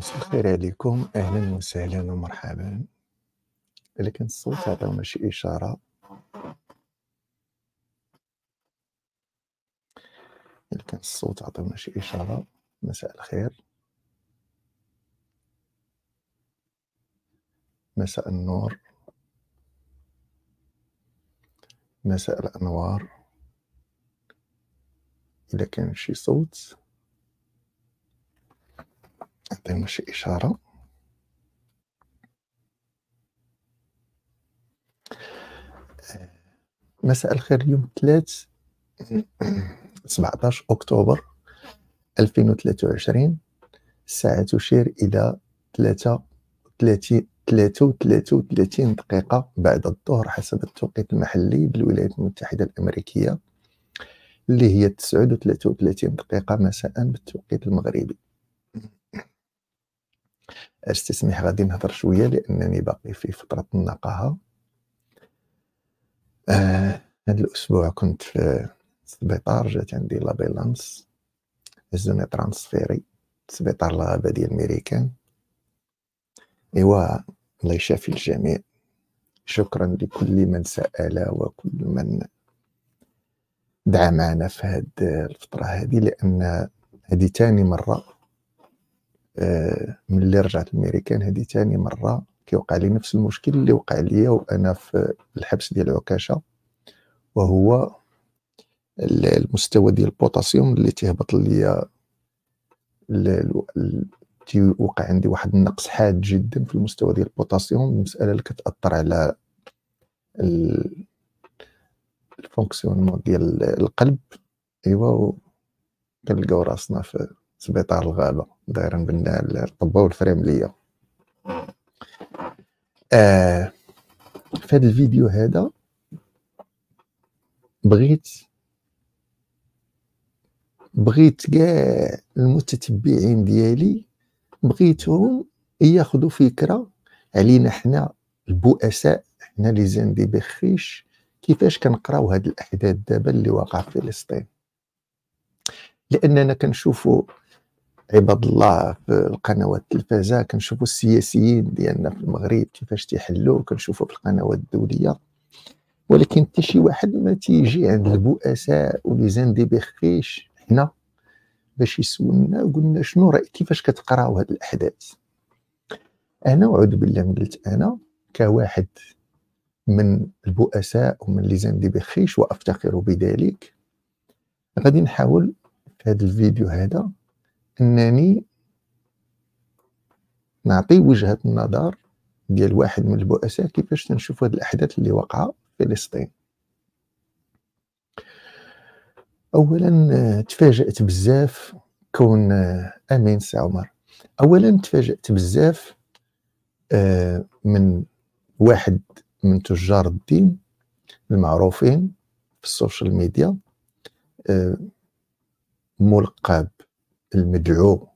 مساء الخير عليكم اهلا وسهلا ومرحبا الا كان الصوت عطاونا شي اشاره الا كان الصوت عطاونا شي اشاره مساء الخير مساء النور مساء الانوار الا كان شي صوت نعطيهم شي إشارة آه، مساء الخير اليوم 3 17 أكتوبر 2023 الساعة تشير إلى 3 30 33 دقيقة بعد الظهر حسب التوقيت المحلي بالولايات المتحدة الأمريكية اللي هي 9 و 33 دقيقة مساء بالتوقيت المغربي اش تسمح غادي نهضر شويه لانني باقي في فتره النقاهه آه هذا الاسبوع كنت في السبيطار جات عندي لابيلانس هزوني ترانسفيري سبيطار الغابه ديال ميريكان ايوا الله يشافي الجميع شكرا لكل من سأل وكل من دعا معنا في هاد الفترة هذه لأن هذه تاني مرة ملي رجعت الميريكان هذه ثاني مره كيوقع لي نفس المشكل اللي وقع لي وانا في الحبس ديال عكاشه وهو المستوى ديال البوتاسيوم اللي تيهبط ليا وقع عندي واحد النقص حاد جدا في المستوى ديال البوتاسيوم المساله اللي كتاثر على الفونكسيونمون ديال القلب ايوا كنلقاو راسنا في سبيطار الغابه دايرا الطبه ليا آه في هذا الفيديو هذا بغيت بغيت كاع المتتبعين ديالي بغيتهم ياخذوا فكره علينا حنا البؤساء حنا لي زاندي بخيش كيفاش كنقراو هاد الاحداث دابا اللي واقع في فلسطين لاننا كنشوفوا عباد الله في القنوات التلفازه كنشوفوا السياسيين ديالنا في المغرب كيفاش تيحلوا كنشوفوا في القنوات الدوليه ولكن حتى شي واحد ما تيجي عند البؤساء ولي زاندي بخيش حنا باش يسولنا وقلنا شنو رايك كيفاش كتقراو هاد الاحداث انا وعد بالله من قلت انا كواحد من البؤساء ومن لي زاندي بخيش وافتخر بذلك غادي نحاول في هذا الفيديو هذا انني نعطي وجهه النظر ديال واحد من البؤساء كيفاش تنشوف هذه الاحداث اللي وقع في فلسطين اولا تفاجات بزاف كون آه، امين عمر اولا تفاجات بزاف آه، من واحد من تجار الدين المعروفين في السوشيال ميديا آه، ملقب المدعو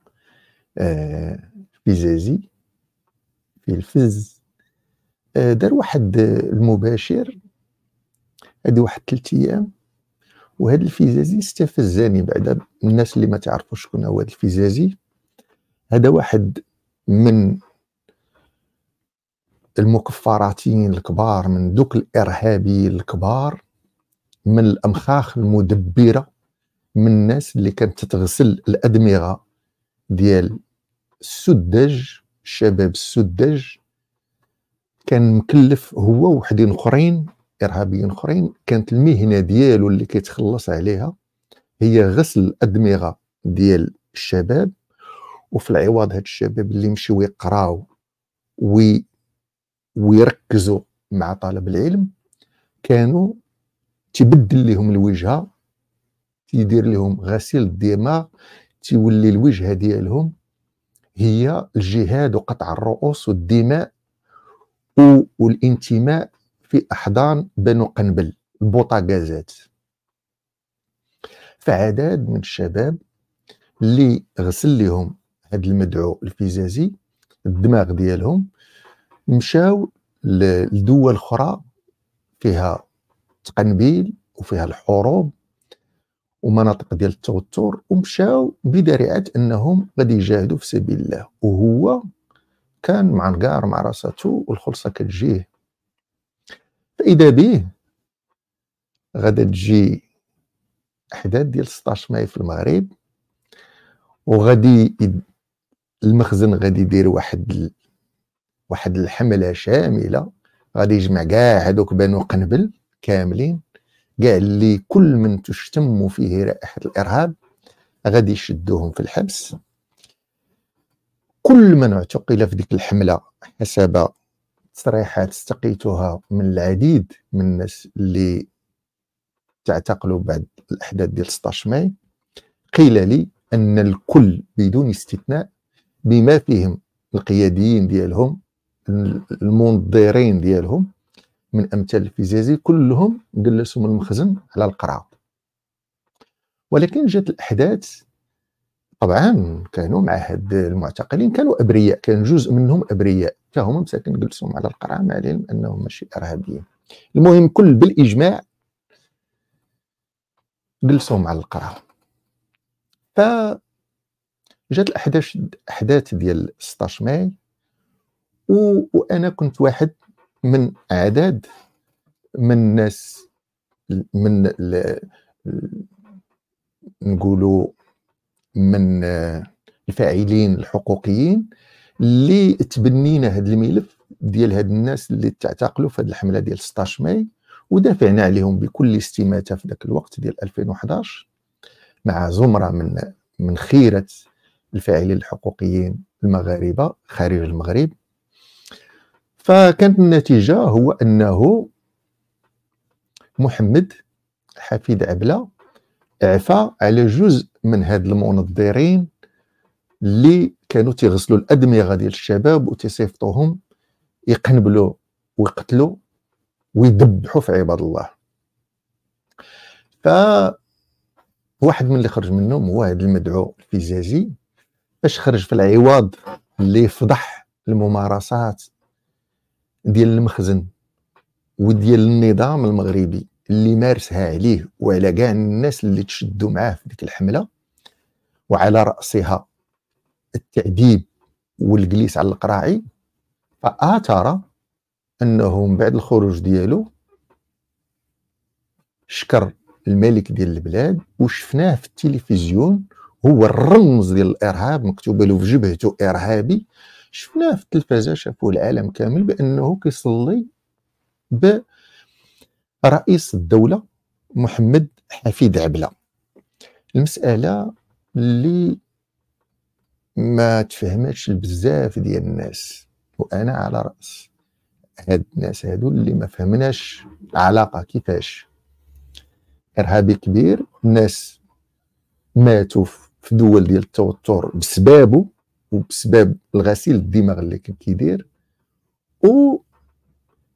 آه، في في الفز آه، دار واحد المباشر هذه واحد ثلاث ايام وهذا الفيزازي استفزاني بعدا الناس اللي ما تعرفوش شكون هو هذا الفيزازي هذا واحد من المكفراتيين الكبار من دوك الارهابيين الكبار من الامخاخ المدبره من الناس اللي كانت تتغسل الادمغه ديال السدج الشباب السدج كان مكلف هو وحدين اخرين ارهابيين اخرين كانت المهنه ديالو اللي كيتخلص عليها هي غسل الادمغه ديال الشباب وفي العوض هاد الشباب اللي يمشيو يقراو وي ويركزوا مع طلب العلم كانوا تبدل لهم الوجهه يدير لهم غسيل الدماغ تيولي الوجهه ديالهم هي الجهاد وقطع الرؤوس والدماء والانتماء في احضان بنو قنبل البوطاغازات فعدد من الشباب اللي غسل لهم هذا المدعو الفيزازي الدماغ ديالهم مشاو لدول اخرى فيها تقنبيل وفيها الحروب ومناطق ديال التوتر ومشاو بذريعه انهم غادي يجاهدوا في سبيل الله وهو كان معنقار مع راساتو والخلصه كتجيه فاذا به غادا تجي احداث ديال 16 ماي في المغرب وغادي المخزن غادي يدير واحد ال... واحد الحمله شامله غادي يجمع كاع هذوك بنو قنبل كاملين قال لي كل من تشتم فيه رائحة الإرهاب غادي يشدوهم في الحبس كل من اعتقل في ديك الحملة حسب تصريحات استقيتها من العديد من الناس اللي تعتقلوا بعد الأحداث ديال 16 ماي قيل لي أن الكل بدون استثناء بما فيهم القياديين ديالهم المنظرين ديالهم من امثال الفيزيازي كلهم جلسهم المخزن على القرعه ولكن جات الاحداث طبعا كانوا مع هاد المعتقلين كانوا ابرياء كان جزء منهم ابرياء فهم مساكن جلسهم على القرعه مع علم انهم ماشي ارهابيين المهم كل بالاجماع جلسهم على القرعه ف جات الاحداث الاحداث ديال 16 ماي و... وانا كنت واحد من اعداد من الناس من نقولوا من الفاعلين الحقوقيين اللي تبنينا هذا الملف ديال هاد الناس اللي تعتقلوا في هذه الحمله ديال 16 ماي ودافعنا عليهم بكل استماته في ذاك الوقت ديال 2011 مع زمره من من خيره الفاعلين الحقوقيين المغاربه خارج المغرب فكانت النتيجه هو انه محمد حفيد عبله عفى على جزء من هاد المنظرين اللي كانوا تيغسلوا الادمغه ديال الشباب وتيصيفطوهم يقنبلوا ويقتلوا ويدبحوا في عباد الله ف واحد من اللي خرج منهم هو هذا المدعو الفيزازي باش خرج في العوض اللي فضح الممارسات ديال المخزن وديال النظام المغربي اللي مارسها عليه وعلى كاع الناس اللي تشدوا معاه في ديك الحمله وعلى راسها التعذيب والجليس على القراعي فاثر انه من بعد الخروج ديالو شكر الملك ديال البلاد وشفناه في التلفزيون هو الرمز ديال الارهاب مكتوبه له في جبهته ارهابي شفناه في التلفزه شافوه العالم كامل بانه كيصلي ب رئيس الدوله محمد حفيد عبله المساله اللي ما تفهمتش بزاف ديال الناس وانا على راس هاد الناس هادو اللي ما فهمناش العلاقه كيفاش ارهابي كبير ناس ماتوا في دول ديال التوتر بسبابه وبسبب الغسيل الدماغ اللي كان كيدير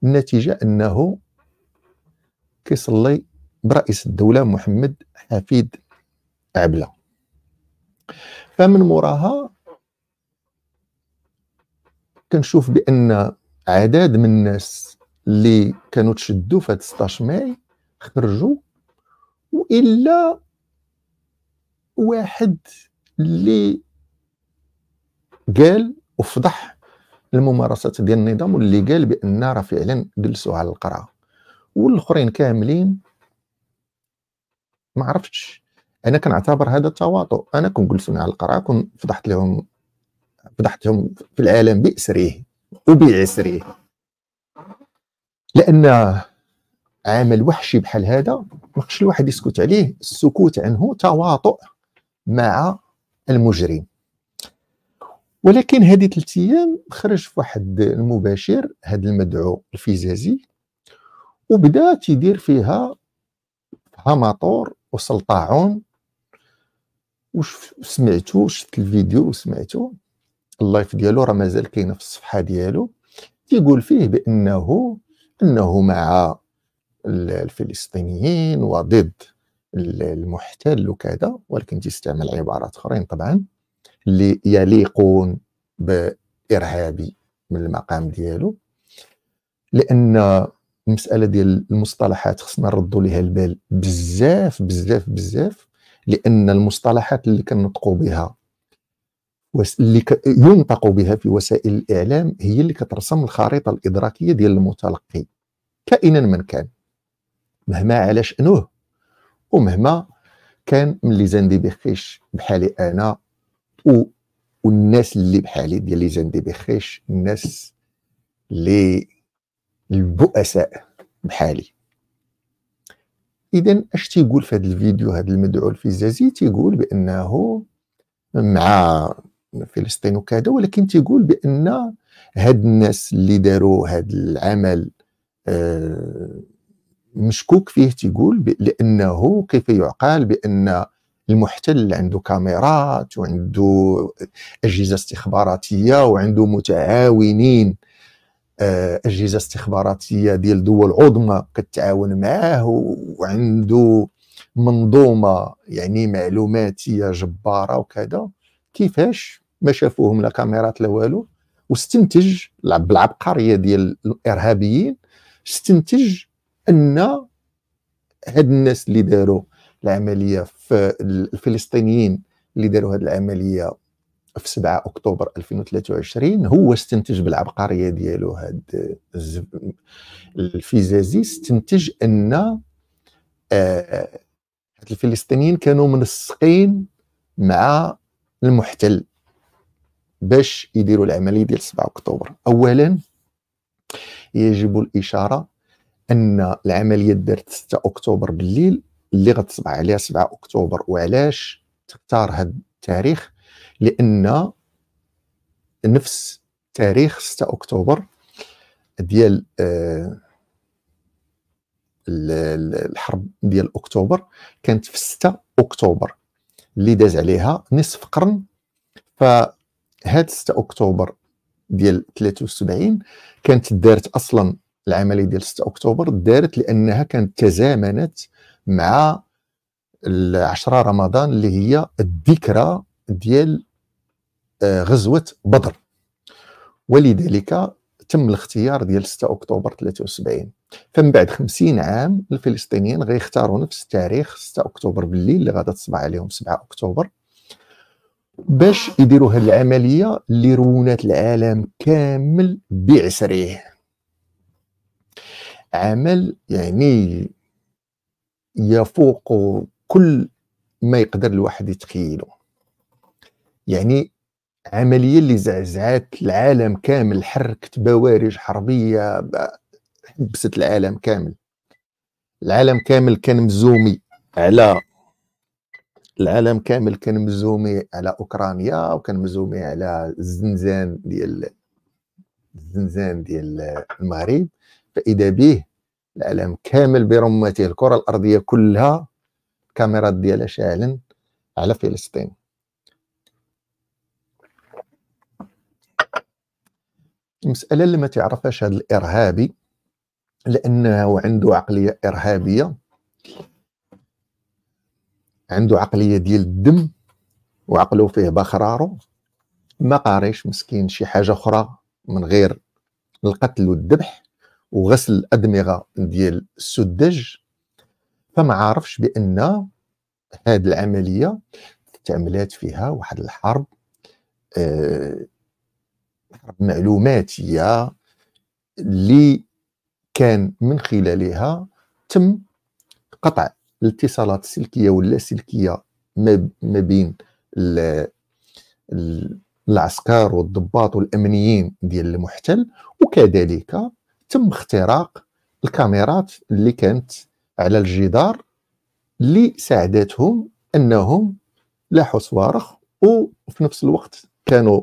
النتيجة انه كيصلي برئيس الدوله محمد حفيد عبله فمن موراها كنشوف بان عدد من الناس اللي كانوا تشدوا في 16 ماي خرجوا والا واحد اللي قال وفضح الممارسات ديال النظام واللي قال بان راه فعلا جلسوا على القرعه والاخرين كاملين ما عرفتش انا كنعتبر هذا تواطؤ انا كون جلسون على القرعه كون فضحت لهم فضحتهم في العالم باسره وبعسره لان عمل وحشي بحال هذا ما خصش الواحد يسكت عليه السكوت عنه تواطؤ مع المجرم ولكن هذه ثلاث ايام خرج في واحد المباشر هذا المدعو الفيزازي وبدا تيدير فيها هاماطور وسلطاعون وسمعتو شفت الفيديو وسمعتو اللايف ديالو راه مازال كاينه في الصفحه ديالو تيقول فيه بانه انه مع الفلسطينيين وضد المحتل وكذا ولكن تيستعمل عبارات اخرين طبعا اللي يليقون بارهابي من المقام ديالو لان المساله ديال المصطلحات خصنا نردوا ليها البال بزاف بزاف بزاف لان المصطلحات اللي كنطقوا بها اللي ينطق بها في وسائل الاعلام هي اللي كترسم الخريطه الادراكيه ديال المتلقي كائنا من كان مهما على شانه ومهما كان ملي زندي بخيش بحالي انا و... والناس اللي بحالي ديال لي دي بخيش الناس اللي البؤساء بحالي اذا اش تيقول في هذا الفيديو هذا المدعو الفيزازي تيقول بانه مع فلسطين وكذا ولكن تيقول بان هاد الناس اللي داروا هاد العمل آه، مشكوك فيه تيقول لانه كيف يعقل بان المحتل عنده كاميرات وعنده اجهزه استخباراتيه وعنده متعاونين آه، اجهزه استخباراتيه ديال دول عظمى كتعاون معاه وعنده منظومه يعني معلوماتيه جباره وكذا كيفاش ما شافوهم لا كاميرات لا والو واستنتج بالعبقريه ديال الارهابيين استنتج ان هاد الناس اللي داروا العمليه في الفلسطينيين اللي داروا هذه العمليه في 7 اكتوبر 2023 هو استنتج بالعبقريه ديالو هاد الفيزازي استنتج ان آه، الفلسطينيين كانوا منسقين مع المحتل باش يديروا العمليه ديال 7 اكتوبر اولا يجب الاشاره ان العمليه دارت 6 اكتوبر بالليل اللي غتصبع عليها 7 اكتوبر وعلاش تختار هذا التاريخ لان نفس تاريخ 6 اكتوبر ديال آه، الحرب ديال اكتوبر كانت في 6 اكتوبر اللي داز عليها نصف قرن فهاد 6 اكتوبر ديال 73 كانت دارت اصلا العمليه ديال 6 اكتوبر دارت لانها كانت تزامنت مع 10 رمضان اللي هي الذكرى ديال آه، غزوه بدر ولذلك تم الاختيار ديال 6 اكتوبر 73 فمن بعد 50 عام الفلسطينيين غيختاروا نفس التاريخ 6 اكتوبر بالليل اللي غادا تصبع عليهم 7 اكتوبر باش يديروا هذه العمليه اللي رونات العالم كامل بعسره عمل يعني يفوق كل ما يقدر الواحد يتخيله يعني عملية اللي زعزعت العالم كامل حركت بوارج حربية حبست العالم كامل العالم كامل كان مزومي على العالم كامل كان مزومي على اوكرانيا وكان مزومي على الزنزان ديال الزنزان ديال المغرب فاذا به العالم كامل برمته الكره الارضيه كلها الكاميرات ديالها شاعلا على فلسطين المساله اللي ما تعرفهاش هذا الارهابي لانه عنده عقليه ارهابيه عنده عقليه ديال الدم وعقله فيه بخراره ما قاريش مسكين شي حاجه اخرى من غير القتل والذبح وغسل الادمغه ديال السدج فما عارفش بان هذه العمليه تعملات فيها واحد الحرب آه حرب معلوماتيه اللي كان من خلالها تم قطع الاتصالات السلكيه واللاسلكيه ما بين العسكر والضباط والامنيين ديال المحتل وكذلك تم اختراق الكاميرات اللي كانت على الجدار اللي ساعدتهم انهم لاحوا صوارخ وفي نفس الوقت كانوا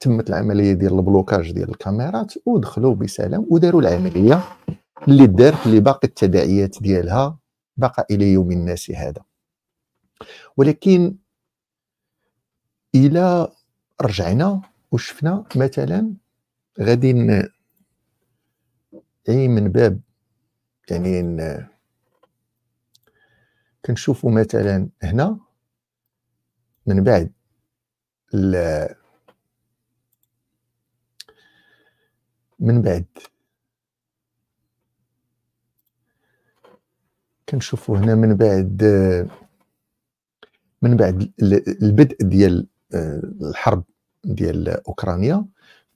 تمت العمليه ديال البلوكاج ديال الكاميرات ودخلوا بسلام وداروا العمليه اللي دارت اللي باقي التداعيات ديالها بقى الى يوم الناس هذا ولكن الى رجعنا وشفنا مثلا غادي اي من باب يعني كنشوفوا مثلا هنا من بعد ال من بعد كنشوفوا هنا من بعد من بعد البدء ديال آه، الحرب ديال اوكرانيا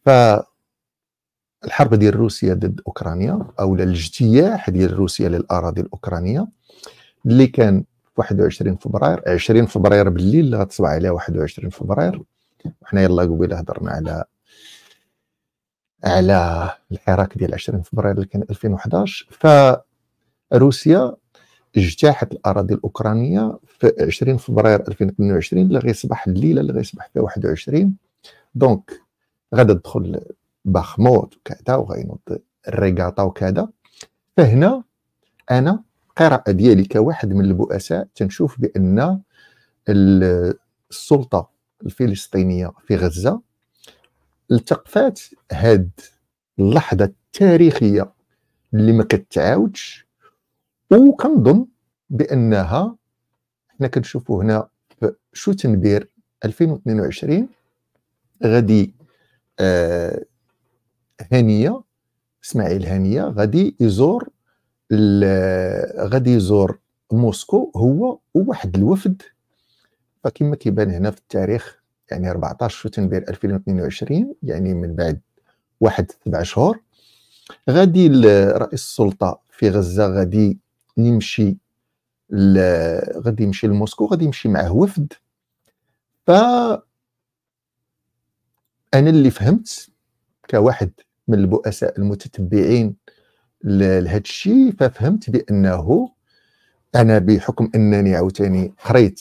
ف الحرب ديال روسيا ضد اوكرانيا او الاجتياح ديال روسيا للاراضي الاوكرانيه اللي كان 21 فبراير 20 فبراير بالليل غتصبع عليها 21 فبراير وحنا يلا قبيله هضرنا على على الحراك ديال 20 فبراير اللي كان 2011 فروسيا اجتاحت الاراضي الاوكرانيه في 20 فبراير 2022 اللي غيصبح الليله اللي غيصبح فيها 21 دونك غادا تدخل بخموت وكذا وغينوض الريغاطا وكذا فهنا انا قراءه ديالي كواحد من البؤساء تنشوف بان السلطه الفلسطينيه في غزه التقفات هاد اللحظه التاريخيه اللي ما كتعاودش وكنظن بانها حنا كنشوفوا هنا في شو تنبير 2022 غادي آه هنيه اسماعيل هنيه غادي يزور غادي يزور موسكو هو وواحد الوفد فكما كيبان هنا في التاريخ يعني 14 شتنبر 2022 يعني من بعد واحد سبع شهور غادي رئيس السلطه في غزه غادي يمشي غادي يمشي لموسكو غادي يمشي معه وفد ف انا اللي فهمت كواحد من البؤساء المتتبعين لهذا الشيء ففهمت بانه انا بحكم انني عاوتاني قريت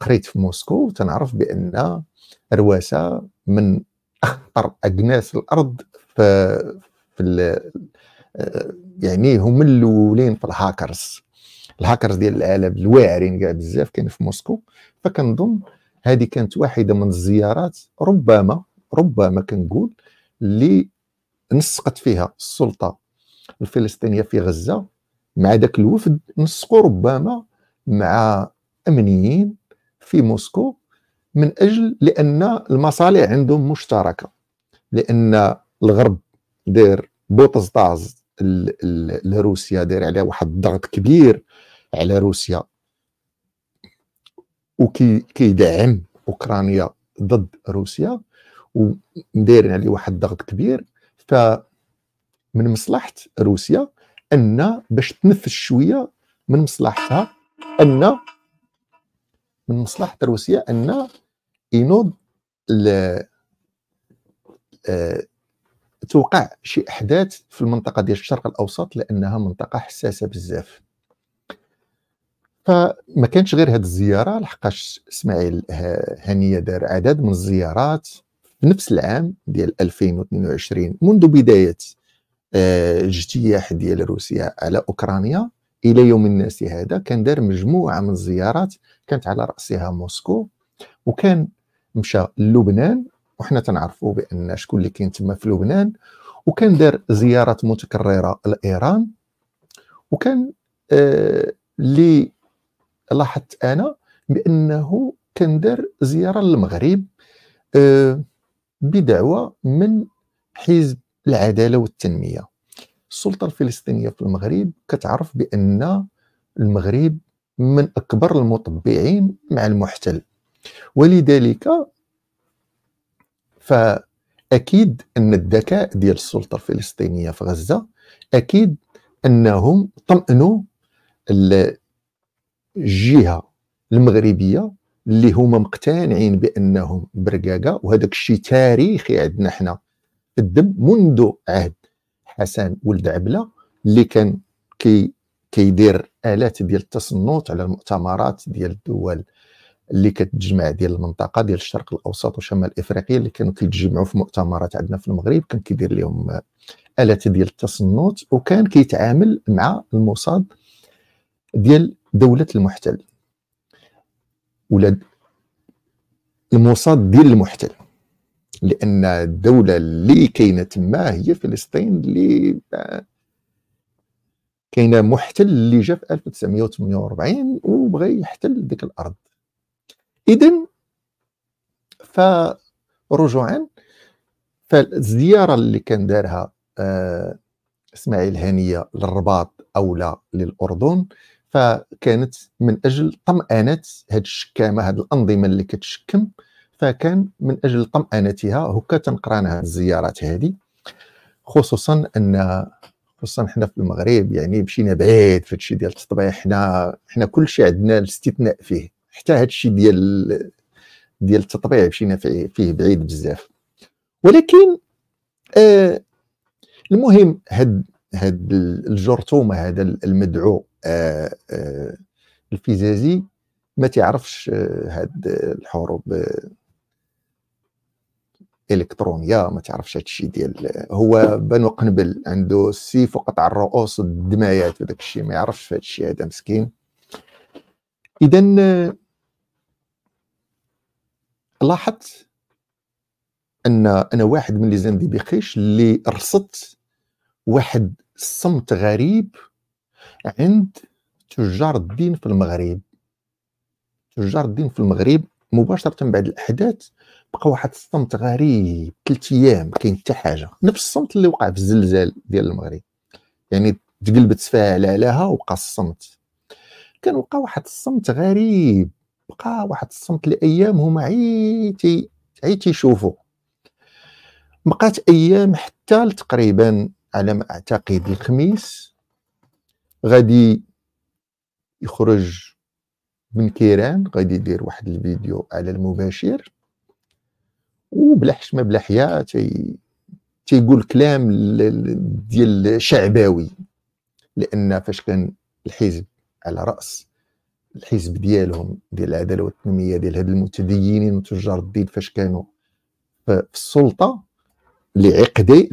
قريت في موسكو تنعرف بان رواسه من اخطر اجناس الارض في, في يعني هما الاولين في الهاكرز الهاكرز ديال العالم الواعرين كاع بزاف كاين في موسكو فكنظن هذه كانت واحده من الزيارات ربما ربما كنقول اللي نسقت فيها السلطه الفلسطينيه في غزه مع ذاك الوفد نسقوا ربما مع امنيين في موسكو من اجل لان المصالح عندهم مشتركه لان الغرب داير بوطزطاز لروسيا داير عليها واحد الضغط كبير على روسيا وكيدعم اوكرانيا ضد روسيا ودايرين عليه واحد الضغط كبير ف من مصلحه روسيا ان باش تنفس شويه من مصلحتها ان من مصلحه روسيا ان ينوض ل آه، توقع شي احداث في المنطقه ديال الشرق الاوسط لانها منطقه حساسه بزاف فما كانش غير هذه الزياره لحقاش اسماعيل هنيه دار عدد من الزيارات نفس العام ديال 2022 منذ بدايه آه، اجتياح ديال روسيا على اوكرانيا الى يوم الناس هذا كان دار مجموعه من الزيارات كانت على راسها موسكو وكان مشى للبنان وحنا تنعرفوا بان شكون اللي كاين تما في لبنان وكان دار زيارات متكرره لايران وكان آه، اللي لاحظت انا بانه كان دار زياره للمغرب آه بدعوى من حزب العداله والتنميه السلطه الفلسطينيه في المغرب كتعرف بان المغرب من اكبر المطبعين مع المحتل ولذلك فاكيد ان الذكاء ديال السلطه الفلسطينيه في غزه اكيد انهم طمأنوا الجهه المغربيه اللي هما مقتنعين بانهم برقاقه وهذاك الشيء تاريخي عندنا حنا الدم منذ عهد حسن ولد عبله اللي كان كي كيدير الات ديال التصنت على المؤتمرات ديال الدول اللي كتجمع ديال المنطقه ديال الشرق الاوسط وشمال افريقيا اللي كانوا كيتجمعوا في مؤتمرات عندنا في المغرب كان كيدير لهم الات ديال التصنت وكان كيتعامل مع الموصاد ديال دوله المحتل ولا الموصاد ديال المحتل لان الدوله اللي كاينه تما هي فلسطين اللي كاينه محتل اللي جا في 1948 وبغى يحتل ديك الارض اذا فرجوعا فالزياره اللي كان دارها آه، اسماعيل هنيه للرباط او لا للاردن فكانت من اجل طمانه هاد الشكامه هاد الانظمه اللي كتشكم فكان من اجل طمانتها هكا هاد الزيارات هذه خصوصا ان خصوصا حنا في المغرب يعني مشينا بعيد في هادشي ديال التطبيع حنا حنا كلشي عندنا الاستثناء فيه حتى هادشي ديال ديال التطبيع مشينا فيه بعيد بزاف ولكن آه المهم هاد هاد الجرثومه هذا المدعو الفيزازي آه، آه، ما تعرفش هاد الحروب الكترونيه ما تعرفش هادشي ديال هو بنو قنبل عنده السيف وقطع الرؤوس والدمايات وداك الشيء ما يعرفش هاد هادشي هذا مسكين اذا آه، لاحظت ان انا واحد من لي زندي بخيش اللي رصدت واحد الصمت غريب عند تجار الدين في المغرب تجار الدين في المغرب مباشره بعد الاحداث بقى واحد الصمت غريب ثلاث ايام كاين حتى حاجه نفس الصمت اللي وقع في الزلزال ديال المغرب يعني تقلبت فاعله لها وبقى الصمت كان وقع واحد الصمت غريب بقى واحد الصمت لايام هما عيتي عيتي يشوفوا بقات ايام حتى تقريبا على ما اعتقد الخميس غادي يخرج من كيران غادي يدير واحد الفيديو على المباشر وبلا حشمه بلا حياه تي تيقول كلام ديال شعباوي لان فاش كان الحزب على راس الحزب ديالهم ديال العداله والتنميه ديال هاد المتدينين وتجار الدين فاش كانوا في السلطه لعقدي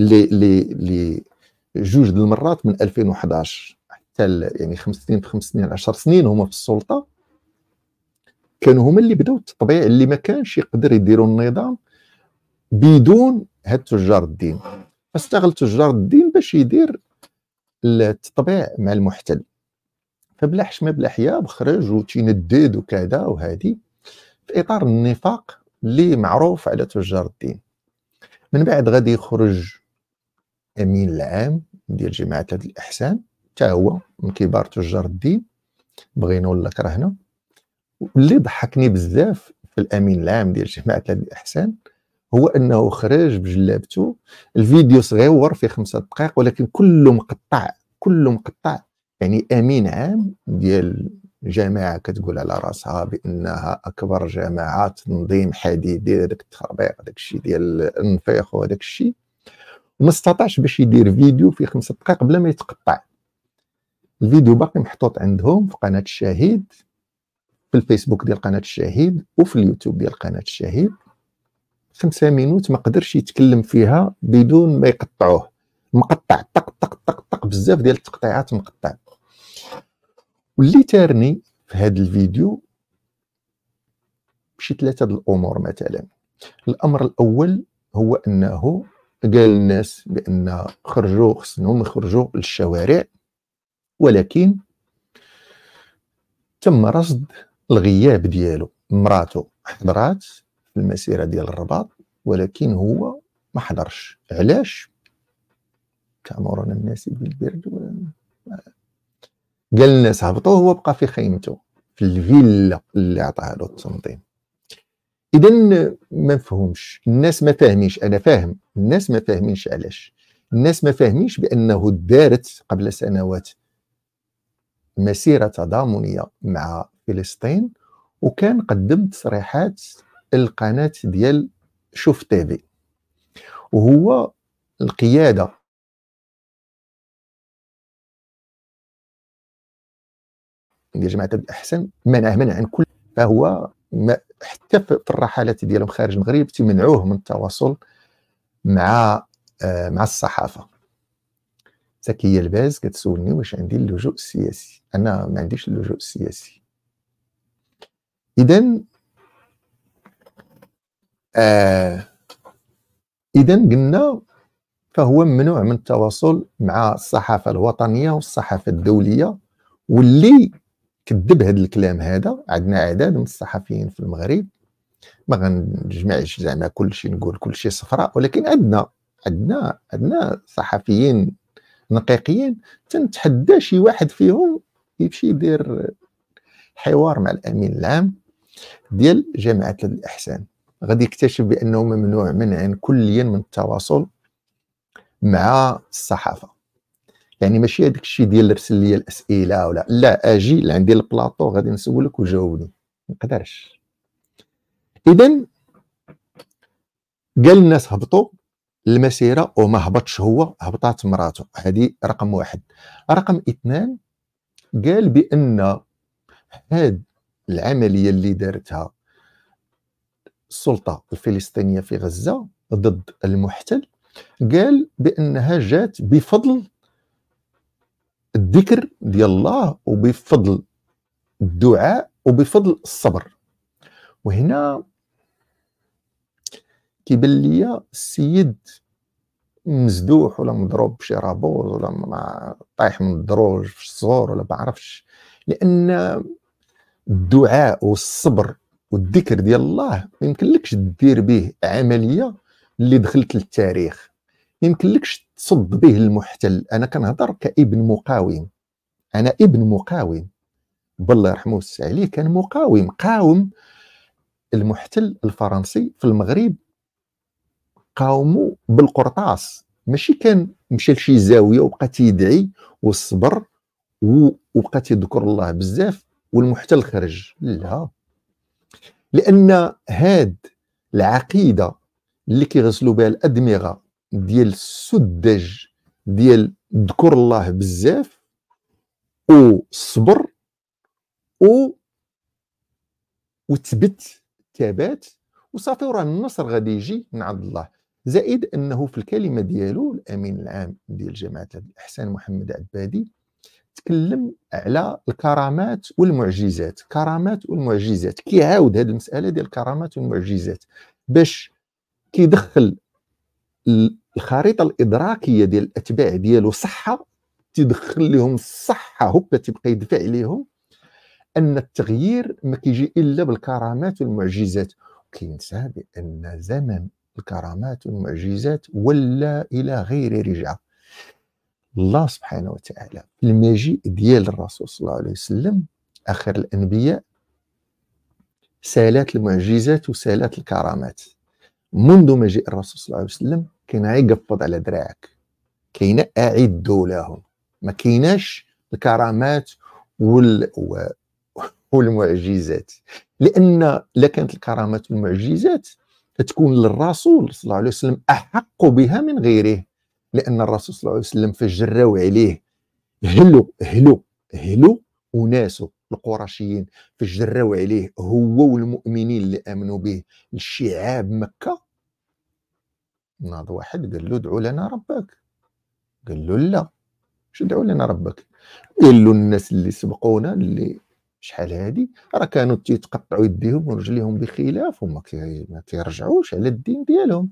لجوج المرات من 2011 حتى يعني خمس سنين خمس سنين 10 سنين هما في السلطه كانوا هما اللي بداو التطبيع اللي ما كانش يقدر يديروا النظام بدون هاد تجار الدين فاستغل تجار الدين باش يدير التطبيع مع المحتل فبلا حشمه بلا حياه بخرج وتيندد وكذا وهذه في اطار النفاق اللي معروف على تجار الدين من بعد غادي يخرج امين العام ديال جماعه الاحسان حتى هو من كبار تجار الدين بغينا ولا كرهنا اللي ضحكني بزاف في الامين العام ديال جماعه الاحسان هو انه خرج بجلابته الفيديو صغيور في خمسة دقائق ولكن كله مقطع كله مقطع يعني امين عام ديال جماعه كتقول على راسها بانها اكبر جماعه تنظيم حديدي هذاك التخربيق هذاك الشيء ديال النفيخ وهذاك الشيء وما استطاعش باش يدير فيديو في خمسة دقائق بلا ما يتقطع الفيديو باقي محطوط عندهم في قناه الشهيد في الفيسبوك ديال قناه الشهيد وفي اليوتيوب ديال قناه الشهيد خمسة مينوت ما قدرش يتكلم فيها بدون ما يقطعوه مقطع طق طق طق طق بزاف ديال التقطيعات مقطع واللي تارني في هذا الفيديو شي ثلاثه الامور مثلا الامر الاول هو انه قال الناس بان خرجوا خصهم يخرجوا للشوارع ولكن تم رصد الغياب ديالو مراته حضرات في المسيره ديال الرباط ولكن هو ما حضرش علاش كامرون الناس بالبرد ولا قال الناس هبطوا هو بقى في خيمته في الفيلا اللي عطاها له التنظيم اذا ما مفهومش الناس ما فاهمينش انا فاهم الناس ما فاهمينش علاش الناس ما فاهمينش بانه دارت قبل سنوات مسيره تضامنيه مع فلسطين وكان قدم تصريحات القناه ديال شوف تيفي وهو القياده ديال جماعه الاحسن منعه منع عن كل فهو حتى في الرحلات ديالهم خارج المغرب تمنعوه من التواصل مع آه، مع الصحافه زكية الباز كتسولني واش عندي اللجوء السياسي أنا ما عنديش اللجوء السياسي إذا آه إذا قلنا فهو ممنوع من التواصل مع الصحافة الوطنية والصحافة الدولية واللي كذب هذا الكلام هذا عندنا اعداد من الصحفيين في المغرب ما غنجمعش زعما كلشي نقول كلشي صفراء ولكن عندنا عندنا عندنا صحفيين نقيقيين تنتحدى شي واحد فيهم يمشي يدير حوار مع الامين العام ديال جامعه الاحسان غادي يكتشف بانه ممنوع منع كليا من التواصل مع الصحافه يعني ماشي هذاك الشيء ديال ارسل لي الاسئله ولا لا اجي عندي البلاطو غادي نسولك وجاوبني ما نقدرش اذا قال الناس هبطوا المسيره وما هبطش هو هبطات مراته هذه رقم واحد رقم اثنان قال بان هذه العمليه اللي دارتها السلطه الفلسطينيه في غزه ضد المحتل قال بانها جات بفضل الذكر ديال الله وبفضل الدعاء وبفضل الصبر وهنا كيبان ليا السيد مزدوح ولا مضروب بشي رابوز ولا ما طايح من الدروج في الصغور ولا بعرفش لان الدعاء والصبر والذكر ديال الله ما يمكنلكش دير به عمليه اللي دخلت للتاريخ ما يمكنلكش تصد به المحتل انا كنهضر كابن مقاوم انا ابن مقاوم بالله يرحمه ويوسع عليه كان مقاوم قاوم المحتل الفرنسي في المغرب قاوموا بالقرطاس ماشي كان مشى لشي زاويه وبقى تيدعي والصبر وبقى تيذكر الله بزاف والمحتل خرج لا لان هاد العقيده اللي كيغسلوا بها الادمغه ديال السذج ديال ذكر الله بزاف صبر و وتبت ثبات وصافي وراه النصر غادي يجي من عند الله زائد انه في الكلمه ديالو الامين العام ديال جماعه الاحسان محمد عبادي تكلم على الكرامات والمعجزات كرامات والمعجزات كيعاود هذه المساله ديال الكرامات والمعجزات باش كيدخل الخريطه الادراكيه ديال الاتباع ديالو صحه تدخل لهم الصحه هكا تبقى يدفع لهم ان التغيير ما كيجي الا بالكرامات والمعجزات كينسى بان زمن الكرامات والمعجزات ولا إلى غير رجعة الله سبحانه وتعالى المجيء ديال الرسول صلى الله عليه وسلم آخر الأنبياء سالات المعجزات وسالات الكرامات منذ مجيء الرسول صلى الله عليه وسلم كاين يقفض على دراعك كاين أعدوا لهم ما كيناش الكرامات وال... والمعجزات لأن لكانت الكرامات والمعجزات تكون للرسول صلى الله عليه وسلم أحق بها من غيره لأن الرسول صلى الله عليه وسلم فجروا عليه هلو هلو هلو وناسه القرشيين فجروا عليه هو والمؤمنين اللي امنوا به الشعاب مكه ناض واحد قال له ادعوا لنا ربك قال له لا شو ادعوا لنا ربك قال له الناس اللي سبقونا اللي شحال هادي راه كانوا تيتقطعوا يديهم ورجليهم بخلاف وما ما كيرجعوش على الدين ديالهم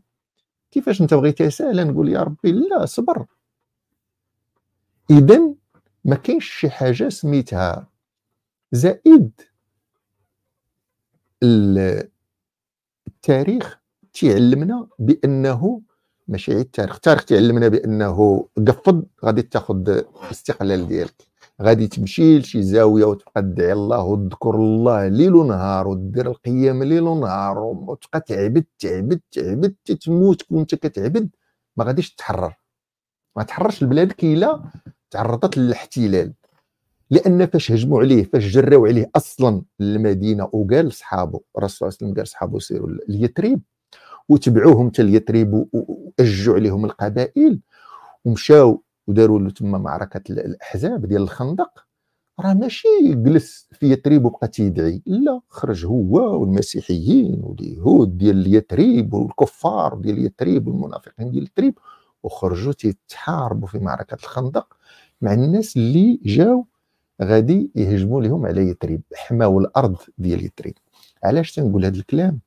كيفاش انت بغيتي سهلا نقول يا ربي لا صبر اذا ما كاينش شي حاجه سميتها زائد التاريخ تيعلمنا بانه ماشي التاريخ التاريخ تيعلمنا بانه قفض غادي تاخذ الاستقلال ديالك غادي تمشي لشي زاويه وتبقى تدعي الله وتذكر الله ليل ونهار ودير القيام ليل ونهار وتبقى تعبد تعبد تعبد تتموت وانت كتعبد ما غاديش تتحرر ما تحررش البلاد كيلا تعرضت للاحتلال لان فاش هجموا عليه فاش جراو عليه اصلا المدينه وقال لصحابه الرسول صلى الله عليه وسلم قال صحابه سيروا ليتريب وتبعوهم حتى ليثريب واجوا عليهم القبائل ومشاو وداروا له تما معركه الاحزاب ديال الخندق راه ماشي جلس في يتريب وبقى تيدعي لا خرج هو والمسيحيين واليهود ديال يثريب والكفار ديال يثريب والمنافقين ديال يثريب وخرجوا تيتحاربوا في معركه الخندق مع الناس اللي جاو غادي يهجموا لهم على يتريب حماوا الارض ديال يتريب علاش تنقول هذا الكلام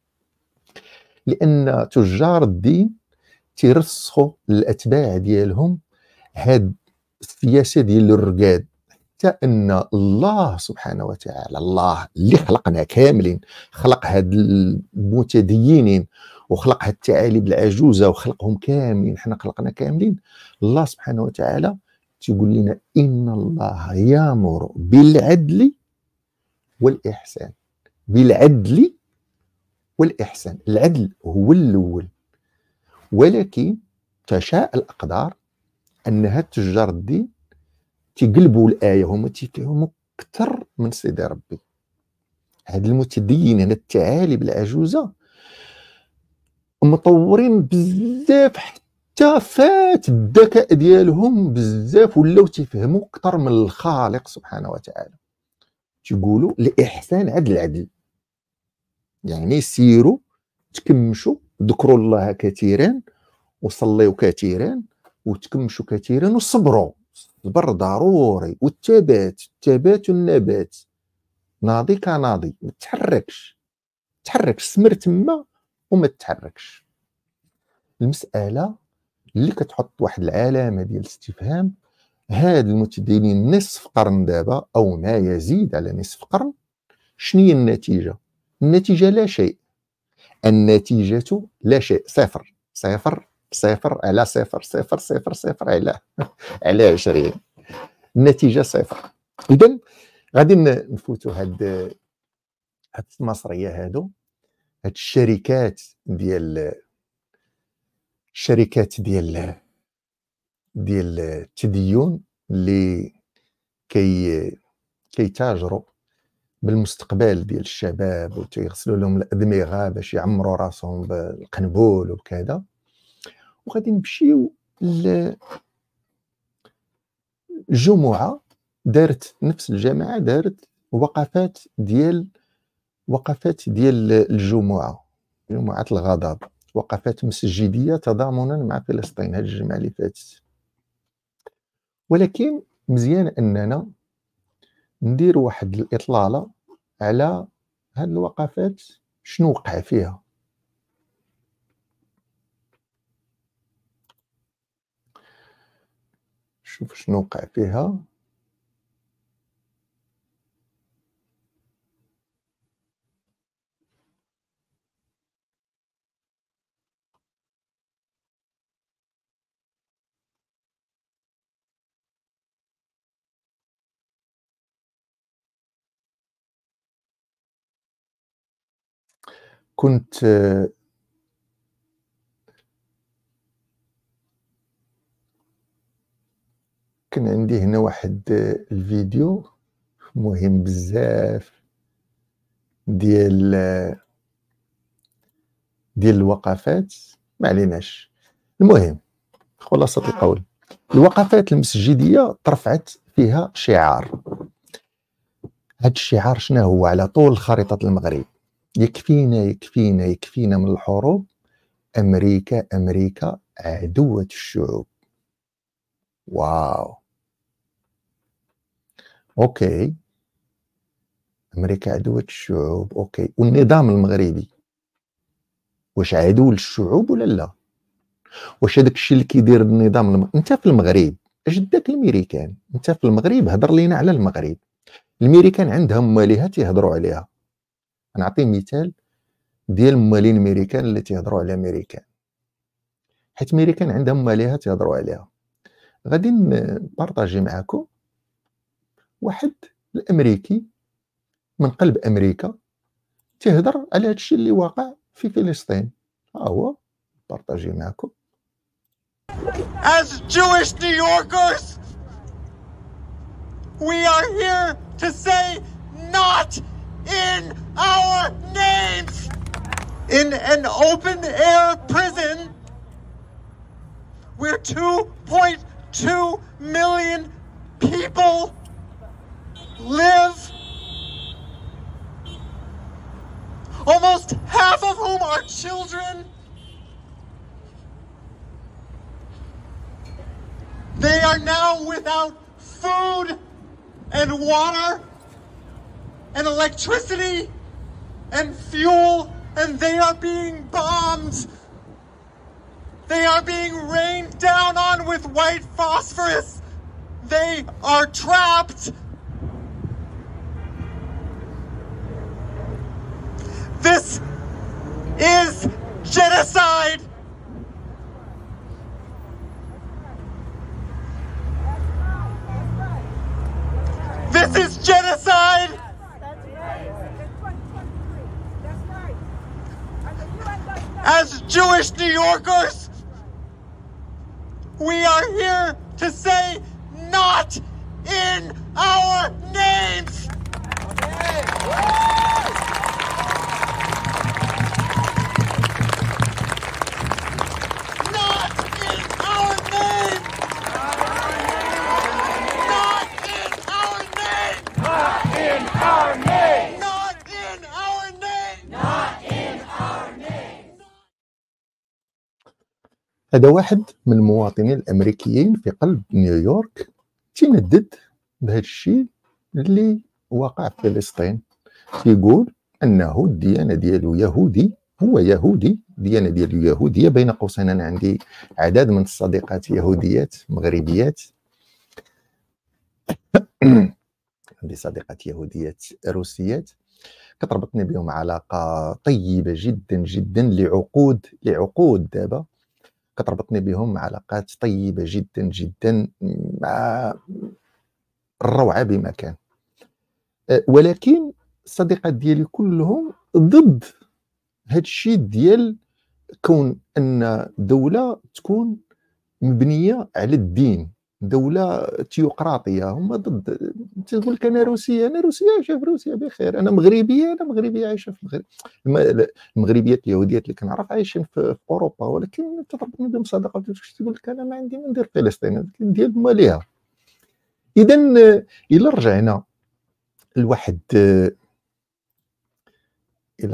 لان تجار الدين تيرسخوا الاتباع ديالهم هاد السياسه ديال الرقاد حتى ان الله سبحانه وتعالى الله اللي خلقنا كاملين خلق هاد المتدينين وخلق هاد التعاليم العجوزه وخلقهم كاملين حنا خلقنا كاملين الله سبحانه وتعالى تيقول لنا ان الله يامر بالعدل والاحسان بالعدل والاحسان العدل هو الاول ولكن تشاء الاقدار ان هاد تجار الدين تيقلبوا الايه هما تيفهموا اكثر من سيدي ربي هاد المتدين هنا التعالي بالعجوزه مطورين بزاف حتى فات الذكاء ديالهم بزاف ولاو تيفهموا اكثر من الخالق سبحانه وتعالى تيقولوا الاحسان عدل العدل يعني سيروا تكمشوا ذكروا الله كثيرا وصليوا كثيرا وتكمشوا كثيرا وصبروا الصبر ضروري والثبات الثبات والنبات ناضي كناضي ما تحركش تحركش سمر تما وما تحركش المساله اللي كتحط واحد العلامه ديال الاستفهام هاد المتدينين نصف قرن دابا او ما يزيد على نصف قرن شنو هي النتيجه النتيجه لا شيء النتيجه لا شيء صفر صفر صفر على صفر صفر صفر صفر على على 20 النتيجه صفر اذا غادي نفوتوا هاد هاد المصريه هادو هاد الشركات ديال الشركات ديال ديال التدين اللي كي كيتاجروا بالمستقبل ديال الشباب وتيغسلوا لهم الادمغه باش يعمروا راسهم بالقنبول وكذا وغادي نمشيو الجمعه دارت نفس الجامعه دارت وقفات ديال وقفات ديال الجمعه جمعه الغضب وقفات مسجديه تضامنا مع فلسطين هذه الجمعه اللي فاتت ولكن مزيان اننا ندير واحد الاطلاله على هاد الوقفات شنو وقع فيها شوف شنو وقع فيها كنت كان عندي هنا واحد الفيديو مهم بزاف ديال ديال الوقفات ما عليناش المهم خلاصة القول الوقفات المسجدية ترفعت فيها شعار هاد الشعار شنو هو على طول خريطة المغرب يكفينا يكفينا يكفينا من الحروب أمريكا أمريكا عدوة الشعوب واو اوكي امريكا عدوة الشعوب اوكي والنظام المغربي واش عدو للشعوب ولا لا واش هذاك الشيء اللي كيدير النظام الم... انت في المغرب اش داك الميريكان انت في المغرب هضر لينا على المغرب الميريكان عندهم مواليها تيهضروا عليها نعطي مثال ديال موالين الميريكان اللي تيهضروا على ميريكان حيت ميريكان عندهم مواليها تيهضروا عليها غادي نبارطاجي معكم واحد الامريكي من قلب امريكا تهضر على هادشي اللي واقع في فلسطين ها هو بارطاجي معكم As Jewish New Yorkers we are here to say not in our names in an open air prison where 2.2 million people live, almost half of whom are children. They are now without food and water and electricity and fuel, and they are being bombed. They are being rained down on with white phosphorus. They are trapped. This is genocide! This is genocide! As Jewish New Yorkers, we are here to say not in our names! Okay. our name! Not in our name! Not in our name! هذا واحد من المواطنين الامريكيين في قلب نيويورك تندد بهذا الشيء اللي وقع في فلسطين يقول انه الديانه ديالو يهودي هو يهودي الديانه ديالو يهوديه بين قوسين انا عندي عدد من الصديقات يهوديات مغربيات صديقات يهوديات روسيات كتربطني بهم علاقه طيبه جدا جدا لعقود لعقود دابا كتربطني بهم علاقات طيبه جدا جدا مع الروعه بمكان أه، ولكن الصديقات ديالي كلهم ضد هذا الشيء ديال كون ان دوله تكون مبنيه على الدين دوله تيوقراطيه هما ضد تقول لك انا روسيه انا روسيه عايشه في روسيا بخير انا مغربيه انا مغربيه عايشه في المغرب المغربيات اليهوديات اللي كنعرف عايشين في اوروبا ولكن تضرب منهم صدقه تقول لك انا ما عندي ما ندير فلسطين ندير ماليها اذا الى رجعنا لواحد الى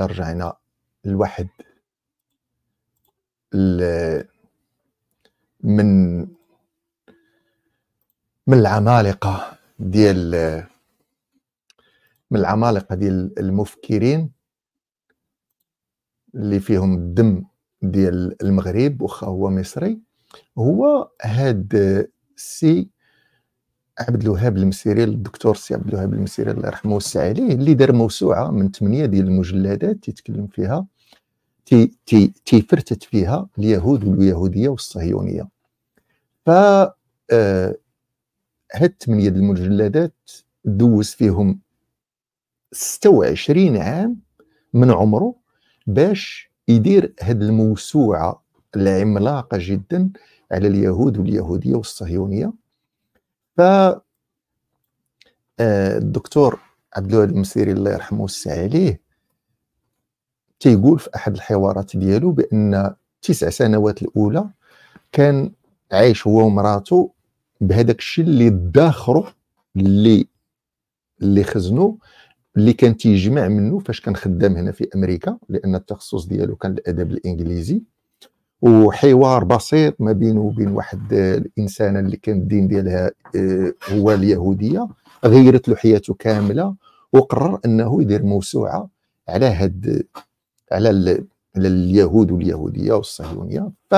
رجعنا لواحد من من العمالقه ديال من العمالقه ديال المفكرين اللي فيهم الدم ديال المغرب واخا هو مصري هو هاد سي عبد الوهاب المسيري الدكتور سي عبد الوهاب المسيري الله يرحمه ويسع عليه اللي دار موسوعه من ثمانيه ديال المجلدات تيتكلم فيها تي تي تيفرتت فيها اليهود واليهوديه والصهيونيه ف آه، هاد من يد المجلدات دوز فيهم 26 عام من عمره باش يدير هاد الموسوعه العملاقه جدا على اليهود واليهوديه والصهيونيه ف آه، الدكتور عبد الوهاب المسيري الله يرحمه ويوسع عليه تيقول في احد الحوارات ديالو بان تسع سنوات الاولى كان عايش هو ومراته بهذاك الشيء اللي داخرو اللي اللي خزنو اللي كان تيجمع منه فاش كان خدام هنا في امريكا لان التخصص ديالو كان الادب الانجليزي وحوار بسيط ما بينه وبين واحد آه، الانسانه اللي كان الدين ديالها آه، هو اليهوديه غيرت له حياته كامله وقرر انه يدير موسوعه على هاد على على اليهود واليهوديه والصهيونيه ف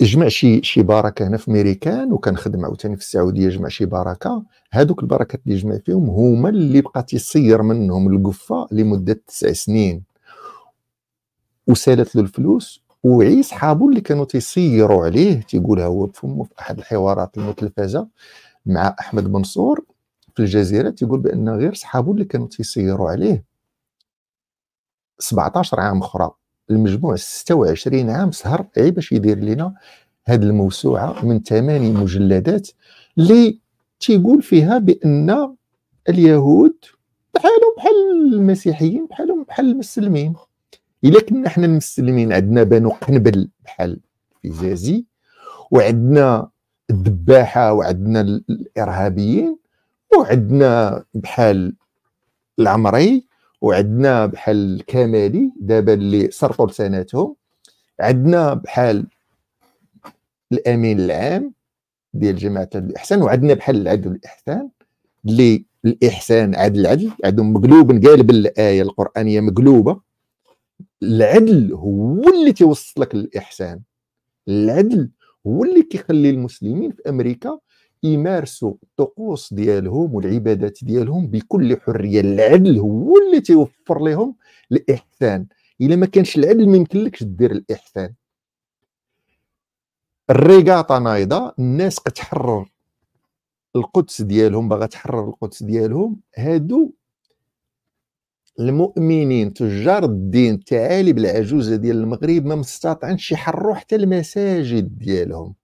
جمع شي شي بركه هنا في ميريكان وكنخدم عاوتاني في السعوديه جمع شي بركه هادوك البركات اللي جمع فيهم هما اللي بقى تيصير منهم القفه لمده تسع سنين وسالت له الفلوس وعي صحابو اللي كانوا تيصيروا عليه تيقولها هو بفمه في احد الحوارات المتلفزه مع احمد منصور في الجزيره تيقول بان غير صحابو اللي كانوا تيصيروا عليه 17 عام اخرى المجموع 26 عام سهر غير باش يدير لنا هذه الموسوعه من ثماني مجلدات اللي تيقول فيها بان اليهود بحالهم بحال المسيحيين بحالهم بحال المسلمين الا كنا حنا المسلمين عندنا بنو قنبل بحال الفيزازي وعندنا الذباحه وعندنا الارهابيين وعندنا بحال العمري وعندنا بحال الكمالي دابا اللي سرقوا لساناتهم عندنا بحال الامين العام ديال جماعه الاحسان وعندنا بحال العدل والاحسان اللي الاحسان عدل العدل عندهم مقلوب قالب الايه القرانيه مقلوبه العدل هو اللي تيوصلك للاحسان العدل هو اللي كيخلي المسلمين في امريكا يمارسوا الطقوس ديالهم والعبادات ديالهم بكل حريه العدل هو اللي تيوفر لهم الاحسان الا ما كانش العدل ما يمكنلكش دير الاحسان الريغاطه نايضه الناس كتحرر القدس ديالهم باغا تحرر القدس ديالهم هادو المؤمنين تجار الدين تعالي العجوزه ديال المغرب ما مستطعنش يحروا حتى المساجد ديالهم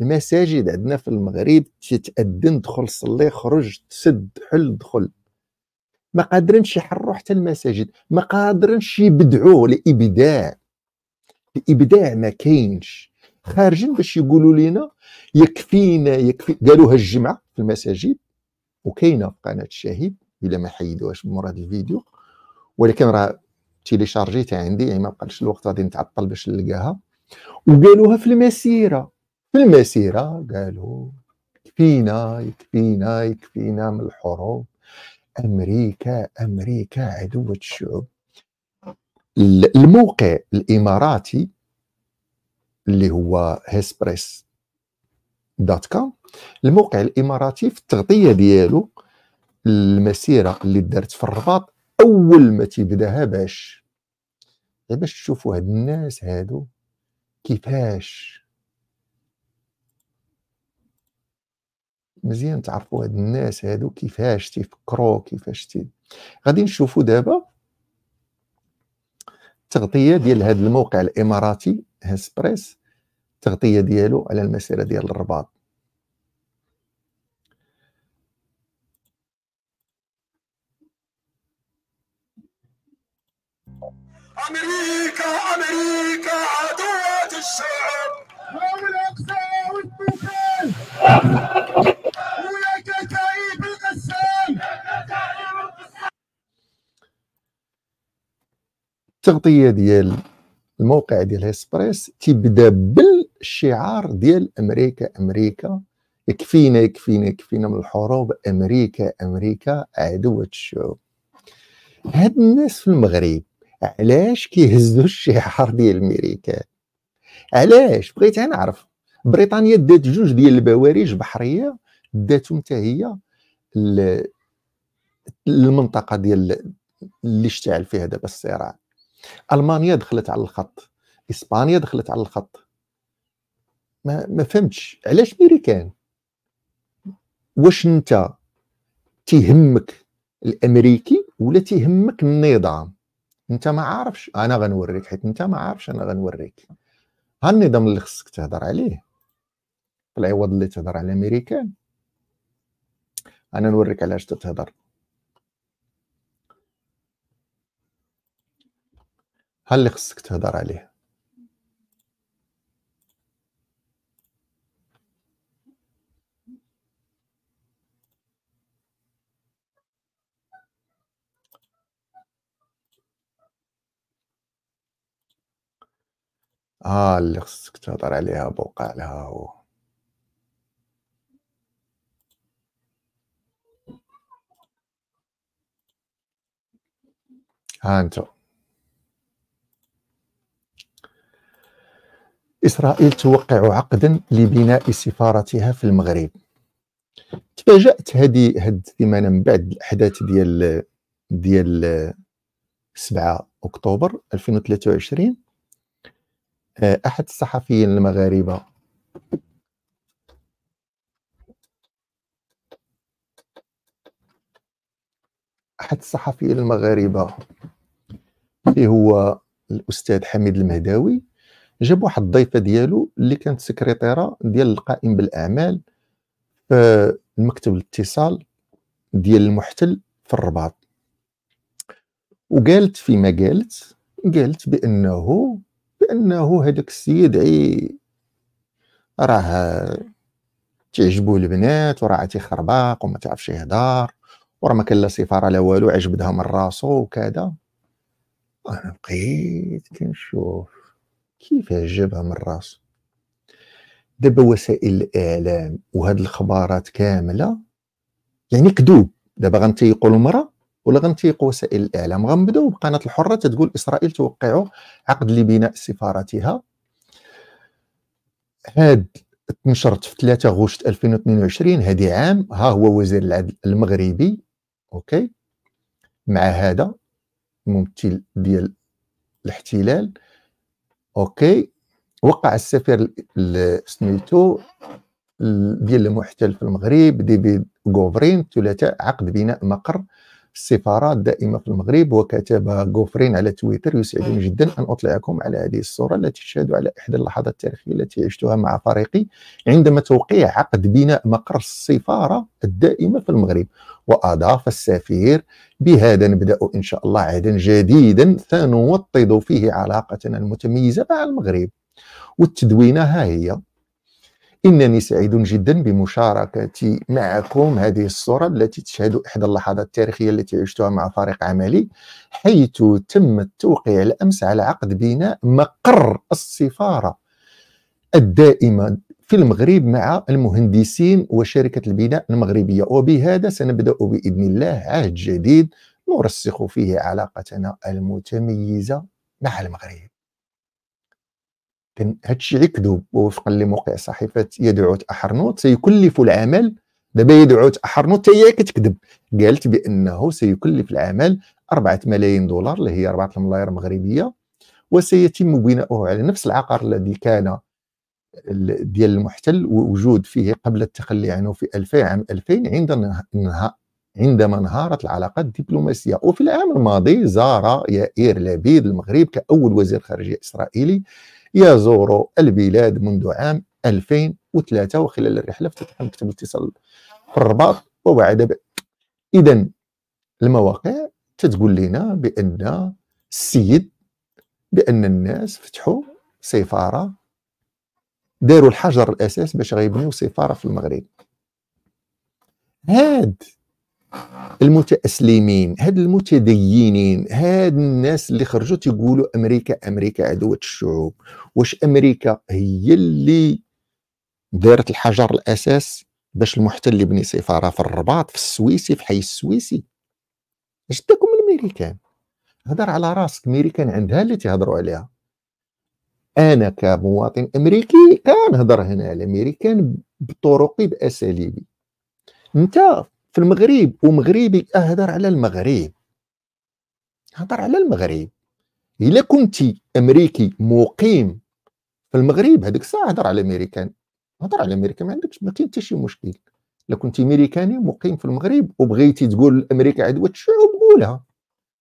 المساجد عندنا في المغرب تتأذن دخل صلي خرج تسد حل دخل ما قادرينش يحروا حتى المساجد ما قادرينش يبدعوا لابداع الابداع ما كاينش خارجين باش يقولوا لنا يكفينا يكفي قالوها الجمعه في المساجد وكاينه في قناه الشهيد الا ما حيدوهاش من الفيديو ولكن راه تيليشارجيتها عندي يعني ما بقالش الوقت غادي نتعطل باش نلقاها وقالوها في المسيره في المسيرة قالوا يكفينا يكفينا يكفينا من الحروب أمريكا أمريكا عدوة الشعوب الموقع الإماراتي اللي هو هيسبريس دوت كوم الموقع الإماراتي في التغطية ديالو المسيرة اللي دارت في الرباط أول ما تيبداها باش إيه باش تشوفوا هاد الناس هادو كيفاش مزيان تعرفوا هاد الناس هادو كيفاش تيفكروا كيفاش تي غادي نشوفوا دابا التغطيه ديال هذا الموقع الاماراتي هسبريس التغطيه ديالو على المسيره ديال الرباط امريكا امريكا عدوة الشعب يوم الاقصى التغطيه ديال الموقع ديال هيسبريس تيبدا بالشعار ديال امريكا امريكا يكفينا يكفينا يكفينا من الحروب امريكا امريكا عدوة الشعوب هاد الناس في المغرب علاش كيهزوا الشعار ديال الميريكان علاش بغيت انا نعرف بريطانيا دات جوج ديال البوارج بحريه داتهم حتى هي المنطقه ديال اللي اشتعل فيها دابا الصراع المانيا دخلت على الخط اسبانيا دخلت على الخط ما, ما فهمتش علاش ميريكان واش انت تيهمك الامريكي ولا تيهمك النظام انت ما عارفش انا غنوريك حيت انت ما عارفش انا غنوريك ها النظام اللي خصك تهضر عليه العوض اللي تهضر على امريكان انا نوريك علاش تتهضر ها اللي خصك تهضر عليه ها آه، اللي خصك تهضر عليها بوقع لها هو ها انتو إسرائيل توقع عقدا لبناء سفارتها في المغرب تفاجأت هذه هاد السيمانة من بعد الأحداث ديال ديال 7 أكتوبر 2023 آه، أحد الصحفيين المغاربة أحد الصحفيين المغاربة اللي هو الأستاذ حميد المهداوي جاب واحد الضيفه ديالو اللي كانت سكرتيره ديال القائم بالاعمال في المكتب الاتصال ديال المحتل في الرباط وقالت فيما قالت قالت بانه بانه هذاك السيد اي راه تعجبو البنات وراه تيخرباق وما تعرفش يهضر وراه ما كان لا سفاره لا والو عجبدها من راسو وكذا انا بقيت كنشوف كيفاش جابها من راسو دابا وسائل الاعلام وهاد الخبارات كامله يعني كذوب دابا غنتيقوا المراه ولا غنتيقوا وسائل الاعلام غنبداو بقناه الحره تتقول اسرائيل توقع عقد لبناء سفارتها هاد تنشرت في 3 غشت 2022 هادي عام ها هو وزير العدل المغربي اوكي مع هذا ممثل ديال الاحتلال اوكي وقع السفير سميتو ديال المحتل في المغرب ديفيد غوفرين ثلاثاء عقد بناء مقر السفارات الدائمة في المغرب وكتب غوفرين على تويتر يسعدني جدا أن أطلعكم على هذه الصورة التي تشهد على إحدى اللحظات التاريخية التي عشتها مع فريقي عندما توقيع عقد بناء مقر السفارة الدائمة في المغرب وأضاف السفير بهذا نبدأ إن شاء الله عهدا جديدا سنوطد فيه علاقتنا المتميزة مع المغرب والتدوينة ها هي إنني سعيد جدا بمشاركتي معكم هذه الصورة التي تشهد إحدى اللحظات التاريخية التي عشتها مع فريق عملي حيث تم التوقيع الأمس على عقد بناء مقر السفارة الدائمة في المغرب مع المهندسين وشركة البناء المغربية وبهذا سنبدأ بإذن الله عهد جديد نرسخ فيه علاقتنا المتميزة مع المغرب كان هادشي غير كذوب وفقا لموقع صحيفه يدعوت احرنوت سيكلف العمل دابا يدعوت احرنوت حتى هي كتكذب قالت بانه سيكلف العمل 4 ملايين دولار اللي هي 4 ملايير مغربيه وسيتم بناؤه على نفس العقار الذي كان ديال المحتل ووجود فيه قبل التخلي عنه في 2000 عام 2000 عند عندما انهارت العلاقات الدبلوماسيه وفي العام الماضي زار يائير لبيد المغرب كاول وزير خارجيه اسرائيلي يزور البلاد منذ عام 2003 وخلال الرحله افتتح مكتب الاتصال في الرباط ووعد ب... اذا المواقع تتقول لنا بان السيد بان الناس فتحوا سفاره داروا الحجر الاساس باش غيبنيو سفاره في المغرب هاد المتأسلمين هاد المتدينين هاد الناس اللي خرجوا تيقولوا أمريكا أمريكا عدوة الشعوب واش أمريكا هي اللي دارت الحجر الأساس باش المحتل يبني سفارة في الرباط في السويسي في حي السويسي اش داكم الامريكان هضر على راسك الميريكان عندها اللي تيهضروا عليها انا كمواطن امريكي كنهضر هنا على الامريكان بطرقي باساليبي انت في المغرب ومغربي اهدر على المغرب هضر على المغرب الا كنتي امريكي مقيم في المغرب هذيك الساعه هضر على الامريكان هضر على الامريكان ما عندكش ما كاين حتى شي مشكل الا كنتي امريكاني مقيم في المغرب وبغيتي تقول امريكا عدوة الشعوب قولها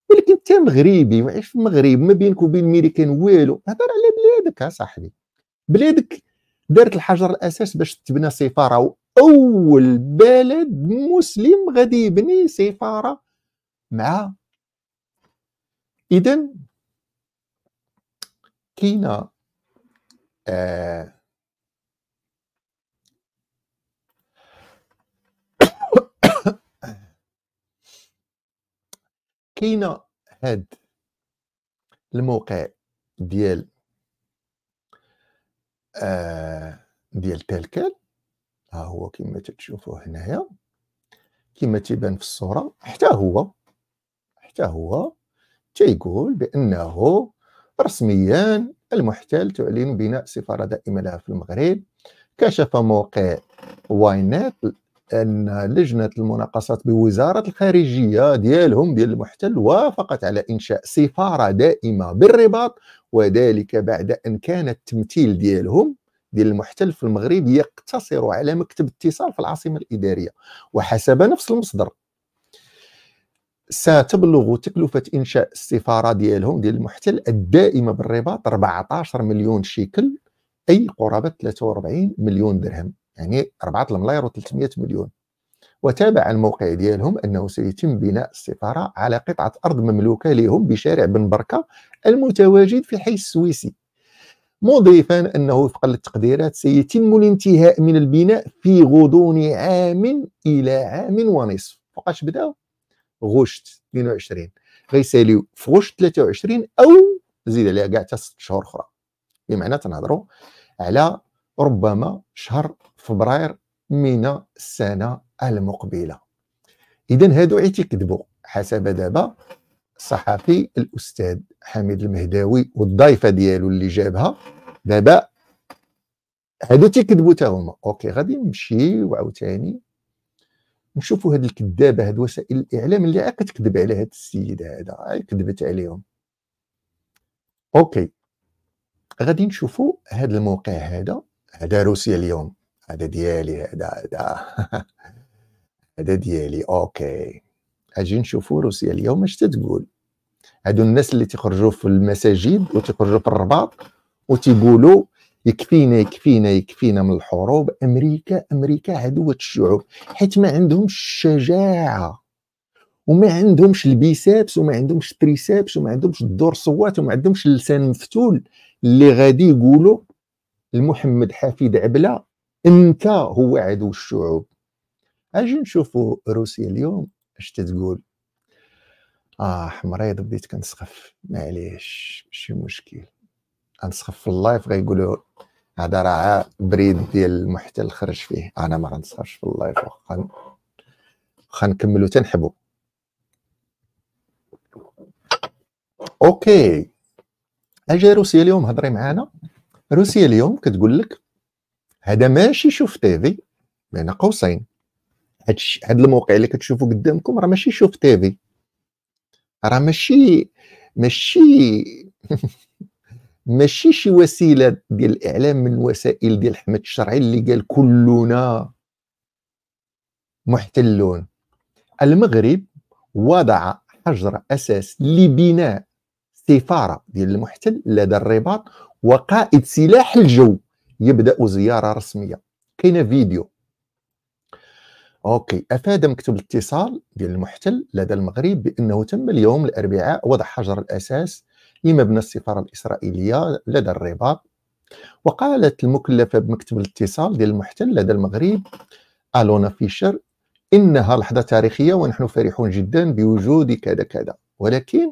ولكن انت مغربي ما في المغرب ما بينك وبين الميريكان والو هضر على بلادك صاحبي بلادك دارت الحجر الاساس باش تبنى سفاره اول بلد مسلم غادي يبني سفاره مع اذا كاينه آه كاين هاد الموقع ديال آه ديال تلكال ها هو كما تشوفوا هنايا كما تيبان في الصوره حتى هو حتى هو تيقول بانه رسميا المحتل تعلن بناء سفاره دائمه لها في المغرب كشف موقع واينت ان لجنه المناقصات بوزاره الخارجيه ديالهم ديال المحتل وافقت على انشاء سفاره دائمه بالرباط وذلك بعد ان كان التمثيل ديالهم ديال المحتل في المغرب يقتصر على مكتب اتصال في العاصمه الاداريه وحسب نفس المصدر ستبلغ تكلفة إنشاء السفارة ديالهم ديال المحتل الدائمة بالرباط 14 مليون شيكل أي قرابة 43 مليون درهم يعني 4 الملاير و300 مليون وتابع الموقع ديالهم أنه سيتم بناء السفارة على قطعة أرض مملوكة لهم بشارع بن بركة المتواجد في حي السويسي مضيفا أنه وفقا للتقديرات سيتم الانتهاء من البناء في غضون عام إلى عام ونصف فوقاش بداو غشت 22 غيساليو في غشت 23 أو زيد عليها كاع حتى 6 شهور أخرى بمعنى تنهضروا على ربما شهر فبراير من السنة المقبلة إذا هادو عيتي كذبوا حسب دابا الصحفي الأستاذ حميد المهداوي والضيفه ديالو اللي جابها دابا هادو تيكذبوا تا هما اوكي غادي نمشي عاوتاني نشوفوا هاد الكذابه هاد وسائل الاعلام اللي عا كتكذب على هاد السيد هذا كذبت عليهم اوكي غادي نشوفوا هاد الموقع هذا هذا روسيا اليوم هذا ديالي هذا هذا هذا ديالي اوكي اجي نشوفوا روسيا اليوم اش تتقول هادو الناس اللي تيخرجوا في المساجد وتيخرجوا في الرباط وتيقولوا يكفينا يكفينا يكفينا من الحروب امريكا امريكا عدوة الشعوب حيت ما عندهمش الشجاعه وما عندهمش البيسابس وما عندهمش التريسابس وما عندهمش الدور صوات وما عندهمش اللسان مفتول اللي غادي يقولوا لمحمد حفيد عبله انت هو عدو الشعوب اجي نشوفوا روسيا اليوم اش تتقول اه مريض بديت كنسخف معليش ماشي مشكل غنسخف في اللايف غيقولوا هذا راه بريد ديال المحتل خرج فيه انا ما غنسخفش في اللايف واخا واخا نكملو تنحبو اوكي اجي روسيا اليوم هضري معانا روسيا اليوم كتقول لك هذا ماشي شوف تيفي بين قوسين هاد الموقع اللي كتشوفو قدامكم راه ماشي شوف تيفي راه ماشي ماشي ماشي شي وسيله ديال الاعلام من وسائل ديال حمد الشرعي اللي قال كلنا محتلون المغرب وضع حجر اساس لبناء سفاره ديال المحتل لدى الرباط وقائد سلاح الجو يبدا زياره رسميه كاينه فيديو اوكي افاد مكتب الاتصال ديال المحتل لدى المغرب بانه تم اليوم الاربعاء وضع حجر الاساس لمبنى السفاره الاسرائيليه لدى الرباط وقالت المكلفه بمكتب الاتصال ديال المحتل لدى المغرب الونا فيشر انها لحظه تاريخيه ونحن فرحون جدا بوجود كذا كذا ولكن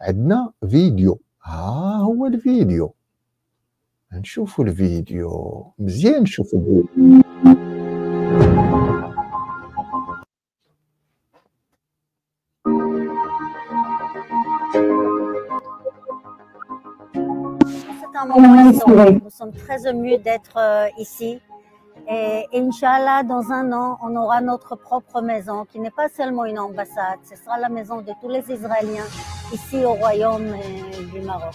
عندنا فيديو ها آه، هو الفيديو نشوفوا الفيديو مزيان نشوفوا الفيديو Nous sommes très émus d'être euh, ici. Et, et Inch'Allah, dans un an, on aura notre propre maison, qui n'est pas seulement une ambassade, ce sera la maison de tous les Israéliens ici au royaume euh, du Maroc.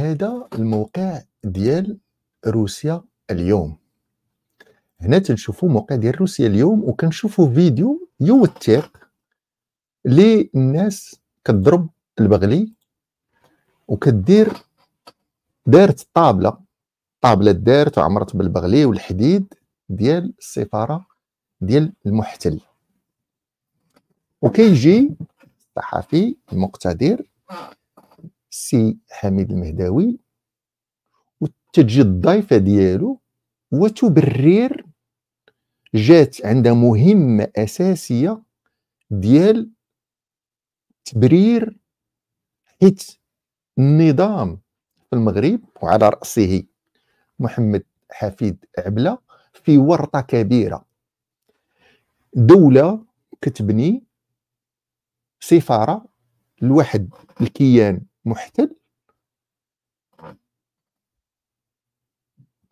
هذا الموقع ديال روسيا اليوم هنا تنشوفوا موقع ديال روسيا اليوم وكنشوفوا فيديو يوثق لي الناس كضرب البغلي وكدير دارت طابله طابله دارت وعمرت بالبغلي والحديد ديال السفاره ديال المحتل وكيجي الصحفي المقتدر سي حميد المهداوي وتجي الضيفه ديالو وتبرر جات عندها مهمه اساسيه ديال تبرير حيت النظام في المغرب وعلى راسه محمد حفيد عبله في ورطه كبيره دوله كتبني سفاره لواحد الكيان محتل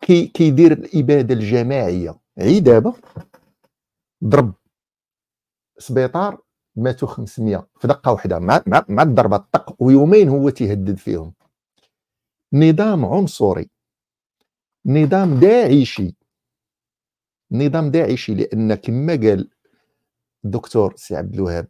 كي كيدير الاباده الجماعيه دابا ضرب سبيطار ماتوا 500 في دقه واحده مع مع, مع الضربه الطق ويومين هو تيهدد فيهم نظام عنصري نظام داعشي نظام داعشي لان كما قال الدكتور سي عبد الوهاب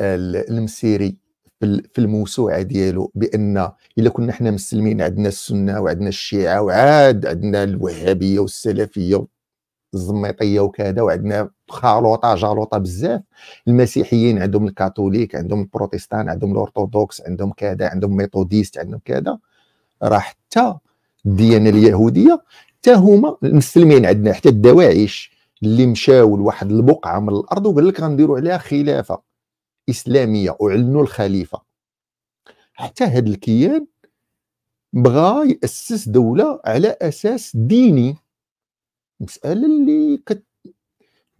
المسيري في الموسوعه ديالو بان الا كنا حنا مسلمين عندنا السنه وعندنا الشيعه وعاد عندنا الوهابيه والسلفيه الزميطيه وكذا وعندنا خالوطه جالوطه بزاف المسيحيين عندهم الكاثوليك عندهم البروتستان عندهم الارثوذكس عندهم كذا عندهم ميثوديست عندهم كذا راه حتى الديانه اليهوديه حتى هما المسلمين عندنا حتى الدواعش اللي مشاو لواحد البقعه من الارض وقال لك غنديروا عليها خلافه اسلاميه اعلنوا الخليفه حتى هذا الكيان بغى ياسس دوله على اساس ديني مساله اللي كت...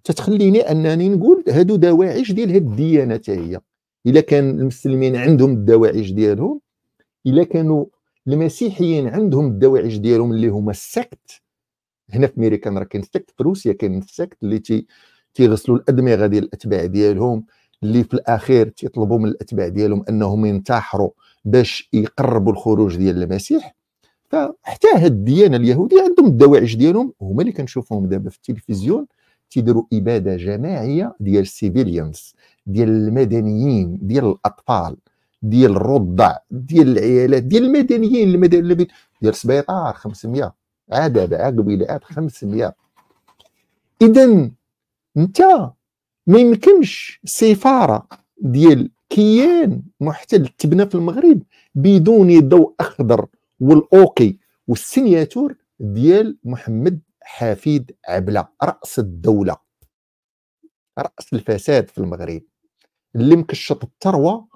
تتخليني انني نقول هادو دواعش ديال هاد الديانه حتى هي الا كان المسلمين عندهم الدواعش ديالهم الا كانوا المسيحيين عندهم الدواعش ديالهم اللي هما السكت هنا في امريكان راه كاين السكت في روسيا كاين السكت اللي تي تيغسلوا الادمغه ديال الاتباع ديالهم اللي في الاخير تيطلبوا من الاتباع ديالهم انهم ينتحروا باش يقربوا الخروج ديال المسيح فحتى هاد الديانه اليهوديه عندهم الدواعش ديالهم هما اللي كنشوفوهم دابا في التلفزيون تيديروا اباده جماعيه ديال السيفيليانز ديال المدنيين ديال الاطفال ديال الرضع ديال العيالات ديال المدنيين المدنيين ديال السبيطار 500 عاد عاد قبيله 500 اذا انت ما يمكنش سفاره ديال كيان محتل تبنى في المغرب بدون ضوء اخضر والاوقي والسينياتور ديال محمد حفيد عبله راس الدوله راس الفساد في المغرب اللي مكشط الثروه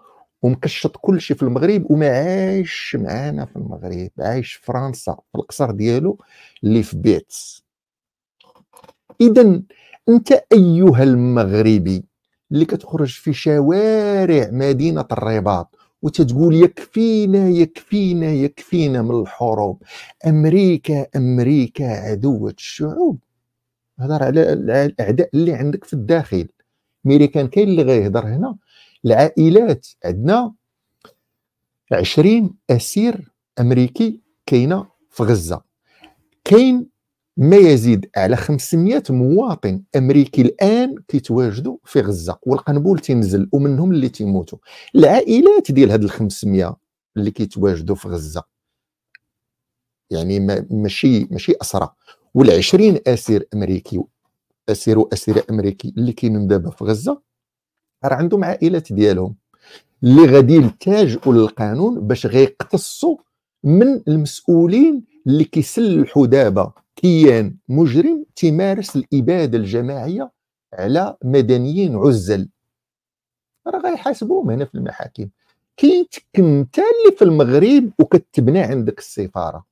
ومكشط كل شيء في المغرب وما عايش معانا في المغرب عايش في فرنسا في القصر ديالو اللي في بيتس اذا انت ايها المغربي اللي كتخرج في شوارع مدينه الرباط وتتقول يكفينا يكفينا يكفينا من الحروب امريكا امريكا عدوة الشعوب هضر على الاعداء اللي عندك في الداخل ميريكان كاين اللي غيهضر هنا العائلات عندنا 20 اسير امريكي كاينه في غزه كاين ما يزيد على 500 مواطن امريكي الان كيتواجدوا في غزه والقنبول تنزل ومنهم اللي تيموتوا العائلات ديال هاد ال 500 اللي كيتواجدوا في غزه يعني ماشي ماشي اسرى وال20 اسير امريكي اسير واسيره امريكي اللي كاينين دابا في غزه راه عندهم عائلات ديالهم اللي غادي يلتاجوا للقانون باش غيقتصوا من المسؤولين اللي كيسلحوا دابا كيان مجرم تمارس الاباده الجماعيه على مدنيين عزل راه غيحاسبوهم هنا في المحاكم كيتك انت اللي في المغرب وكتبنى عندك السفاره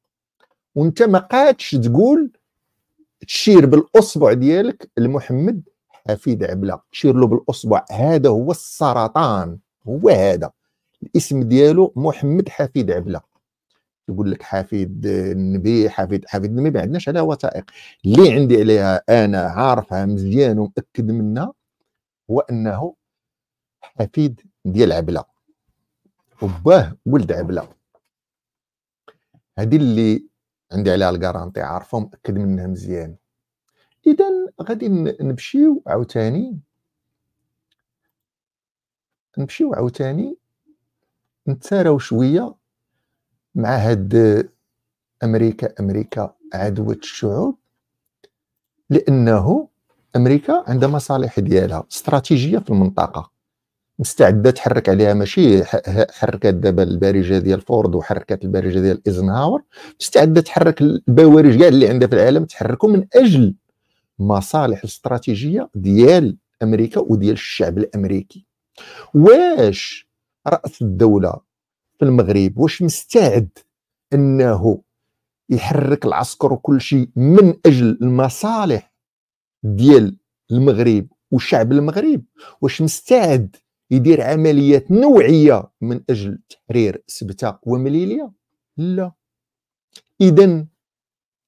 وانت ما قادش تقول تشير بالاصبع ديالك لمحمد حفيد عبله تشير له بالاصبع هذا هو السرطان هو هذا الاسم ديالو محمد حفيد عبله يقول لك حفيد النبي حفيد حفيد النبي ما عندناش عليها وثائق اللي عندي عليها انا عارفها مزيان ومتاكد منها هو انه حفيد ديال عبله وباه ولد عبله هذه اللي عندي عليها الكارانتي عارفه ومتاكد منها مزيان اذا غادي نمشيو عاوتاني نمشيو عاوتاني نتساراو شويه مع هاد امريكا امريكا عدوة الشعوب لانه امريكا عندها مصالح ديالها استراتيجيه في المنطقه مستعده تحرك عليها ماشي حركات دابا البارجه ديال فورد وحركات البارجه ديال ايزنهاور مستعده تحرك البوارج كاع اللي عندها في العالم تحركوا من اجل مصالح الاستراتيجيه ديال امريكا وديال الشعب الامريكي واش راس الدوله في المغرب واش مستعد انه يحرك العسكر وكل شيء من اجل المصالح ديال المغرب وشعب المغرب واش مستعد يدير عمليات نوعيه من اجل تحرير سبته ومليليه لا اذا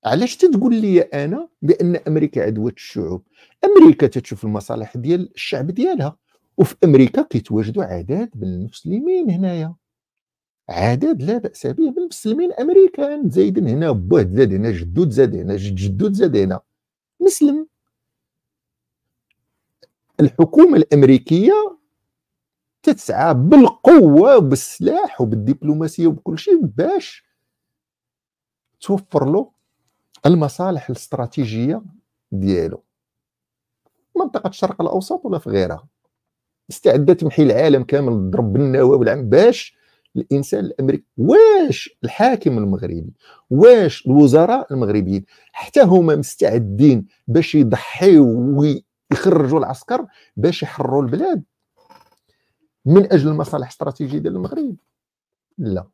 علاش تتقول لي انا بان امريكا عدوه الشعوب امريكا تتشوف المصالح ديال الشعب ديالها وفي امريكا كيتواجدوا عدد من المسلمين هنايا عدد لا باس به من المسلمين امريكان زايدين هنا بوه زاد هنا جدود زاد هنا جدود زاد هنا مسلم الحكومه الامريكيه تتسعى بالقوه وبالسلاح وبالدبلوماسيه وبكل شيء باش توفر له المصالح الاستراتيجيه ديالو منطقه الشرق الاوسط ولا في غيرها استعدت تمحي العالم كامل ضرب بالنووي والعم باش الانسان الامريكي واش الحاكم المغربي واش الوزراء المغربيين حتى هما مستعدين باش يضحيوا ويخرجوا العسكر باش يحرروا البلاد من اجل المصالح الاستراتيجيه ديال المغرب لا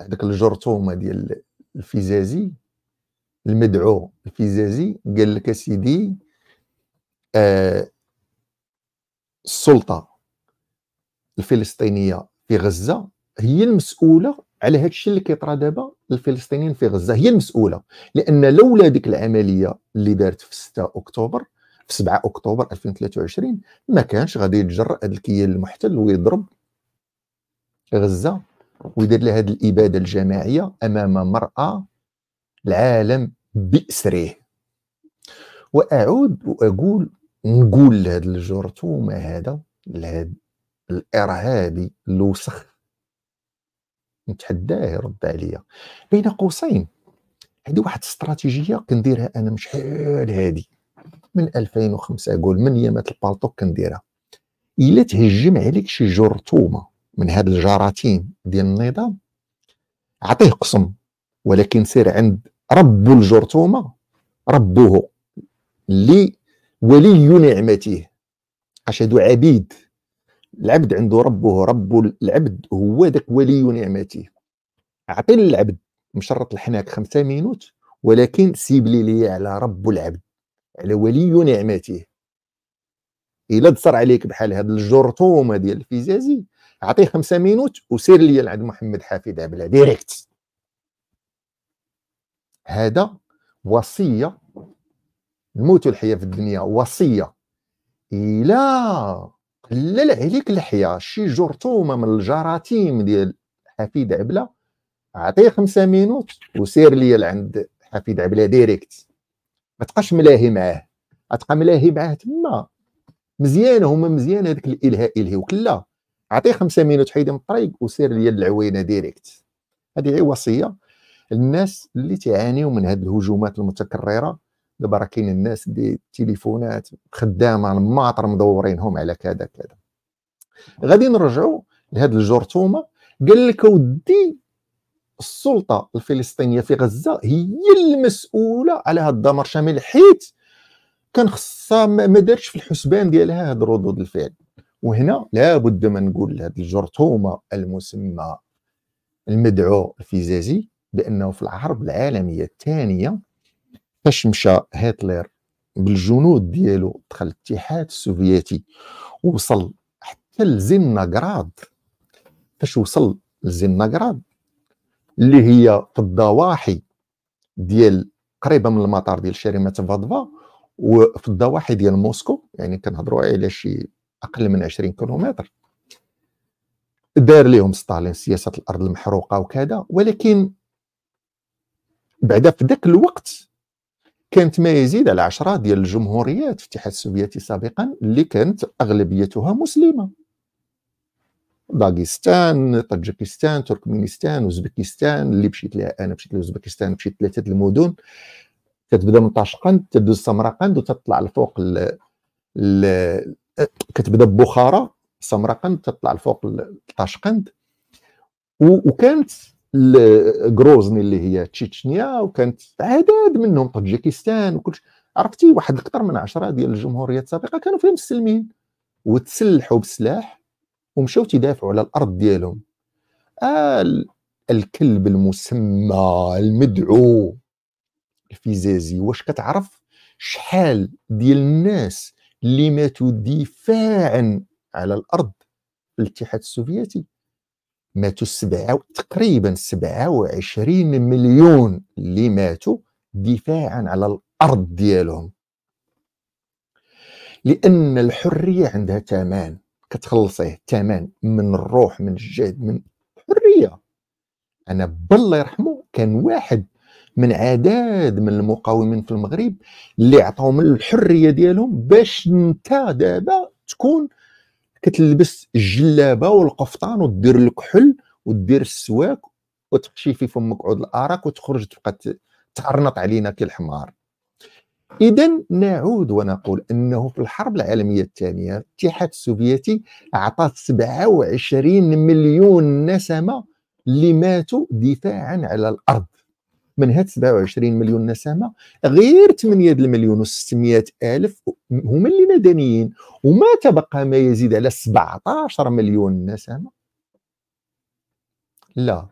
هذاك الجرثومه ديال الفيزازي المدعو الفيزازي قال لك اسيدي آه السلطه الفلسطينيه في غزه هي المسؤوله على هذا الشيء اللي كيطرى دابا الفلسطينيين في غزه هي المسؤوله لان لولا ديك العمليه اللي دارت في 6 اكتوبر في 7 اكتوبر 2023 ما كانش غادي يتجرأ هذا الكيان المحتل ويضرب غزه ويدير لها هذه الاباده الجماعيه امام مراه العالم باسره واعود واقول نقول لهاد الجرثومه هذا لهاد الارهابي الوسخ نتحداه يرد عليا بين قوسين هذه واحد الاستراتيجيه كنديرها انا مش حال هادي من 2005 قول من يامات البالطو كنديرها الا تهجم عليك شي جرثومه من هاد الجراثيم ديال النظام عطيه قسم ولكن سير عند رب الجرثومه ربه اللي ولي نعمته اشهد عبيد العبد عنده ربه رب العبد هو ذاك ولي نعمته اعطي للعبد مشرط الحناك خمسة مينوت ولكن سيب لي لي على رب العبد على ولي نعمته الا تصر عليك بحال هاد الجرثومه ديال الفيزازي اعطيه خمسة مينوت وسير لي لعند محمد حافظ عبله ديريكت هذا وصيه الموت والحياه في الدنيا وصيه الى قلل عليك الحياه شي جرثومه من الجراثيم ديال حفيد عبله عطيه خمسة مينوت وسير لي لعند حفيد عبله ديريكت ما تبقاش ملاهي معاه غتبقى ملاهي معاه تما مزيان هما مزيان هذاك الالهاء الهي وكلا عطيه خمسة مينوت حيد من الطريق وسير لي للعوينه ديريكت هذه هي وصيه الناس اللي تعانيوا من هذه الهجومات المتكرره دابا راه كاين الناس دي تليفونات خدامه على الماطر مدورينهم على كذا كذا غادي نرجعوا لهاد الجرثومه قال لك اودي السلطه الفلسطينيه في غزه هي المسؤوله على هاد الدمار شامل حيت كان خصها ما دارش في الحسبان ديالها هاد ردود الفعل وهنا لابد ما نقول لهاد الجرثومه المسمى المدعو الفيزازي بانه في الحرب العالميه الثانيه فاش مشى هتلر بالجنود ديالو دخل الاتحاد السوفيتي ووصل حتى لزينغراد فاش وصل لزينغراد اللي هي في الضواحي ديال قريبه من المطار ديال شريمه فادفا وفي الضواحي ديال موسكو يعني كنهضروا على شي اقل من 20 كيلومتر دار لهم ستالين سياسه الارض المحروقه وكذا ولكن بعدا في ذاك الوقت كانت ما يزيد على عشرة ديال الجمهوريات في الاتحاد السوفيتي سابقا اللي كانت اغلبيتها مسلمه داغستان طاجيكستان تركمانستان اوزبكستان اللي مشيت لها انا مشيت لاوزبكستان مشيت ثلاثه المدن كتبدا من طاشقند تدوز سمرقند وتطلع لفوق ال... ال... كتبدا ببخارى سمرقند تطلع لفوق طاشقند و... وكانت لغروزني اللي هي تشيتشنيا وكانت عدد منهم طاجيكستان وكل عرفتي واحد اكثر من عشرة ديال الجمهوريات السابقه كانوا فيهم مسلمين وتسلحوا بالسلاح ومشاو تدافعوا على الارض ديالهم آه الكلب المسمى المدعو الفيزازي واش كتعرف شحال ديال الناس اللي ماتوا دفاعا على الارض في الاتحاد السوفيتي ماتوا سبعة تقريبا 27 مليون اللي ماتوا دفاعا على الارض ديالهم لان الحريه عندها ثمن كتخلصيه ثمن من الروح من الجهد من الحريه انا بالله يرحمه كان واحد من عداد من المقاومين في المغرب اللي عطاهم الحريه ديالهم باش انت دابا تكون كتلبس الجلابه والقفطان ودير الكحل ودير السواك وتحشي في فمك عود الاراك وتخرج تبقى تعرنط علينا كالحمار اذا نعود ونقول انه في الحرب العالميه الثانيه الاتحاد السوفيتي اعطى 27 مليون نسمه اللي ماتوا دفاعا على الارض من هاد 27 مليون نسمه غير 8 مليون و600 الف هما اللي مدنيين وما تبقى ما يزيد على 17 مليون نسمه لا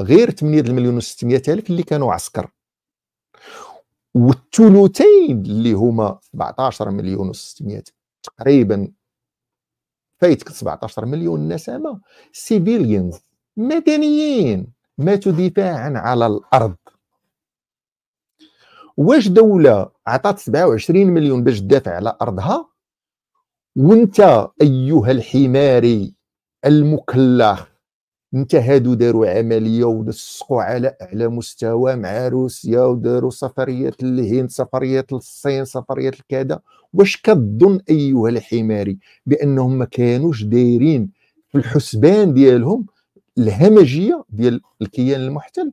غير 8 مليون و600 الف اللي كانوا عسكر والثلثين اللي هما 17 مليون و600 تقريبا فايتك 17 مليون نسمه سيفيليانز مدنيين ماتوا دفاعا على الارض واش دوله عطات 27 مليون باش تدافع على ارضها وانت ايها الحماري المكلخ انت هادو داروا عمليه ولصقوا على اعلى مستوى مع روسيا وداروا سفريات للهند سفريات للصين سفريات لكذا واش كظن ايها الحماري بانهم ما كانوش دايرين في الحسبان ديالهم الهمجيه ديال الكيان المحتل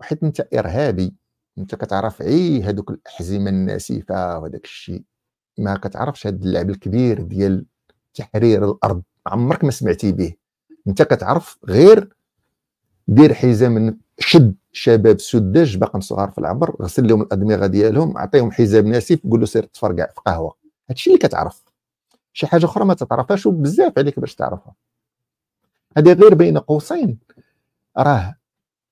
وحيت انت ارهابي انت كتعرف اي هذوك الاحزمه الناسفه وهذاك الشيء ما كتعرفش هذا اللعب الكبير ديال تحرير الارض عمرك ما سمعتي به انت كتعرف غير دير حزام شد شباب سداج باقا صغار في العمر غسل لهم الادمغه ديالهم عطيهم حزام ناسف قول له سير تفرقع في قهوه هادشي اللي كتعرف شي حاجه اخرى ما تعرفهاش وبزاف عليك باش تعرفها هذه غير بين قوسين راه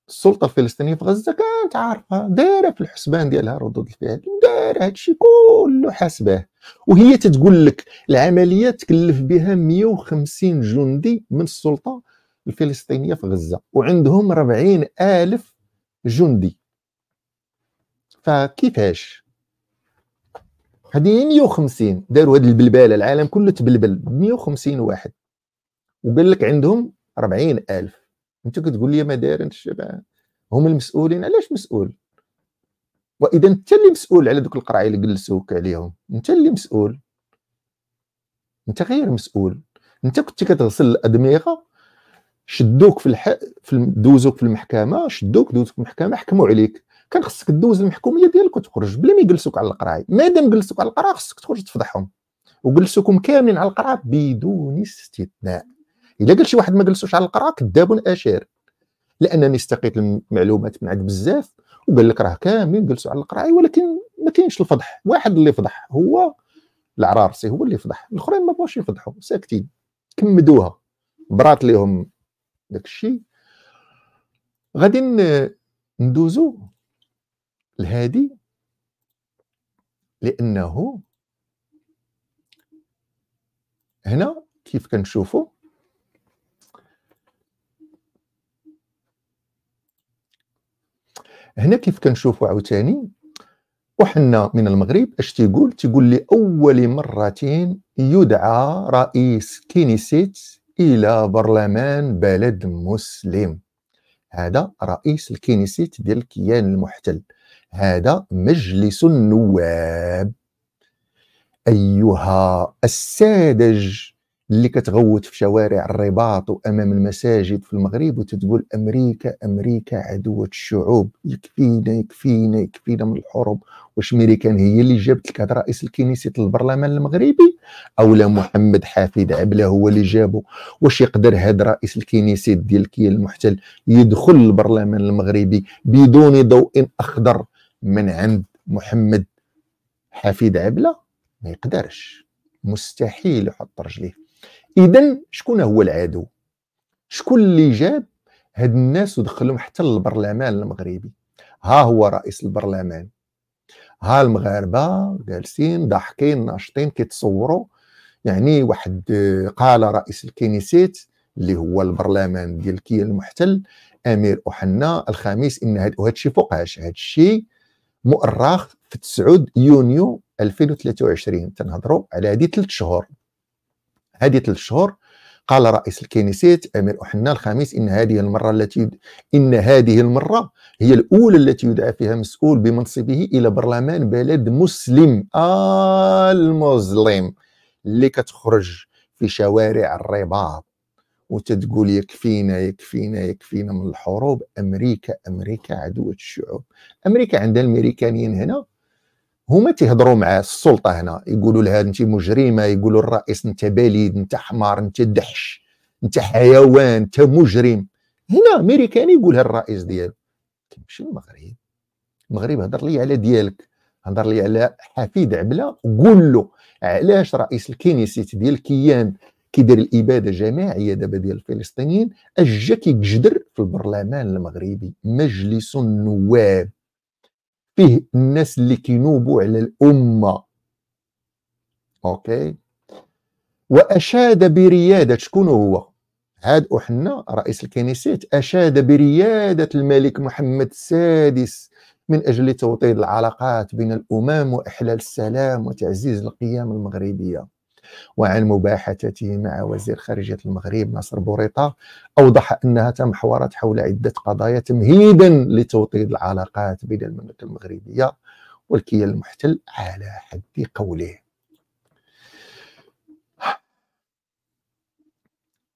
السلطه الفلسطينيه في غزه كانت عارفه دايره في الحسبان ديالها ردود الفعل دايره هادشي كله حاسباه وهي تتقول لك العمليه تكلف بها 150 جندي من السلطه الفلسطينيه في غزه وعندهم 40 الف جندي فكيفاش هذه 150 داروا هذه البلباله العالم كله تبلبل 150 واحد وقال لك عندهم 40 الف انت كتقول لي ما داير انت الشباب هما المسؤولين علاش مسؤول واذا انت اللي مسؤول على دوك القرعه اللي جلسوك عليهم انت اللي مسؤول انت غير مسؤول انت كنت كتغسل الادمغه شدوك في الح... في دوزوك في المحكمه شدوك دوزوك في المحكمه حكموا عليك كان خصك دوز المحكوميه ديالك وتخرج بلا ما يجلسوك على القراعي مادام جلسوك على القراعه خصك تخرج تفضحهم وجلسوكم كاملين على القراعه بدون استثناء الا قال شي واحد ما جلسوش على القرعه كذاب اشير لانني استقيت المعلومات من عند بزاف وقال لك راه كاملين جلسوا على القرعه ولكن ما كاينش الفضح واحد اللي فضح هو العرارسي هو اللي فضح الاخرين ما بغاوش يفضحوا ساكتين كمدوها برات ليهم داك الشيء غادي ندوزو الهادي لانه هنا كيف كنشوفوا هنا كيف كنشوفوا عاوتاني وحنا من المغرب اش تيقول تيقول لي اول مره يدعى رئيس كنيسيت الى برلمان بلد مسلم هذا رئيس الكنيسيت ديال الكيان المحتل هذا مجلس النواب ايها الساذج اللي كتغوت في شوارع الرباط وامام المساجد في المغرب وتتقول امريكا امريكا عدوة الشعوب يكفينا يكفينا يكفينا من الحروب واش ميريكان هي اللي جابت لك هذا رئيس الكنيسة البرلمان المغربي او لا محمد حافظ عبله هو اللي جابو واش يقدر هذا رئيس الكنيسة ديال كي المحتل يدخل البرلمان المغربي بدون ضوء اخضر من عند محمد حفيد عبله ما يقدرش مستحيل يحط رجليه اذا شكون هو العدو شكون اللي جاب هاد الناس ودخلهم حتى للبرلمان المغربي ها هو رئيس البرلمان ها المغاربه جالسين ضاحكين ناشطين كيتصوروا يعني واحد آه، قال رئيس الكنيسيت اللي هو البرلمان ديال الكيان المحتل امير احنا الخميس ان هذا الشيء فوقاش هذا الشيء مؤرخ في 9 يونيو 2023 تنهضروا على هذه ثلاث شهور هذه ثلاث شهور قال رئيس الكنيسيت أمير أحنا الخامس إن هذه المرة التي إن هذه المرة هي الأولى التي يدعى فيها مسؤول بمنصبه إلى برلمان بلد مسلم آه المظلم اللي كتخرج في شوارع الرباط وتتقول يكفينا يكفينا يكفينا من الحروب أمريكا أمريكا عدوة الشعوب أمريكا عندها الميريكانيين هنا هما تيهضروا مع السلطه هنا يقولوا لها انت مجرمه يقولوا الرئيس انت بليد انت حمار انت دحش انت حيوان انت مجرم هنا امريكاني يقولها الرئيس ديالو كيمشي المغرب المغرب هضر لي على ديالك هضر لي على حفيد عبله قول له علاش رئيس الكنيسيت ديال كيان كيدير الاباده جماعيه دابا ديال الفلسطينيين اجا كيجدر في البرلمان المغربي مجلس النواب فيه الناس اللي كينوبوا على الامه اوكي واشاد برياده شكون هو عاد احنا رئيس الكنيسيت اشاد برياده الملك محمد السادس من اجل توطيد العلاقات بين الامم واحلال السلام وتعزيز القيم المغربيه وعن مباحثته مع وزير خارجية المغرب ناصر بوريطة أوضح أنها تمحورت حول عدة قضايا تمهيدا لتوطيد العلاقات بين المملكة المغربية والكيان المحتل على حد قوله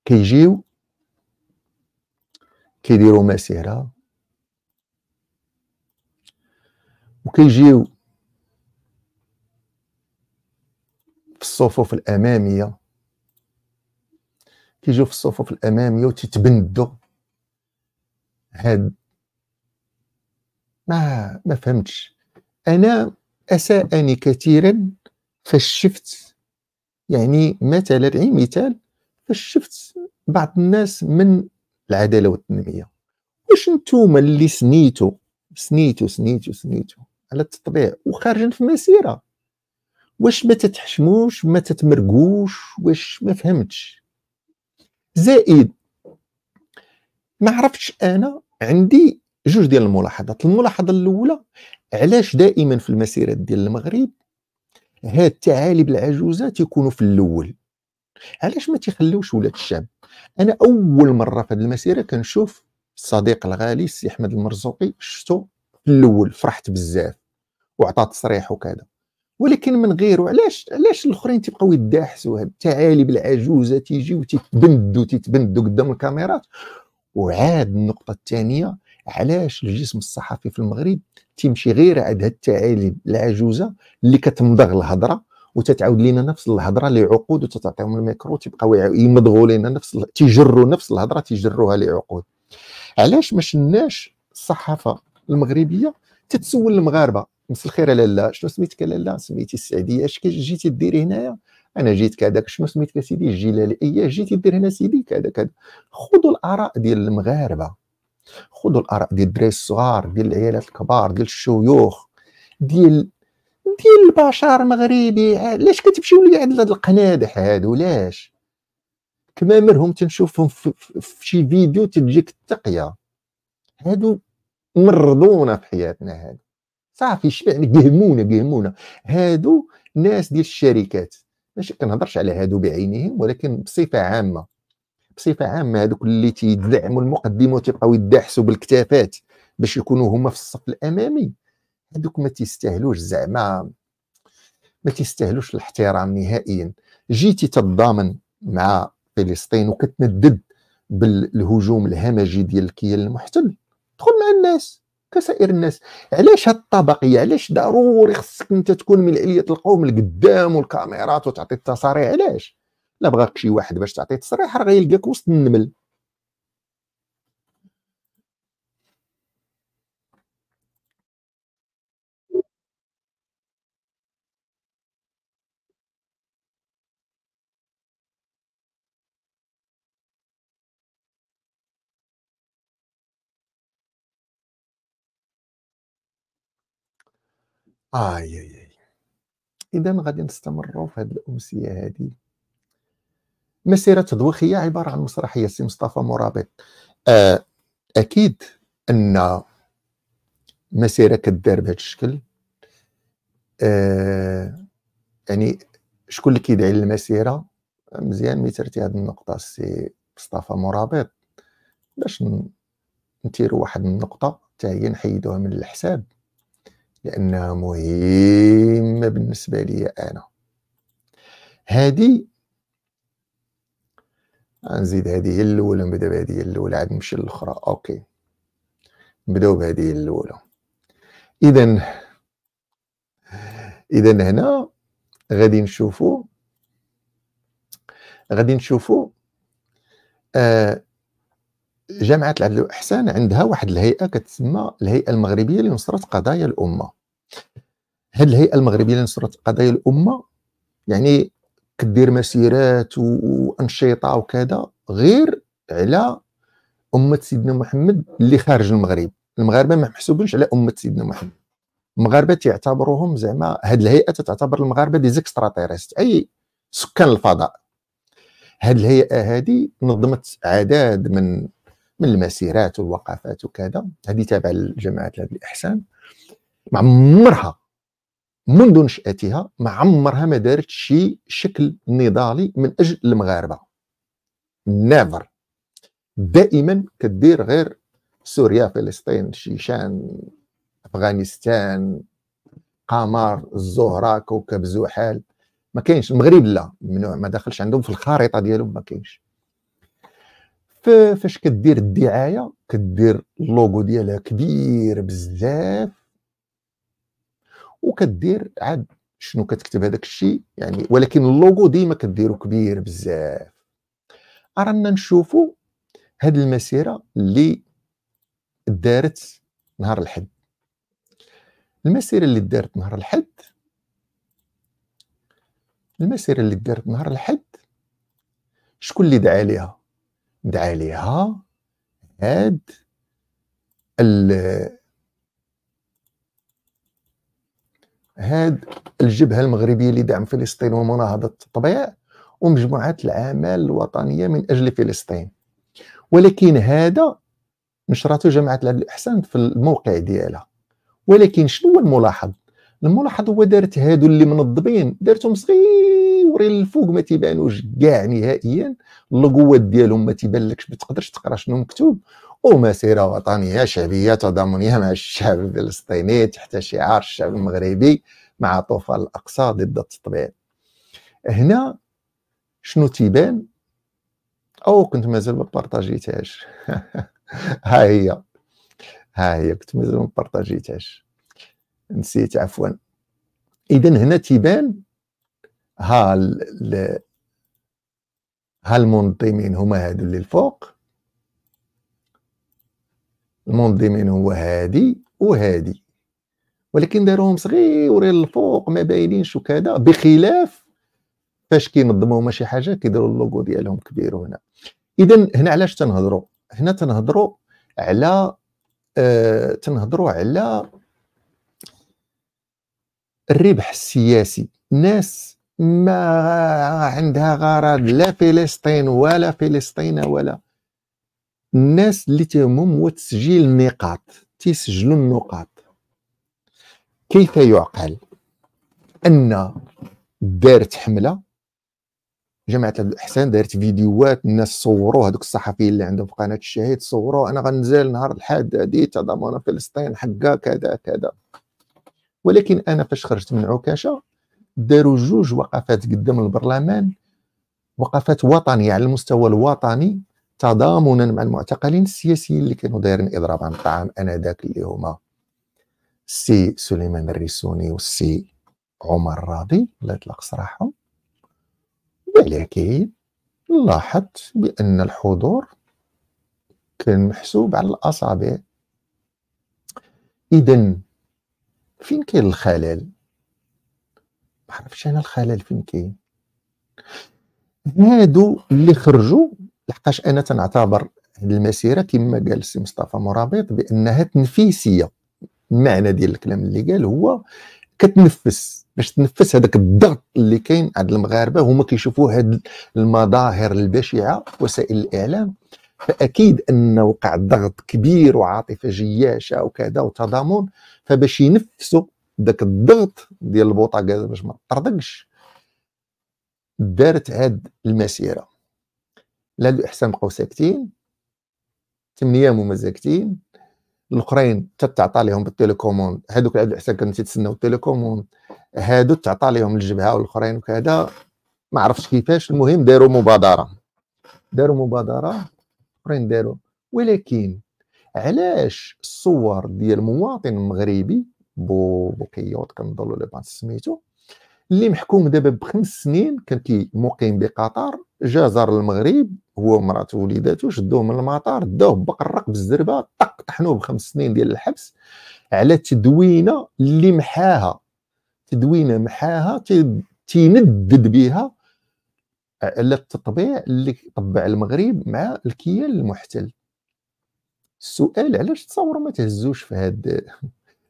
كيجيو كيديروا مسيره وكيجيو الصفوف الاماميه كيجيو في الصفوف الاماميه وتيتبندوا هاد ما ما فهمتش انا اساءني كثيرا فاش شفت يعني مثلا غير مثال فاش شفت بعض الناس من العداله والتنميه واش نتوما اللي سنيتو سنيتو سنيتو سنيتو على التطبيع وخارجين في مسيره واش ما تتحشموش ما تتمرقوش واش ما فهمتش زائد ما عرفتش انا عندي جوج ديال الملاحظات الملاحظه الاولى علاش دائما في المسيرات ديال المغرب هاد التعالب العجوزه تيكونوا في الاول علاش ما تيخليوش ولاد الشعب انا اول مره في هذه المسيره كنشوف الصديق الغالي السي احمد المرزوقي شفتو في الاول فرحت بزاف وعطى تصريح وكذا ولكن من غيره علاش علاش الاخرين تيبقاو يداحسوا التعالي بالعجوزه تيجي وتتبندوا تتبندوا قدام الكاميرات وعاد النقطه الثانيه علاش الجسم الصحفي في المغرب تيمشي غير عند هاد التعالي العجوزه اللي كتمضغ الهضره وتتعاود لنا نفس الهضره لعقود وتتعطيهم الميكرو تيبقاو يمضغوا لنا نفس تيجروا نفس الهضره تيجروها لعقود علاش ما شناش الصحافه المغربيه تتسول المغاربه مس الخير يا لاله شنو سميتك يا لاله سميتي السعديه اش جيتي ديري هنايا انا جيت كذاك شنو سميتك سيدي الجلالي ايه جيتي دير هنا سيدي كذا كذا خذوا الاراء ديال المغاربه خذوا الاراء ديال الدراري الصغار ديال العيالات الكبار ديال الشيوخ ديال ديال البشر المغربي علاش كتمشيو لي عند هاد القنادح هادو علاش مرهم تنشوفهم في, في شي فيديو تجيك التقيه هادو مرضونا في حياتنا هادو صافي شبعنا يهمونا بيهمونا هادو ناس ديال الشركات ماشي كنهضرش على هادو بعينهم ولكن بصفه عامه بصفه عامه هادوك اللي تيدعموا المقدمه وتيبقاو يداحسوا بالكتافات باش يكونوا هما في الصف الامامي هادوك ما تيستاهلوش زعما ما تيستاهلوش الاحترام نهائيا جيتي تضامن مع فلسطين وكتندد بالهجوم الهمجي ديال الكيان المحتل دخل مع الناس كسائر الناس علاش هاد الطبقيه علاش ضروري خصك انت تكون من عليه القوم القدام والكاميرات وتعطي التصاريح علاش لا بغاك شي واحد باش تعطي تصريح راه غيلقاك وسط النمل اي اي اي اذا غادي نستمروا في هذه الامسيه هذه مسيره تدويخيه عباره عن مسرحيه سي مصطفى مرابط آه اكيد ان مسيره كدار بهذا الشكل آه يعني شكون اللي كيدعي للمسيره مزيان ميترتي هذه النقطه سي مصطفى مرابط باش نديرو واحد النقطه حتى هي نحيدوها من الحساب لانها مهمه بالنسبه لي انا هذه غنزيد هذه هي الاولى نبدا بهذه هي الاولى عاد نمشي للاخرى اوكي نبداو بهذه هي الاولى اذا اذا هنا غادي نشوفوا غادي نشوفوا آه جامعه العدل والاحسان عندها واحد الهيئه كتسمى الهيئه المغربيه لنصره قضايا الامه هذه الهيئه المغربيه لنصره قضايا الامه يعني كدير مسيرات وانشطه وكذا غير على امه سيدنا محمد اللي خارج المغرب المغاربه ما محسوبينش على امه سيدنا محمد المغاربه يعتبروهم زعما هاد الهيئه تعتبر المغاربه دي زيكستراتيرست اي سكان الفضاء هاد الهيئه هذه نظمت عدد من من المسيرات والوقفات وكذا هذه تابعه لجماعه الاحسان ما عمرها منذ نشاتها ما عمرها ما دارت شي شكل نضالي من اجل المغاربه نيفر دائما كدير غير سوريا فلسطين شيشان افغانستان قمر الزهره كوكب زحال ما كاينش المغرب لا ممنوع ما دخلش عندهم في الخارطه ديالهم ما كاينش فاش كدير الدعايه كدير اللوغو ديالها كبير بزاف وكدير عاد شنو كتكتب هذاك الشيء يعني ولكن اللوغو ديما كديرو كبير بزاف ارانا نشوفوا هاد المسيره اللي دارت نهار الحد المسيره اللي دارت نهار الحد المسيره اللي دارت نهار الحد شكون اللي دعا ليها دعا ليها هاد ال هاد الجبهة المغربية لدعم فلسطين ومناهضة التطبيع ومجموعات الأعمال الوطنية من أجل فلسطين ولكن هذا نشرته جماعة العدل الإحسان في الموقع ديالها ولكن شنو هو الملاحظ؟ الملاحظ هو دارت هادو اللي منظمين دارتهم صغير التيوري الفوق ما تيبانوش كاع نهائيا القوات ديالهم ما تيبانلكش ما تقدرش تقرا شنو مكتوب ومسيرة وطنية شعبية تضامنية مع الشعب الفلسطيني تحت شعار الشعب المغربي مع طوفان الأقصى ضد التطبيع هنا شنو تيبان أو كنت مازال ما بارطاجيتهاش ها هي ها هي كنت مازال ما بارطاجيتهاش نسيت عفوا إذا هنا تيبان هال هالمنظمين هما هادو اللي الفوق المنظمين هو هادي وهادي ولكن داروهم صغيورين الفوق ما باينينش وكذا بخلاف فاش كينظموا هما شي حاجه كيديروا اللوغو ديالهم كبير هنا اذا هنا علاش تنهضروا هنا تنهضروا على آه تنهضروا على الربح السياسي ناس ما عندها غرض لا فلسطين ولا فلسطين ولا الناس اللي تهمهم هو تسجيل النقاط تسجلوا النقاط كيف يعقل ان دارت حمله جماعه الاحسان دارت فيديوهات الناس صوروا هذوك الصحفيين اللي عندهم في قناه الشهيد صوروا انا غنزال نهار الحد هادي تضامن فلسطين حقا كذا كذا ولكن انا فاش خرجت من عكاشه داروا جوج وقفات قدام البرلمان وقفات وطنيه على المستوى الوطني تضامنا مع المعتقلين السياسيين اللي كانوا دايرين اضراب عن الطعام انذاك اللي هما السي سليمان الريسوني والسي عمر الراضي الله يطلق صراحه ولكن لاحظت بان الحضور كان محسوب على الاصابع اذا فين كاين الخلل ما عرفتش انا الخلل فين كاين هادو اللي خرجوا لحقاش انا تنعتبر المسيره كما قال السي مصطفى مرابط بانها تنفيسيه المعنى ديال الكلام اللي قال هو كتنفس باش تنفس هذاك الضغط اللي كاين عند المغاربه هما كيشوفوا هاد المظاهر البشعه في وسائل الاعلام فاكيد ان وقع ضغط كبير وعاطفه جياشه وكذا وتضامن فباش ينفسوا داك الضغط ديال البوطاكازا باش ما طردقش دارت هاد المسيره لا الاحسان بقاو ساكتين ثمانيه ايام هما ساكتين الاخرين تتعطى لهم بالتيليكوموند هادوك عاد الاحسان كانوا تيتسناو التيليكوموند هادو تعطى لهم الجبهه والاخرين وكذا ما عرفتش كيفاش المهم داروا مبادره داروا مبادره الاخرين داروا ولكن علاش الصور ديال مواطن مغربي بو كيوت كنضلوا لي بان سميتو اللي محكوم دابا بخمس سنين كان كي مقيم بقطر جا زار المغرب هو ومراته وليداتو شدوه من المطار داوه بقرق بالزربه طق طحنوه بخمس سنين ديال الحبس على تدوينه اللي محاها تدوينه محاها تيندد بها آه، على التطبيع اللي طبع المغرب مع الكيان المحتل السؤال علاش تصوروا ما تهزوش في هاد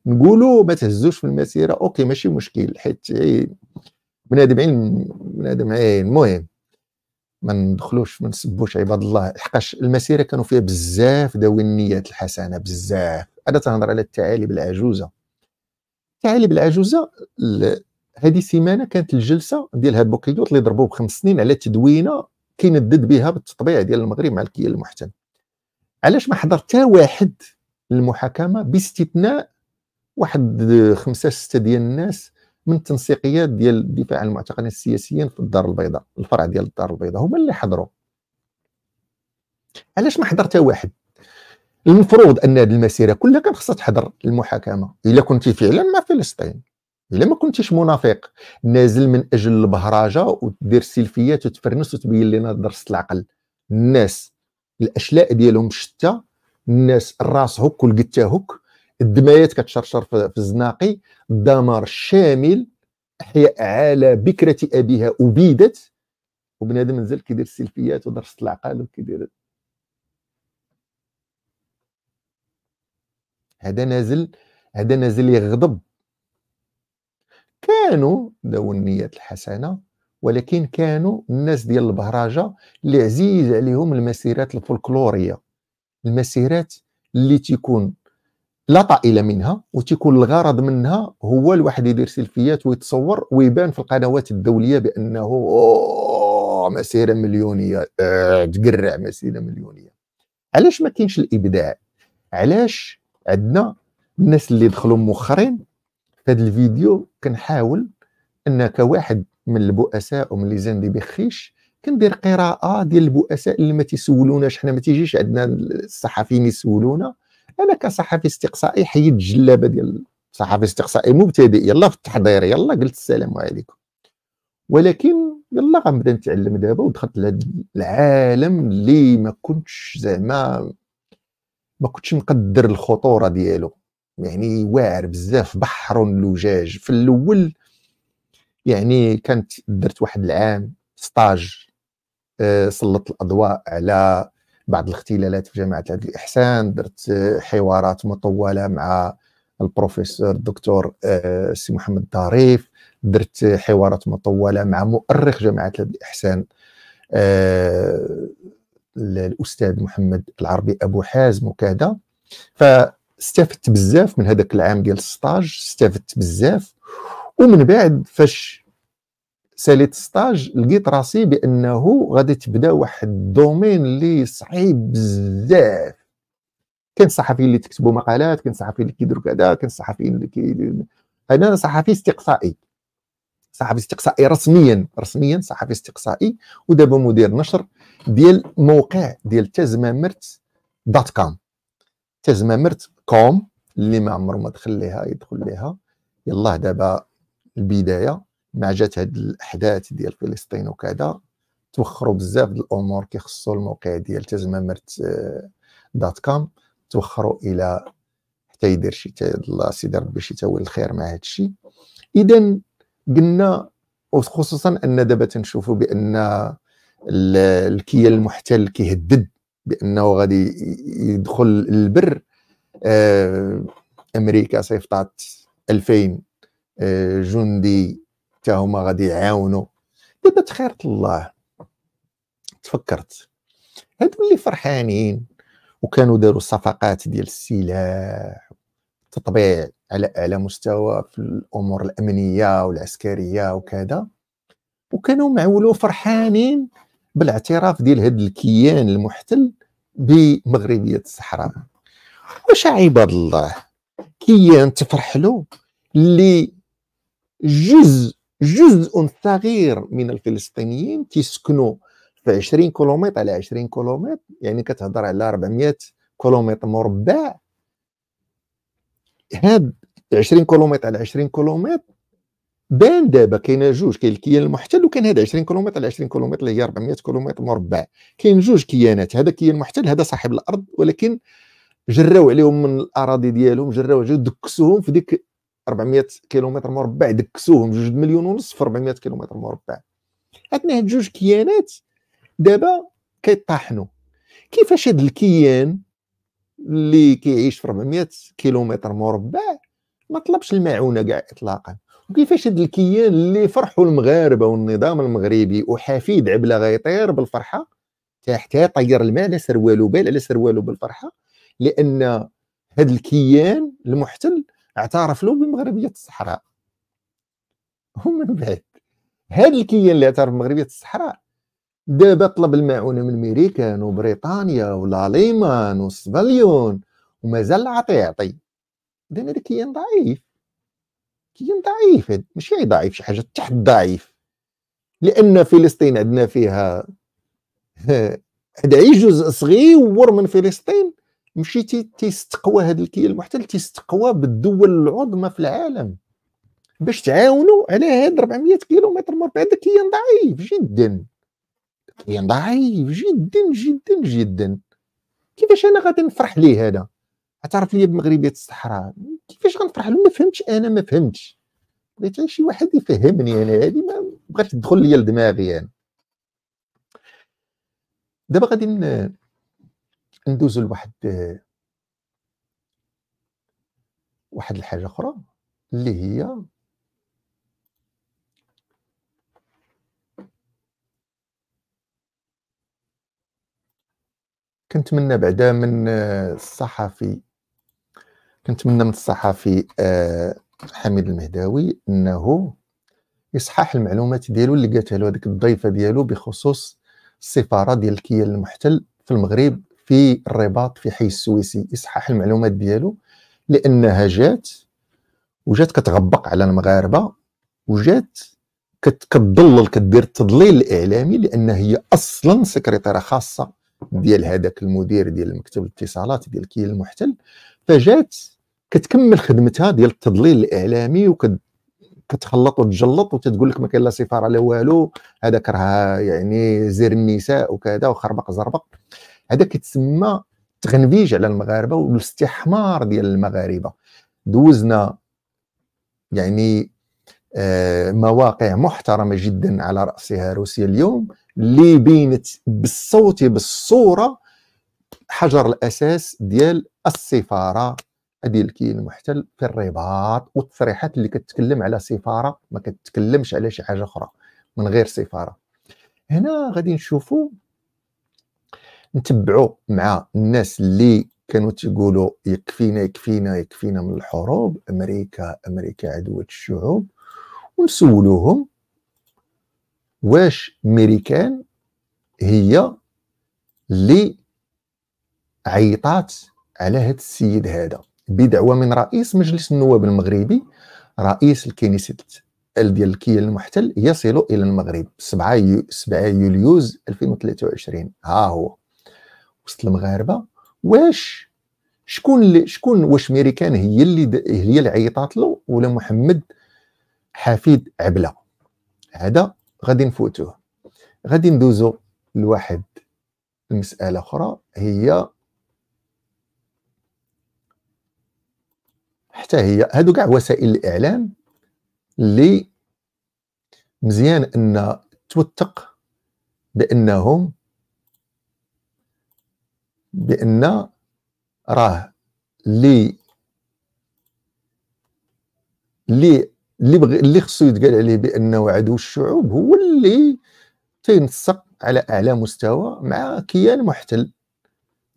نقولوا ما تهزوش في المسيره اوكي ماشي مشكل حيت بنادم عين بنادم عين المهم ما ندخلوش ما نسبوش عباد الله حقاش المسيره كانوا فيها بزاف ذوي النيات الحسنه بزاف انا تنهضر على التعاليب العجوزه التعاليب العجوزه هذه سيمانه كانت الجلسه ديال هاد بوكيوت اللي ضربوه بخمس سنين على تدوينه كيندد بها بالتطبيع ديال المغرب مع الكيان المحتل علاش ما حضر حتى واحد المحاكمه باستثناء واحد خمسه سته ديال الناس من التنسيقيات ديال الدفاع عن المعتقلين السياسيين في الدار البيضاء الفرع ديال الدار البيضاء هما اللي حضروا علاش ما حضر واحد المفروض ان هذه المسيره كلها كان خصها تحضر المحاكمه الا كنت فعلا مع فلسطين الا ما كنتيش منافق نازل من اجل البهرجه ودير سيلفيات وتفرنس وتبين لنا درس العقل الناس الاشلاء ديالهم شتى الناس الراس هك والقتا هك الدمايات كتشرشر في الزناقي الدمار الشامل احياء على بكره ابيها ابيدت وبنادم نزل كيدير السيلفيات ودرس العقل وكيدير هذا نازل هذا نازل يغضب كانوا ذو النيات الحسنة ولكن كانوا الناس ديال البهرجة اللي عزيز عليهم المسيرات الفولكلورية المسيرات اللي تيكون لا طائل منها وتيكون الغرض منها هو الواحد يدير سيلفيات ويتصور ويبان في القنوات الدوليه بانه مسيره مليونيه أه تقرع مسيره مليونيه علاش ما كاينش الابداع علاش عندنا الناس اللي دخلوا مؤخرين في هذا الفيديو كنحاول ان كواحد من البؤساء ومن اللي زاندي بخيش كندير قراءه ديال البؤساء اللي ما تيسولوناش حنا ما تيجيش عندنا الصحفيين يسولونا انا كصحفي استقصائي حيدت الجلابه ديال صحفي استقصائي مبتدئ يلا في التحضير يلا قلت السلام عليكم ولكن يلا غنبدا نتعلم دابا ودخلت لهذا العالم اللي ما كنتش زعما ما كنتش مقدر الخطوره ديالو يعني واعر بزاف بحر لجاج في الاول يعني كانت درت واحد العام ستاج آه، سلط الاضواء على بعض الاختلالات في جامعه عبد الاحسان درت حوارات مطوله مع البروفيسور الدكتور آه، سي محمد ظريف درت حوارات مطوله مع مؤرخ جامعه عبد الاحسان آه، الاستاذ محمد العربي ابو حازم وكذا فاستفدت بزاف من هذاك العام ديال الستاج استفدت بزاف ومن بعد فاش ساليت ستاج لقيت راسي بانه غادي تبدا واحد الدومين اللي صعيب بزاف كاين صحفيين اللي تكتبوا مقالات كاين صحفيين اللي كيديروا كذا كاين صحفيين اللي كي... انا صحفي استقصائي صحفي استقصائي رسميا رسميا صحفي استقصائي ودابا مدير نشر ديال موقع ديال تازمامرت دوت كوم تازمامرت كوم اللي ما عمره ما دخل ليها يدخل ليها يلاه دابا البدايه مع جات هاد الاحداث ديال فلسطين وكذا توخروا بزاف د الامور كيخصوا الموقع ديال تزمامرت دوت آه، كوم توخروا الى حتى يدير شي الله سيدي ربي شي تاويل الخير مع هاد الشيء اذا قلنا وخصوصا ان دابا تنشوفوا بان الكيان المحتل كيهدد بانه غادي يدخل البر آه، امريكا صيفطات 2000 آه، جندي حتى هما غادي يعاونوا دابا تخيرت الله تفكرت هادو اللي فرحانين وكانوا داروا صفقات ديال السلاح تطبيع على اعلى مستوى في الامور الامنيه والعسكريه وكذا وكانوا معولو فرحانين بالاعتراف ديال هاد الكيان المحتل بمغربيه الصحراء واش عباد الله كيان تفرحلو اللي جزء جزء صغير من الفلسطينيين تيسكنوا في 20 كيلومتر على 20 كيلومتر يعني كتهضر على 400 كيلومتر مربع هاد 20 كيلومتر على 20 كيلومتر بان دابا كاين جوج كاين الكيان المحتل وكاين هذا 20 كيلومتر على 20 كيلومتر اللي هي 400 كيلومتر مربع كاين جوج كيانات هذا كيان محتل هذا صاحب الارض ولكن جراو عليهم من الاراضي ديالهم جراو عليهم دكسوهم في ديك 400 كيلومتر مربع دكسوهم جوج مليون ونص في 400 كيلومتر مربع عندنا هاد جوج كيانات دابا كيطاحنوا كيفاش هاد الكيان اللي كيعيش في 400 كيلومتر مربع ما طلبش المعونه كاع اطلاقا وكيفاش هاد الكيان اللي فرحوا المغاربه والنظام المغربي وحفيد عبله غيطير بالفرحه تحتها طير الماء على سروالو بال على سروالو بالفرحه لان هاد الكيان المحتل اعترف له بمغربيه الصحراء هو من بعد هذا الكيان اللي اعترف بمغربيه الصحراء دابا طلب المعونه من الميريكان وبريطانيا والاليمان والصبليون ومازال عطي يعطي لان هذا كيان ضعيف كيان ضعيف ماشي ضعيف شي حاجه تحت ضعيف لان فلسطين عندنا فيها هذا جزء صغير من فلسطين مشيتي تيستقوى هذا الكيان المحتل تيستقوى بالدول العظمى في العالم باش تعاونوا على هاد 400 كيلومتر مربع هذا كيان ضعيف جدا كيان ضعيف جدا جدا جدا كيفاش انا غادي نفرح ليه هذا اعترف لي بمغربيه الصحراء كيفاش غنفرح له ما فهمتش انا ما فهمتش بغيت غير شي واحد يفهمني انا هذه ما بغاتش تدخل ليا لدماغي انا يعني. دابا غادي ندوزو لواحد واحد الحاجه اخرى اللي هي كنتمنى بعدا من آه، الصحفي كنتمنى من الصحفي آه، حميد المهداوي انه يصحح المعلومات ديالو اللي قالتها له هذيك الضيفه ديالو بخصوص السفاره ديال الكيان المحتل في المغرب في الرباط في حي السويسي اصحاح المعلومات ديالو لانها جات وجات كتغبق على المغاربه وجات كتضلل كدير التضليل الاعلامي لان هي اصلا سكرتيره خاصه ديال هذاك المدير ديال المكتب الاتصالات ديال كيل المحتل فجات كتكمل خدمتها ديال التضليل الاعلامي وكتخلط وتجلط وتتقول لك ما كاين لا سفاره لا والو هذاك راه يعني زير النساء وكذا وخربق زربق هذا كتسمى تغنفيج على المغاربه والاستحمار ديال المغاربه دوزنا يعني آه، مواقع محترمه جدا على راسها روسيا اليوم اللي بينت بالصوت بالصوره حجر الاساس ديال السفاره ديال الكيان المحتل في الرباط والتصريحات اللي كتكلم على سفاره ما كتكلمش على شي حاجه اخرى من غير سفاره هنا غادي نشوفوا نتبعوا مع الناس اللي كانوا تيقولوا يكفينا يكفينا يكفينا من الحروب امريكا امريكا عدوة الشعوب ونسولوهم واش ميريكان هي اللي عيطات على هذا السيد هذا بدعوة من رئيس مجلس النواب المغربي رئيس الكنيسة ديال الكيان المحتل يصل الى المغرب 7 7 يوليوز 2023 ها هو وسط المغاربه واش شكون اللي شكون واش ميريكان هي اللي هي اللي عيطات له ولا محمد حفيد عبله هذا غادي نفوتوه غادي ندوزو لواحد المساله اخرى هي حتى هي هادو كاع وسائل الاعلام اللي مزيان ان توثق بانهم بان راه اللي اللي اللي بغ... اللي خصو يتقال عليه بانه عدو الشعوب هو اللي تينسق على اعلى مستوى مع كيان محتل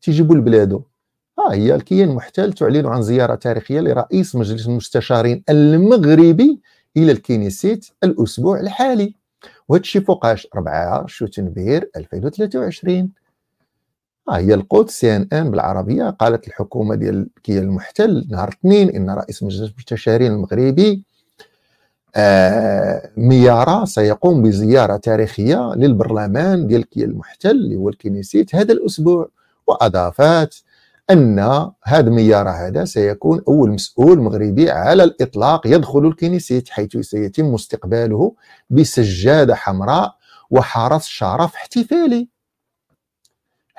تيجيبوا لبلادو ها آه هي الكيان المحتل تعلن عن زياره تاريخيه لرئيس مجلس المستشارين المغربي الى الكنيسيت الاسبوع الحالي وهذا الشيء فوقاش 4 شوتنبير 2023 آه هي القدس سي ان ان بالعربيه قالت الحكومه ديال كي المحتل نهار اثنين ان رئيس مجلس المستشارين المغربي آه ميارا سيقوم بزياره تاريخيه للبرلمان ديال كي المحتل اللي هو الكنيسيت هذا الاسبوع واضافت ان هذا ميارا هذا سيكون اول مسؤول مغربي على الاطلاق يدخل الكنيسيت حيث سيتم استقباله بسجاده حمراء وحرس شرف احتفالي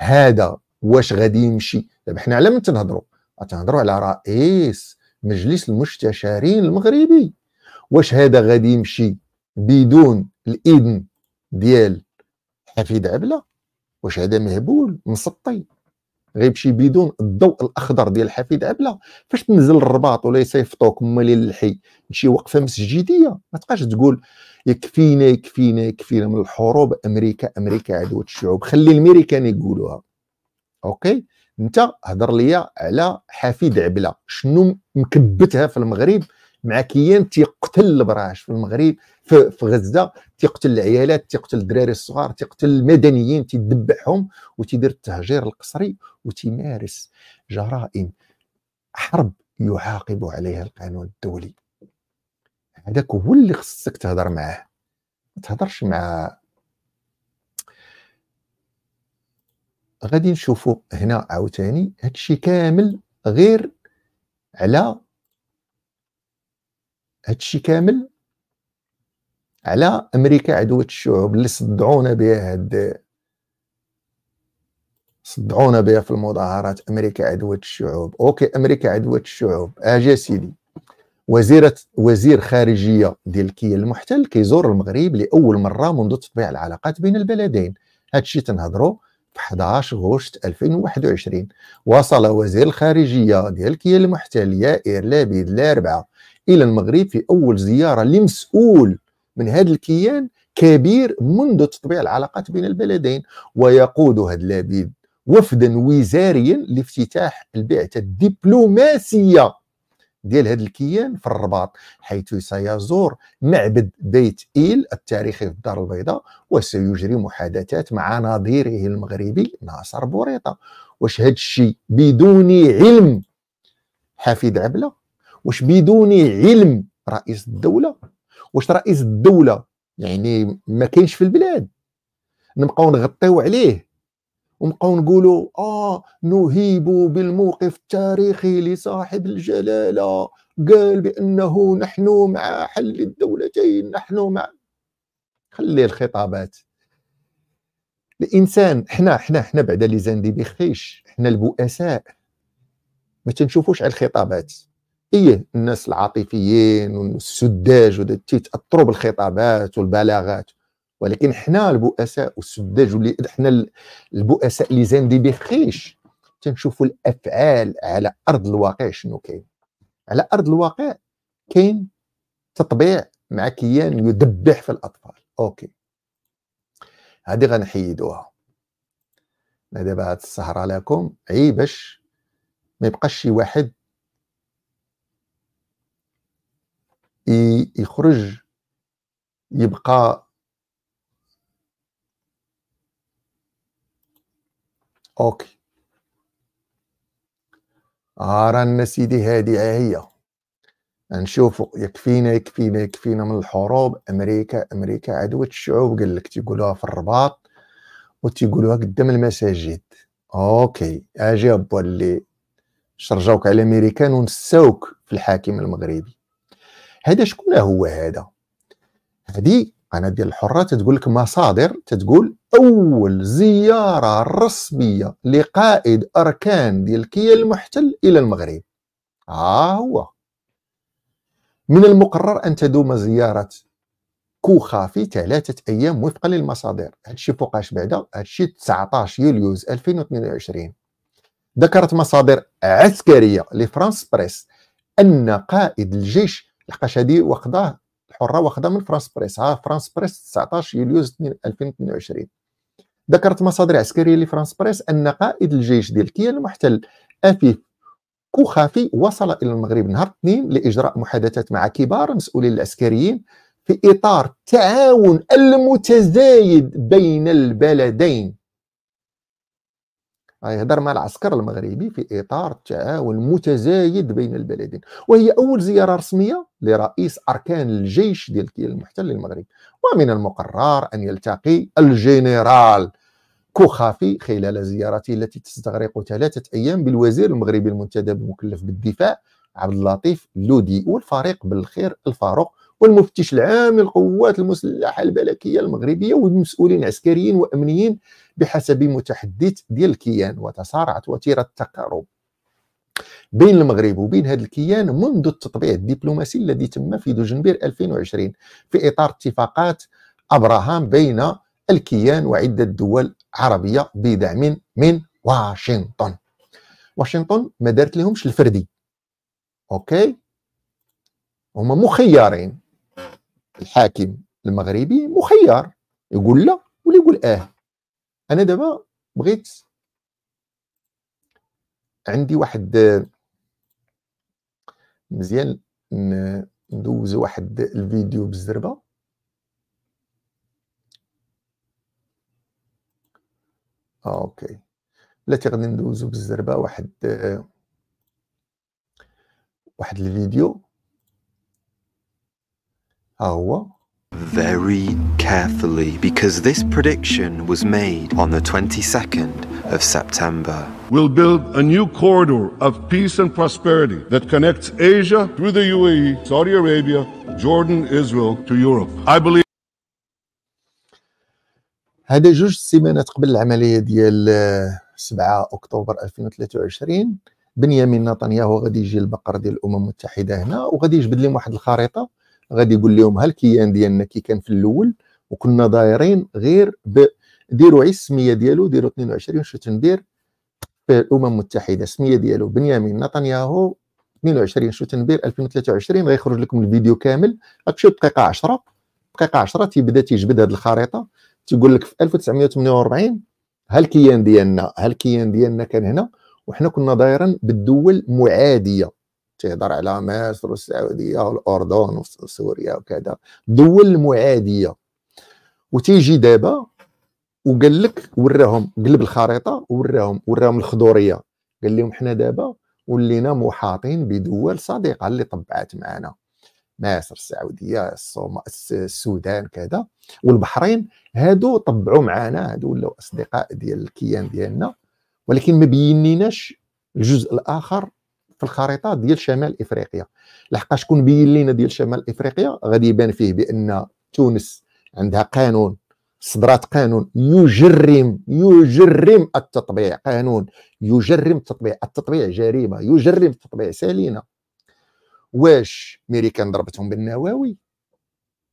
هذا واش غادي يمشي دابا حنا على من تنهضروا تنهضروا على رئيس مجلس المستشارين المغربي واش هذا غادي يمشي بدون الاذن ديال حفيد عبله واش هذا مهبول مسطي غيمشي بدون الضوء الاخضر ديال الحفيد عبله آه فاش تنزل الرباط ولا يصيفطوك مالي للحي شي وقفه مسجديه ما تبقاش تقول يكفينا يكفينا يكفينا من الحروب امريكا امريكا عدوة الشعوب خلي الميريكان يقولوها اوكي انت هضر ليا على حفيد عبله شنو مكبتها في المغرب مع كيان تيقتل البراش في المغرب في, في غزه تيقتل العيالات تيقتل الدراري الصغار تيقتل المدنيين تيدبحهم وتيدير التهجير القسري وتمارس جرائم حرب يعاقب عليها القانون الدولي هذاك هو اللي خصك تهضر معاه ما تهضرش مع غادي نشوفوا هنا عاوتاني هادشي كامل غير على هادشي كامل على امريكا عدوة الشعوب اللي صدعونا بها هاد صدعونا بها في المظاهرات امريكا عدوة الشعوب اوكي امريكا عدوة الشعوب اجي سيدي وزيرة وزير خارجية ديال كيا المحتل كيزور المغرب لأول مرة منذ تطبيع العلاقات بين البلدين هادشي تنهضرو في 11 غشت 2021 وصل وزير الخارجية ديال كيا المحتل يائر لابيد الأربعة إلى المغرب في أول زيارة لمسؤول من هذا الكيان كبير منذ تطبيع العلاقات بين البلدين ويقود هذا لابيد وفدا وزاريا لافتتاح البعثه الدبلوماسيه ديال هذا الكيان في الرباط حيث سيزور معبد بيت إيل التاريخي في الدار البيضاء وسيجري محادثات مع نظيره المغربي ناصر بوريطة واش هذا الشيء بدون علم حفيد عبلة واش بدون علم رئيس الدولة واش رئيس الدولة يعني ما كاينش في البلاد نبقاو نغطيو عليه ونبقاو نقولوا اه نهيب بالموقف التاريخي لصاحب الجلاله قال بانه نحن مع حل الدولتين نحن مع خلي الخطابات الانسان حنا حنا حنا بعد لي زاندي بخيش حنا البؤساء ما تنشوفوش على الخطابات ايه الناس العاطفيين والسداج تيتاثروا بالخطابات والبلاغات ولكن حنا البؤساء والسداج واللي حنا البؤساء اللي دي بخيش تنشوفوا الافعال على ارض الواقع شنو كاين على ارض الواقع كاين تطبيع مع كيان يذبح في الاطفال اوكي هادي غنحيدوها دابا هاد السهره لكم عي باش ما يبقاش شي واحد يخرج يبقى اوكي عارنا سيدي هادي هي نشوف يكفينا يكفينا يكفينا من الحروب امريكا امريكا عدوة الشعوب قال لك تيقولوها في الرباط وتيقولوها قدام المساجد اوكي اجي ابا اللي شرجوك على الامريكان ونساوك في الحاكم المغربي هذا شكون هو هذا هذه القناه ديال الحره تتقول لك مصادر تتقول اول زياره رسميه لقائد اركان ديال كيا المحتل الى المغرب ها آه هو من المقرر ان تدوم زياره كوخا في ثلاثه ايام وفقا للمصادر هادشي فوقاش بعدا هادشي 19 يوليوز 2022 ذكرت مصادر عسكريه لفرانس بريس ان قائد الجيش لحقاش هادي وقضاه الحره واخده من فرانس بريس ها فرانس بريس 19 يوليوز 2022 ذكرت مصادر عسكريه لفرانس بريس ان قائد الجيش ديال كيان المحتل افيف كوخافي وصل الى المغرب نهار اثنين لاجراء محادثات مع كبار المسؤولين العسكريين في اطار التعاون المتزايد بين البلدين يهضر مع العسكر المغربي في اطار التعاون متزايد بين البلدين وهي اول زياره رسميه لرئيس اركان الجيش ديال المحتل للمغرب ومن المقرر ان يلتقي الجنرال كوخافي خلال زيارته التي تستغرق ثلاثه ايام بالوزير المغربي المنتدب المكلف بالدفاع عبد اللطيف لودي والفريق بالخير الفاروق والمفتش العام للقوات المسلحه الملكيه المغربيه والمسؤولين عسكريين وامنيين بحسب متحدث ديال الكيان وتصارعت وتيره التقارب بين المغرب وبين هذا الكيان منذ التطبيع الدبلوماسي الذي تم في دجنبير 2020 في اطار اتفاقات ابراهام بين الكيان وعده دول عربيه بدعم من واشنطن واشنطن ما دارت لهمش الفردي اوكي هما مخيرين الحاكم المغربي مخير يقول لا ولا يقول اه انا دابا بغيت عندي واحد مزيان ندوز واحد الفيديو بالزربه آه، اوكي بلاتي غادي ندوزو بالزربه واحد واحد الفيديو ها هو Very carefully because this prediction was made on the 22nd of September. We'll build a new corridor of peace and prosperity that connects Asia through the UAE, Saudi Arabia, Jordan, Israel to Europe. I believe هذا جوج سيمانات قبل العملية ديال 7 أكتوبر 2023 بنيامين نتنياهو غادي يجي البقر ديال الأمم المتحدة هنا وغادي يجبد لهم واحد الخريطة غادي يقول لهم ها الكيان ديالنا كي كان في الاول وكنا دايرين غير ب ديروا عي السميه ديالو ديروا 22 تندير في الامم المتحده السميه ديالو بنيامين نتنياهو 22 تندير 2023 غيخرج لكم الفيديو كامل غتمشيو دقيقه 10 دقيقه 10 تيبدا تيجبد هذه الخريطه تيقول لك في 1948 ها الكيان ديالنا ها الكيان ديالنا كان هنا وحنا كنا دايرين بالدول معاديه تهضر على مصر والسعوديه والاردن وسوريا وكذا دول معاديه وتيجي دابا وقال لك وراهم قلب الخريطه وراهم وراهم الخضوريه قال لهم حنا دابا ولينا محاطين بدول صديقه اللي طبعت معنا مصر السعوديه السودان كذا والبحرين هادو طبعوا معنا هادو ولاو اصدقاء ديال الكيان ديالنا ولكن ما بينيناش الجزء الاخر في الخريطه ديال شمال افريقيا لحقاش شكون بين لينا ديال شمال افريقيا غادي يبان فيه بان تونس عندها قانون صدرات قانون يجرم يجرم التطبيع قانون يجرم التطبيع التطبيع جريمه يجرم التطبيع سالينا واش ميريكان ضربتهم بالنواوي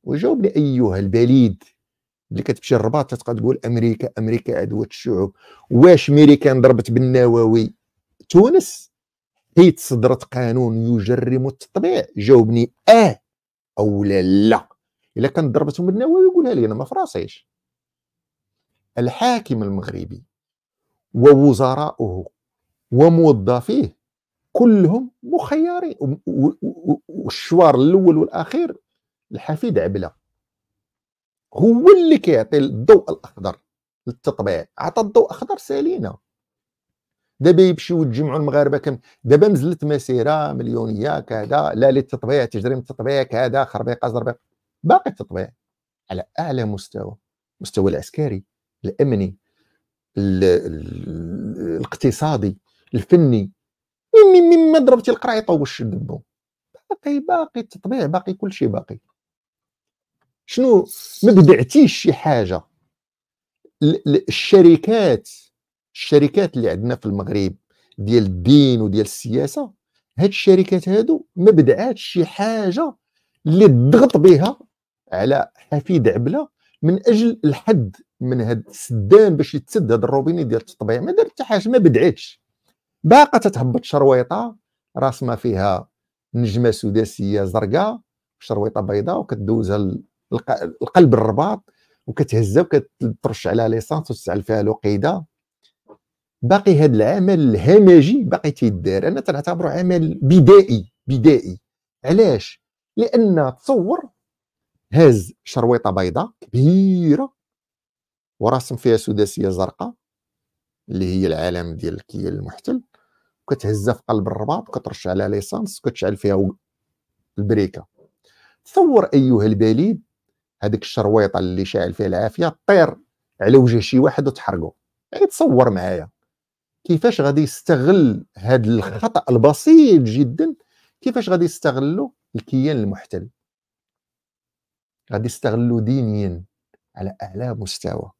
وجاوبني ايها البليد اللي كتمشي الرباط تبقى تقول امريكا امريكا عدوة الشعوب واش ميريكان ضربت بالنواوي تونس حيت صدرت قانون يجرم التطبيع جاوبني اه او لا لا الا كان ضربتهم بالنووي يقولها لي انا ما فراسيش الحاكم المغربي ووزراؤه وموظفيه كلهم مخيرين والشوار الاول والاخير الحفيد عبله هو اللي كيعطي الضوء الاخضر للتطبيع عطى الضوء اخضر سالينا دابا يمشيو يتجمعوا المغاربه كم دابا نزلت مسيره مليونيه كذا لا للتطبيع تجريم التطبيع كذا خربيقه زربيقه باقي التطبيع على اعلى مستوى مستوى العسكري الامني الاقتصادي الفني مما ما ضربتي القرايطه يطوش دبو باقي باقي التطبيع باقي كل شيء باقي شنو ما بدعتيش شي حاجه الشركات الشركات اللي عندنا في المغرب ديال الدين وديال السياسه هاد الشركات هادو ما بدعاتش شي حاجه اللي ضغط بها على حفيد عبله من اجل الحد من هاد السدان باش يتسد هاد الروبيني ديال التطبيع ما دارت حتى حاجه ما بدعتش باقا تتهبط شرويطه راسمه فيها نجمه سداسيه زرقاء شرويطه بيضاء وكدوزها القلب الرباط وكتهزها وكترش عليها ليسانس وتسعل فيها الوقيده باقي هذا العمل الهمجي باقي تيدار انا تنعتبره عمل بدائي بدائي علاش لان تصور هاز شرويطه بيضاء كبيره وراسم فيها سداسيه زرقاء اللي هي العالم ديال الكيان المحتل وكتهزها في قلب الرباط وكترش على ليسانس وكتشعل فيها البريكه تصور ايها البليد هذيك الشرويطه اللي شاعل فيها العافيه طير على وجه شي واحد وتحرقه يعني تصور معايا كيفاش غادي يستغل هذا الخطا البسيط جدا كيفاش غادي يستغلوا الكيان المحتل غادي يستغلوا دينيا على اعلى مستوى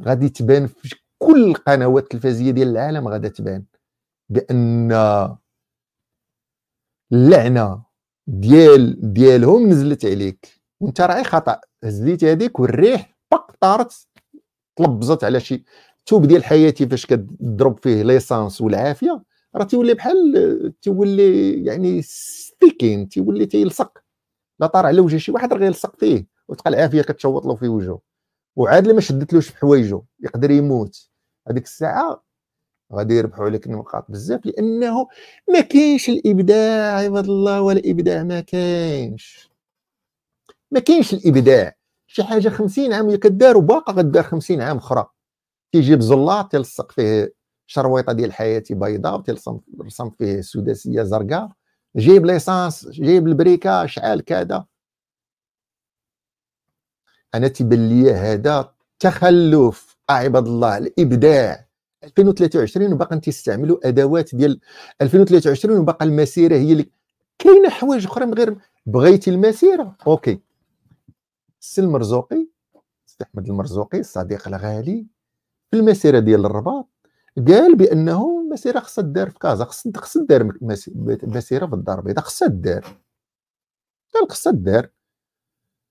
غادي تبان في كل القنوات التلفزيونيه ديال العالم غادي تبان بان اللعنه ديال ديالهم نزلت عليك وانت راعي خطا هزيت هذيك والريح بق طارت تلبزت على شي الثوب ديال حياتي فاش كتضرب فيه ليسانس والعافيه راه تيولي بحال تيولي يعني ستيكين تيولي تيلصق لا طار على وجه شي واحد راه غيلصق فيه وتلقى العافيه كتشوط له في وجهه وعاد اللي ما شدتلوش في حوايجه يقدر يموت هذيك الساعه غادي يربحوا عليك النقاط بزاف لانه ما كاينش الابداع عباد الله ولا ابداع ما كاينش ما كاينش الابداع شي حاجه 50 عام اللي كدار وباقا غدار 50 عام اخرى تيجيب بزلاط تلصق فيه شرويطه ديال حياتي بيضاء وتلصم رسم فيه سداسيه زرقاء جيب ليسانس جيب البريكه شعال كذا انا تيبان لي هذا تخلف عباد الله الابداع 2023 وباقا تيستعملوا ادوات ديال 2023 وباقى المسيره هي اللي كاينه حوايج اخرى من غير بغيتي المسيره اوكي السي المرزوقي سي احمد المرزوقي الصديق الغالي في المسيره ديال الرباط قال بانه المسيره خصها دار في كازا خاصها خص دار مسيره في الدار البيضاء خصها دار قال خصها دار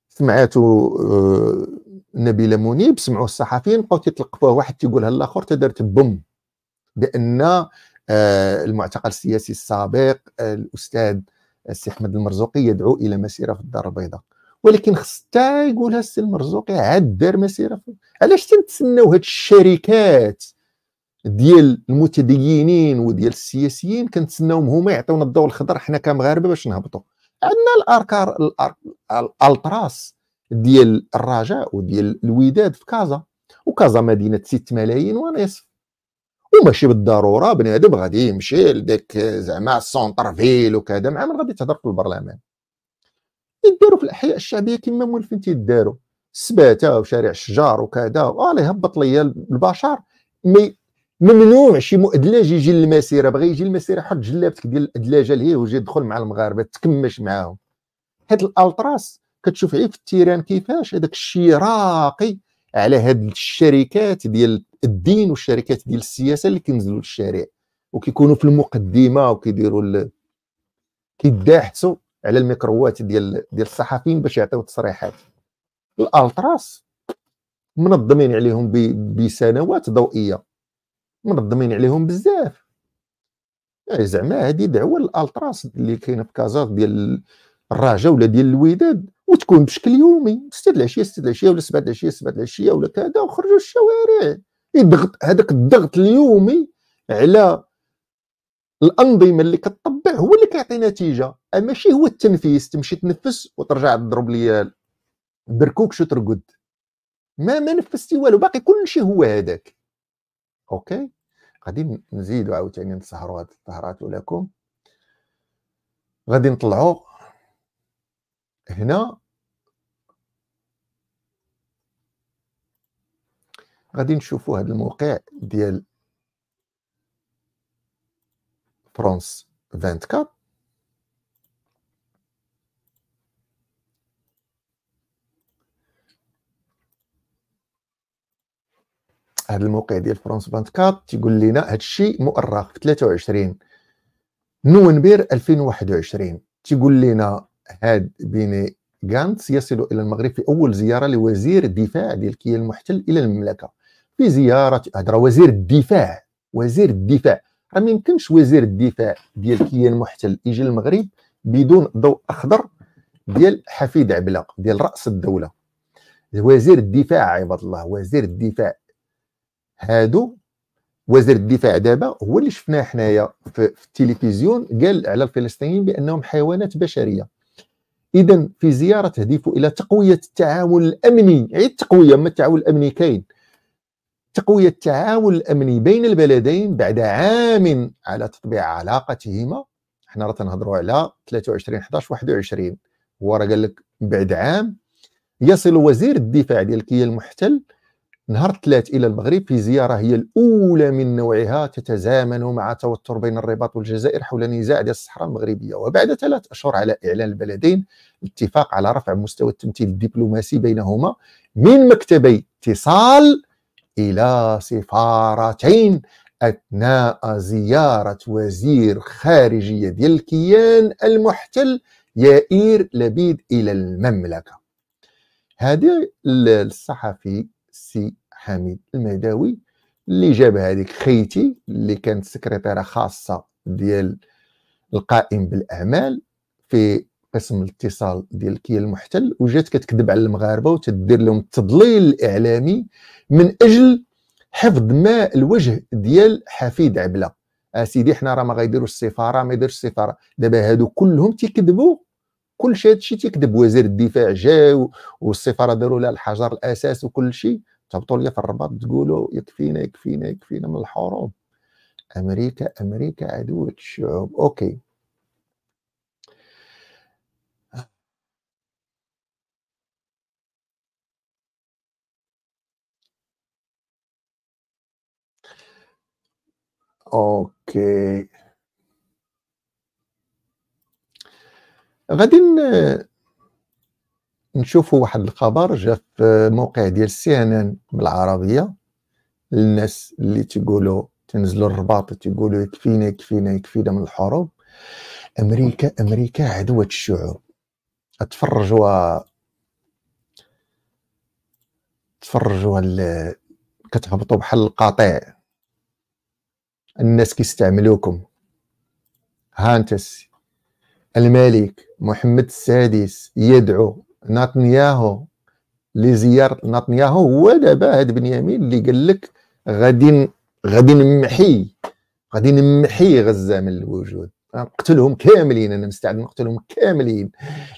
سمعاتو آه، نبيله منيب سمعوا الصحفيين بقاو تيطلقوه واحد تيقولها الاخر تدارت بوم بان آه، المعتقل السياسي السابق آه، الاستاذ السي احمد المرزوقي يدعو الى مسيره في الدار البيضاء ولكن حتى يقولها السي المرزوقي عاد دار مسيره علاش تنتسناو هاد الشركات ديال المتدينين وديال السياسيين كنتسناوهم هما يعطيونا الضوء الخضر حنا كمغاربه باش نهبطوا عندنا الاركار الالتراس ديال الرجاء وديال الوداد في كازا وكازا مدينه 6 ملايين ونصف وماشي بالضروره بنادم غادي يمشي لذاك زعما سونتر فيل وكذا مع من غادي تهضر في البرلمان يداروا في الاحياء الشعبيه كما مولفين تيداروا سباته وشارع الشجار وكذا واه يهبط ليا البشر مي ممنوع شي مؤدلاج يجي للمسيره بغى يجي للمسيره حط جلابتك ديال الادلاجه لهيه ويجي يدخل مع المغاربه تكمش معاهم حيت الالتراس كتشوف عيف في التيران كيفاش هذاك الشيء راقي على هاد الشركات ديال الدين والشركات ديال السياسه اللي كينزلوا للشارع وكيكونوا في المقدمه وكيديروا كيداحسوا على الميكروات ديال ديال الصحفيين باش يعطيو تصريحات الالتراس منظمين عليهم بسنوات ضوئيه منظمين عليهم بزاف يعني زعما هذه دعوه للالتراس اللي كاينه في كازا ديال الرجاء ولا ديال الوداد وتكون بشكل يومي ستة العشيه ستة العشيه ولا سبعة العشيه سبعة العشيه ولا كذا وخرجوا الشوارع يضغط يعني هذاك الضغط اليومي على الانظمه اللي كتطبع هو اللي كيعطي نتيجه ماشي هو التنفيس تمشي تنفس وترجع تضرب لي بركوك شو ترقد ما ما نفستي والو باقي كلشي هو هذاك اوكي غادي نزيدو عاوتاني نسهروا هاد السهرات لكم غادي نطلعوا هنا غادي نشوفوا هذا الموقع ديال France 24. هذا الموقع ديال فرونس 24 تيقول لنا هذا الشيء مؤرخ في 23 نونبير 2021 تيقول لنا هاد بيني غانت يصل الى المغرب في اول زياره لوزير الدفاع ديال كيا المحتل الى المملكه في زياره هضره وزير الدفاع وزير الدفاع ما يمكنش وزير الدفاع ديال كيان محتل يجي للمغرب بدون ضوء اخضر ديال حفيد عبله ديال راس الدوله وزير الدفاع عباد الله وزير الدفاع هادو وزير الدفاع دابا هو اللي شفناه حنايا في التلفزيون قال على الفلسطينيين بانهم حيوانات بشريه اذا في زياره تهدف الى تقويه التعاون الامني عيد التقويه ما التعاون الامني كاين تقوية التعاون الأمني بين البلدين بعد عام على تطبيع علاقتهما احنا راه تنهضروا على 23 11 21 هو راه قال لك بعد عام يصل وزير الدفاع ديال كيا المحتل نهار الثلاث الى المغرب في زياره هي الاولى من نوعها تتزامن مع توتر بين الرباط والجزائر حول نزاع ديال الصحراء المغربيه وبعد ثلاث اشهر على اعلان البلدين الاتفاق على رفع مستوى التمثيل الدبلوماسي بينهما من مكتبي اتصال إلى سفارتين أثناء زيارة وزير خارجية ديال الكيان المحتل يائير لبيد إلى المملكة هذا الصحفي سي حميد المهداوي اللي جاب هذيك خيتي اللي كانت سكرتيره خاصه ديال القائم بالاعمال في قسم الاتصال ديال كيا المحتل وجات كتكذب على المغاربه وتدير لهم التضليل الاعلامي من اجل حفظ ماء الوجه ديال حفيد عبله اسيدي آه، حنا راه ما غيديروش السفاره ما يديرش السفاره دابا هادو كلهم تيكذبوا كل شيء هادشي تيكذب وزير الدفاع جا والسفاره داروا لها الحجر الاساس وكل شيء تهبطوا لي في الرباط تقولوا يكفينا يكفينا يكفينا من الحروب امريكا امريكا عدوة الشعوب اوكي اوكي غادي نشوفوا واحد الخبر جا في موقع ديال سي ان ان بالعربيه للناس اللي تقولوا تنزلوا الرباط تقولوا يكفينا يكفينا يكفينا من الحروب امريكا امريكا عدوة الشعوب تفرجوا تفرجوا كتهبطوا بحال القطيع الناس كيستعملوكم هانتس الملك محمد السادس يدعو نتنياهو لزيارة نتنياهو هو دابا هاد بنيامين اللي قال لك غادي غادي نمحي غادي نمحي غزة من الوجود نقتلهم كاملين انا مستعد نقتلهم كاملين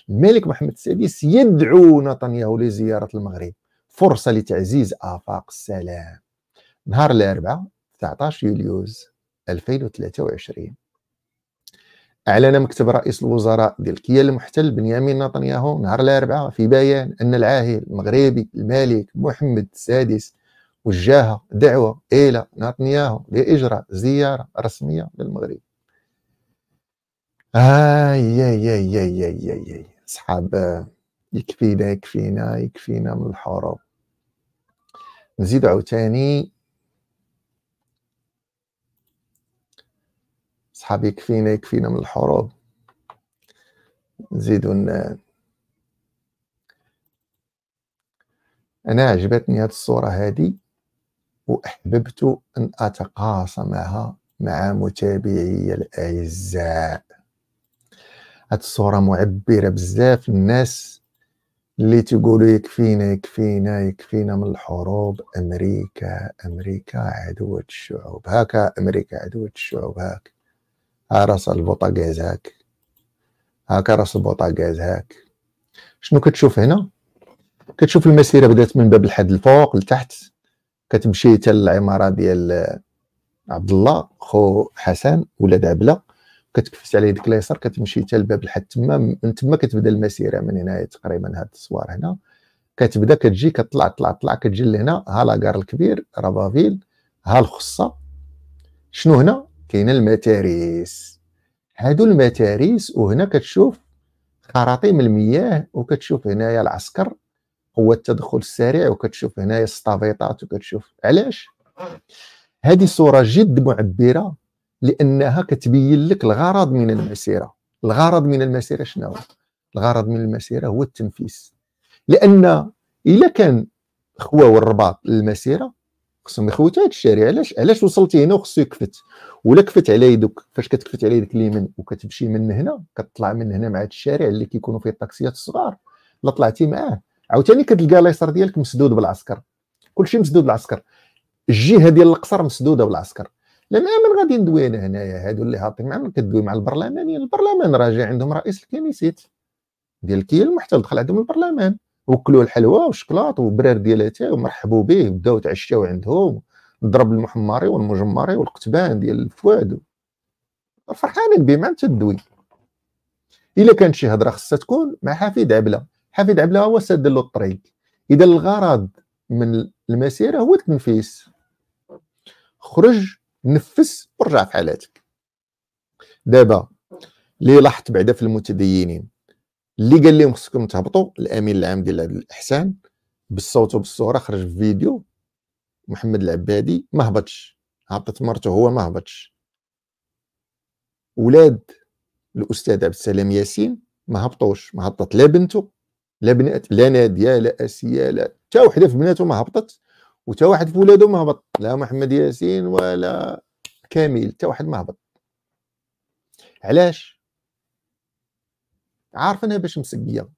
الملك محمد السادس يدعو نتنياهو لزياره المغرب فرصه لتعزيز افاق السلام نهار الاربعاء 19 يوليوز 2023 أعلن مكتب رئيس الوزراء ديال الكيان المحتل بنيامين نتنياهو نهار الأربعاء في بيان أن العاهل المغربي الملك محمد السادس وجه دعوة إلى نتنياهو لإجراء زيارة رسمية للمغرب آي آي آي آي آي آي أصحاب يكفينا يكفينا يكفينا من الحروب نزيد عاوتاني صحابي يكفينا يكفينا من الحروب نزيدو أنا عجبتني هاد الصورة هادي وأحببت أن أتقاسمها مع متابعي الأعزاء هاد الصورة معبرة بزاف الناس اللي تقولوا يكفينا يكفينا يكفينا من الحروب أمريكا أمريكا عدوة الشعوب هاكا أمريكا عدوة الشعوب هاك راس البوطاكاز هاك هاكا راس البوطاكاز هاك شنو كتشوف هنا كتشوف المسيره بدات من باب الحد الفوق لتحت كتمشي حتى العماره ديال عبد الله خو حسن ولاد عبله كتكفس عليه ديك اليسار كتمشي حتى لباب الحد تما من تما كتبدا المسيره من هنايا تقريبا هاد الصوار هنا كتبدا كتجي كتطلع طلع طلع كتجي لهنا ها لاكار الكبير رابافيل ها الخصه شنو هنا كاين المتاريس هادو المتاريس وهنا كتشوف خراطيم المياه وكتشوف هنايا العسكر هو التدخل السريع وكتشوف هنايا السطافيطات وكتشوف علاش هذه صوره جد معبره لانها كتبين لك الغرض من المسيره الغرض من المسيره شنو الغرض من المسيره هو التنفيس لان الا كان خواو الرباط للمسيره خصهم يخوتوا هذا الشارع علاش علاش وصلتي هنا وخصو يكفت ولا كفت علي يدك فاش كتكفت علي يدك اليمين وكتمشي من هنا كتطلع من هنا مع هاد الشارع اللي كيكونوا فيه الطاكسيات الصغار الا طلعتي معاه عاوتاني كتلقى اليسار ديالك مسدود بالعسكر كلشي مسدود بالعسكر الجهه ديال القصر مسدوده بالعسكر لا من غادي ندوي انا هنايا هادو اللي هابطين من كدوي مع البرلمانيين يعني البرلمان راجع عندهم رئيس الكنيسيت ديال الكيل المحتل دخل عندهم البرلمان وكلوا الحلوى والشكلاط وبرار ديال اتاي ومرحبوا به وبداو تعشاو عندهم ضرب المحمري والمجمري والقتبان ديال الفؤاد فرحانين بما انت الدوي الا كانت شي هضره خصها تكون مع حفيد عبله حفيد عبله هو سد له الطريق اذا الغرض من المسيره هو التنفيس خرج نفس ورجع في حالاتك دابا اللي لاحظت بعدا في المتدينين اللي قال لهم خصكم تهبطوا الامين العام ديال الاحسان بالصوت وبالصوره خرج في فيديو محمد العبادي ما هبطش هبطت مرته هو ما هبطش ولاد الاستاذ عبد السلام ياسين ما هبطوش ما هبطت لا بنته لا بنات لا ناديه لا اسيا لا حتى وحده في بناته ما هبطت وتا واحد في ولاده ما هبط لا محمد ياسين ولا كامل حتى واحد ما هبط علاش عارفنها باش مسقيه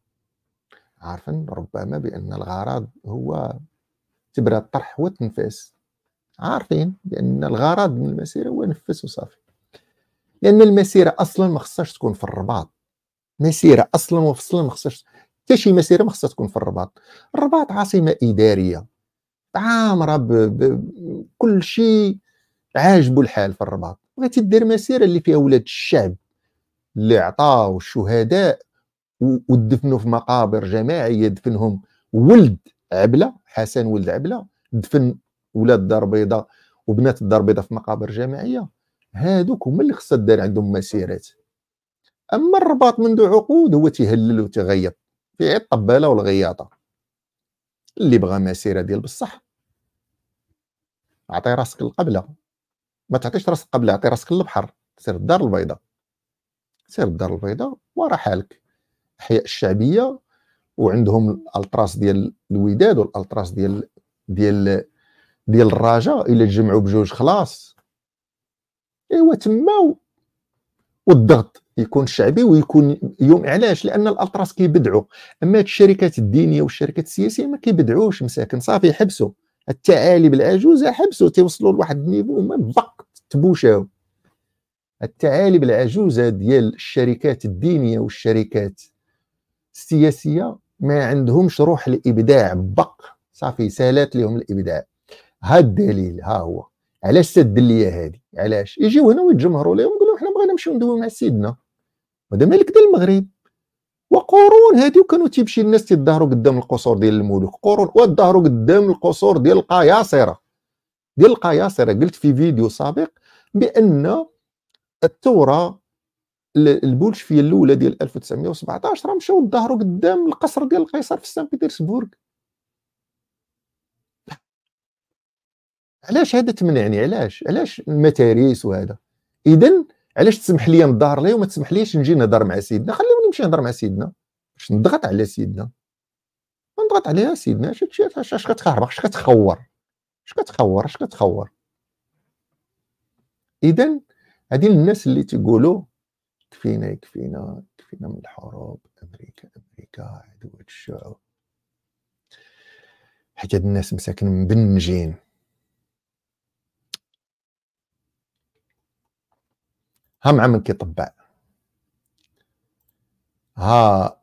عارفين ربما بان الغرض هو تبرى الطرح وتنفس عارفين لان الغرض من المسيره هو نفس وصافي لان المسيره اصلا ما خصهاش تكون في الرباط مسيره اصلا وفصلا ما خصهاش حتى شي مسيره ما خصها تكون في الرباط الرباط عاصمه اداريه عامره بكل شيء عاجبو الحال في الرباط بغيتي دير مسيره اللي فيها ولاد الشعب اللي عطاو الشهداء ودفنوا في مقابر جماعيه يدفنهم ولد عبله حسن ولد عبله دفن ولاد الدار البيضاء وبنات الدار البيضاء في مقابر جامعيه هادوك هما اللي خصها دار عندهم مسيرات اما الرباط منذ عقود هو تيهلل وتغيط في عيد الطباله والغياطه اللي بغى مسيره ديال بصح اعطي راسك القبله ما تعطيش راسك القبله اعطي راسك البحر سير الدار البيضاء سير الدار البيضاء ورا حالك احياء الشعبيه وعندهم الالتراس ديال الوداد والالتراس ديال ديال ديال الرجاء الا تجمعوا بجوج خلاص ايوا تما والضغط يكون شعبي ويكون يوم علاش لان الالتراس كيبدعوا اما الشركات الدينيه والشركات السياسيه ما كيبدعوش مساكن صافي حبسوا التعاليب العجوزه حبسوا تيوصلوا لواحد النيفو ما بق تبوشاو التعاليب العجوزه ديال الشركات الدينيه والشركات السياسيه ما عندهمش روح الابداع بق صافي سالات لهم الابداع ها الدليل ها هو علاش سد ليا هادي علاش يجيو هنا ويتجمهروا لهم يقولوا حنا بغينا نمشيو ندويو مع سيدنا هذا مالك ديال المغرب وقرون هادي كانوا تيمشي الناس تيظهروا قدام القصور ديال الملوك قرون وظهروا قدام القصور ديال القياصره ديال القياصره قلت في فيديو سابق بان الثوره البولشفيه الاولى ديال 1917 راه مشاو ظهروا قدام القصر ديال القيصر في سان بيترسبورغ علاش هذا تمنعني علاش علاش المتاريس وهذا اذا علاش تسمح لي نظهر ليه وما تسمحليش نجي نهضر مع سيدنا خليوني نمشي نهضر مع سيدنا باش نضغط على سيدنا نضغط عليها سيدنا اش هادشي اش كتخربق اش كتخور اش كتخور اش كتخور اذا هذه الناس اللي تيقولوا كفينا يكفينا كفينا من الحروب امريكا امريكا عدوة الشعوب حكاية الناس مساكن مبنجين ها مع من كيطبع ها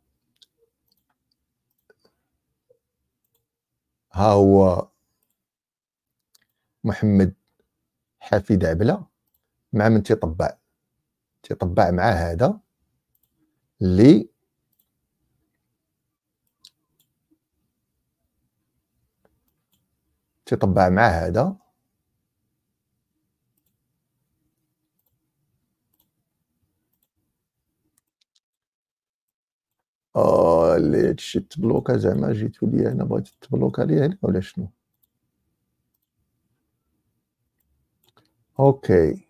ها هو محمد حفيد عبله مع من تيطبع تيطبع مع هذا اللي تيطبع مع هذا اه اللي هادشي تبلوكا زعما جيتو ليا انا بغيت تبلوكا ليا هنا ولا شنو اوكي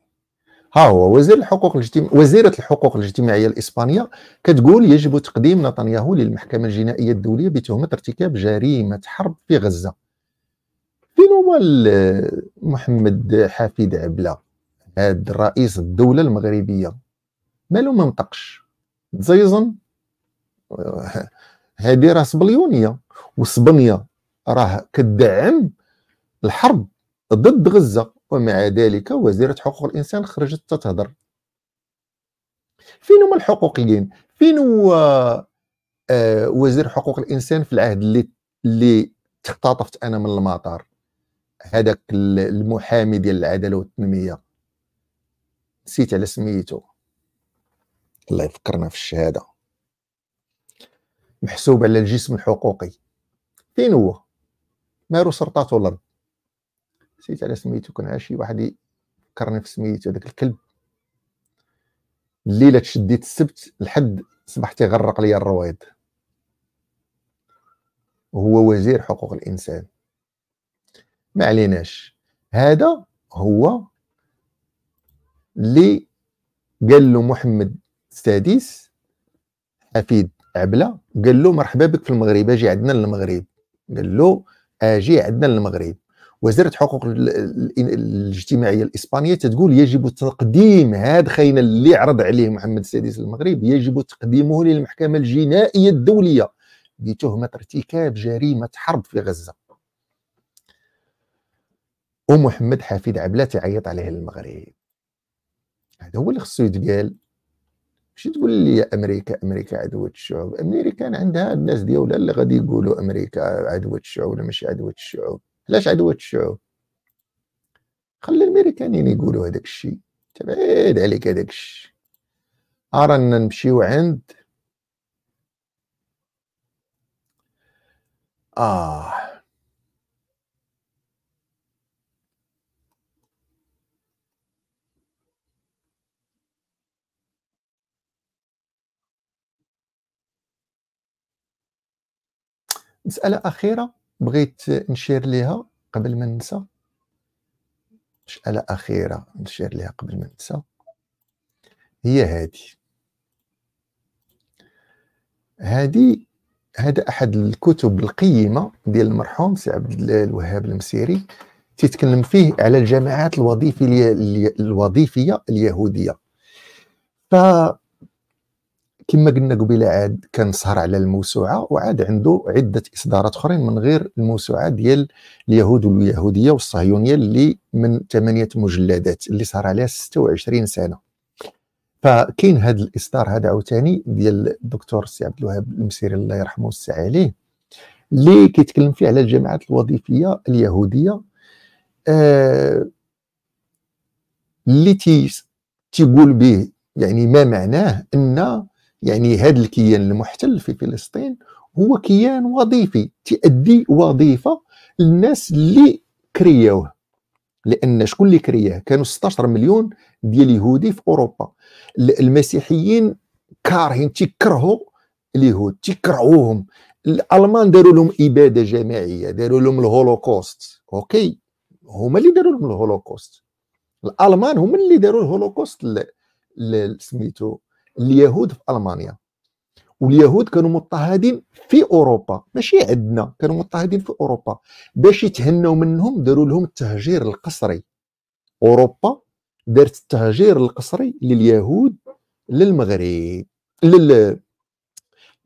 ها هو وزير الحقوق الاجتماع وزيره الحقوق الاجتماعيه الاسبانيه كتقول يجب تقديم نتنياهو للمحكمه الجنائيه الدوليه بتهمه ارتكاب جريمه حرب في غزه فين هو محمد حفيد عبله هاد رئيس الدوله المغربيه مالو ما نطقش تزيزن آه، هذه راه صبليونيه وصبنيه راه كدعم الحرب ضد غزه ومع ذلك وزيرة حقوق الإنسان خرجت تتهضر فين هما الحقوقيين فين هو آه وزير حقوق الإنسان في العهد اللي اللي تختطفت أنا من المطار هذاك المحامي ديال العدالة والتنمية نسيت على سميتو الله يفكرنا في الشهادة محسوب على الجسم الحقوقي فين هو مارو سرطات الأرض نسيت على سميتو كان عاشي واحد كرني في سميتو هذاك الكلب الليله تشديت السبت لحد صبحت يغرق لي الرويض هو وزير حقوق الانسان ما عليناش هذا هو اللي قال له محمد السادس حفيد عبله قال له مرحبا بك في المغرب اجي عندنا للمغرب قال له اجي عندنا للمغرب وزاره حقوق الاجتماعيه الاسبانيه تقول يجب تقديم هذا خينا اللي عرض عليه محمد السادس المغرب يجب تقديمه للمحكمه الجنائيه الدوليه بتهمه ارتكاب جريمه حرب في غزه ومحمد حفيد عبلة عيط عليه المغرب هذا هو اللي خصو يتقال ماشي تقول لي امريكا امريكا عدوة الشعوب امريكا عندها الناس ديالها اللي غادي يقولوا امريكا عدوة الشعوب ولا ماشي عدوة الشعوب علاش عدوة الشعوب خلي الامريكانيين يقولوا هذاك الشيء تبعد طيب، عليك هذاك الشيء ارانا نمشيو عند اه مسألة أخيرة بغيت نشير ليها قبل ما ننسى مسألة أخيرة نشير ليها قبل ما ننسى هي هذه هذه هذا أحد الكتب القيمة ديال المرحوم سي عبد الوهاب المسيري تيتكلم فيه على الجماعات الوظيفية الوظيفية اليهودية ف كما قلنا قبيله عاد كان سهر على الموسوعه وعاد عنده عده اصدارات اخرين من غير الموسوعه ديال اليهود واليهوديه والصهيونيه اللي من ثمانيه مجلدات اللي سهر عليها 26 سنه فكاين هذا الاصدار هذا عاوتاني ديال الدكتور سي عبد الوهاب المسيري الله يرحمه ويسع عليه اللي كيتكلم فيه على الجماعات الوظيفيه اليهوديه آه اللي تي تيقول به يعني ما معناه ان يعني هذا الكيان المحتل في فلسطين هو كيان وظيفي تأدي وظيفة للناس اللي كريوه لان شكون اللي كرياه كانوا 16 مليون ديال اليهودي في اوروبا المسيحيين كارهين تيكرهوا اليهود تيكرهوهم الالمان داروا لهم اباده جماعيه داروا لهم الهولوكوست اوكي هما اللي داروا لهم الهولوكوست الالمان هما اللي داروا الهولوكوست سميتو اليهود في المانيا واليهود كانوا مضطهدين في اوروبا ماشي عندنا كانوا مضطهدين في اوروبا باش يتهناو منهم داروا لهم التهجير القسري اوروبا دارت التهجير القسري لليهود للمغرب لل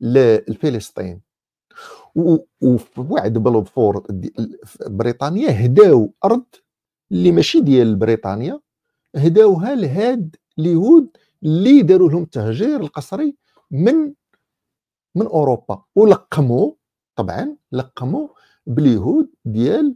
للفلسطين وفي واحد بلوفور بريطانيا هداو ارض اللي ماشي ديال بريطانيا هداوها لهاد اليهود اللي داروا لهم التهجير القسري من من اوروبا ولقموا طبعا لقموا باليهود ديال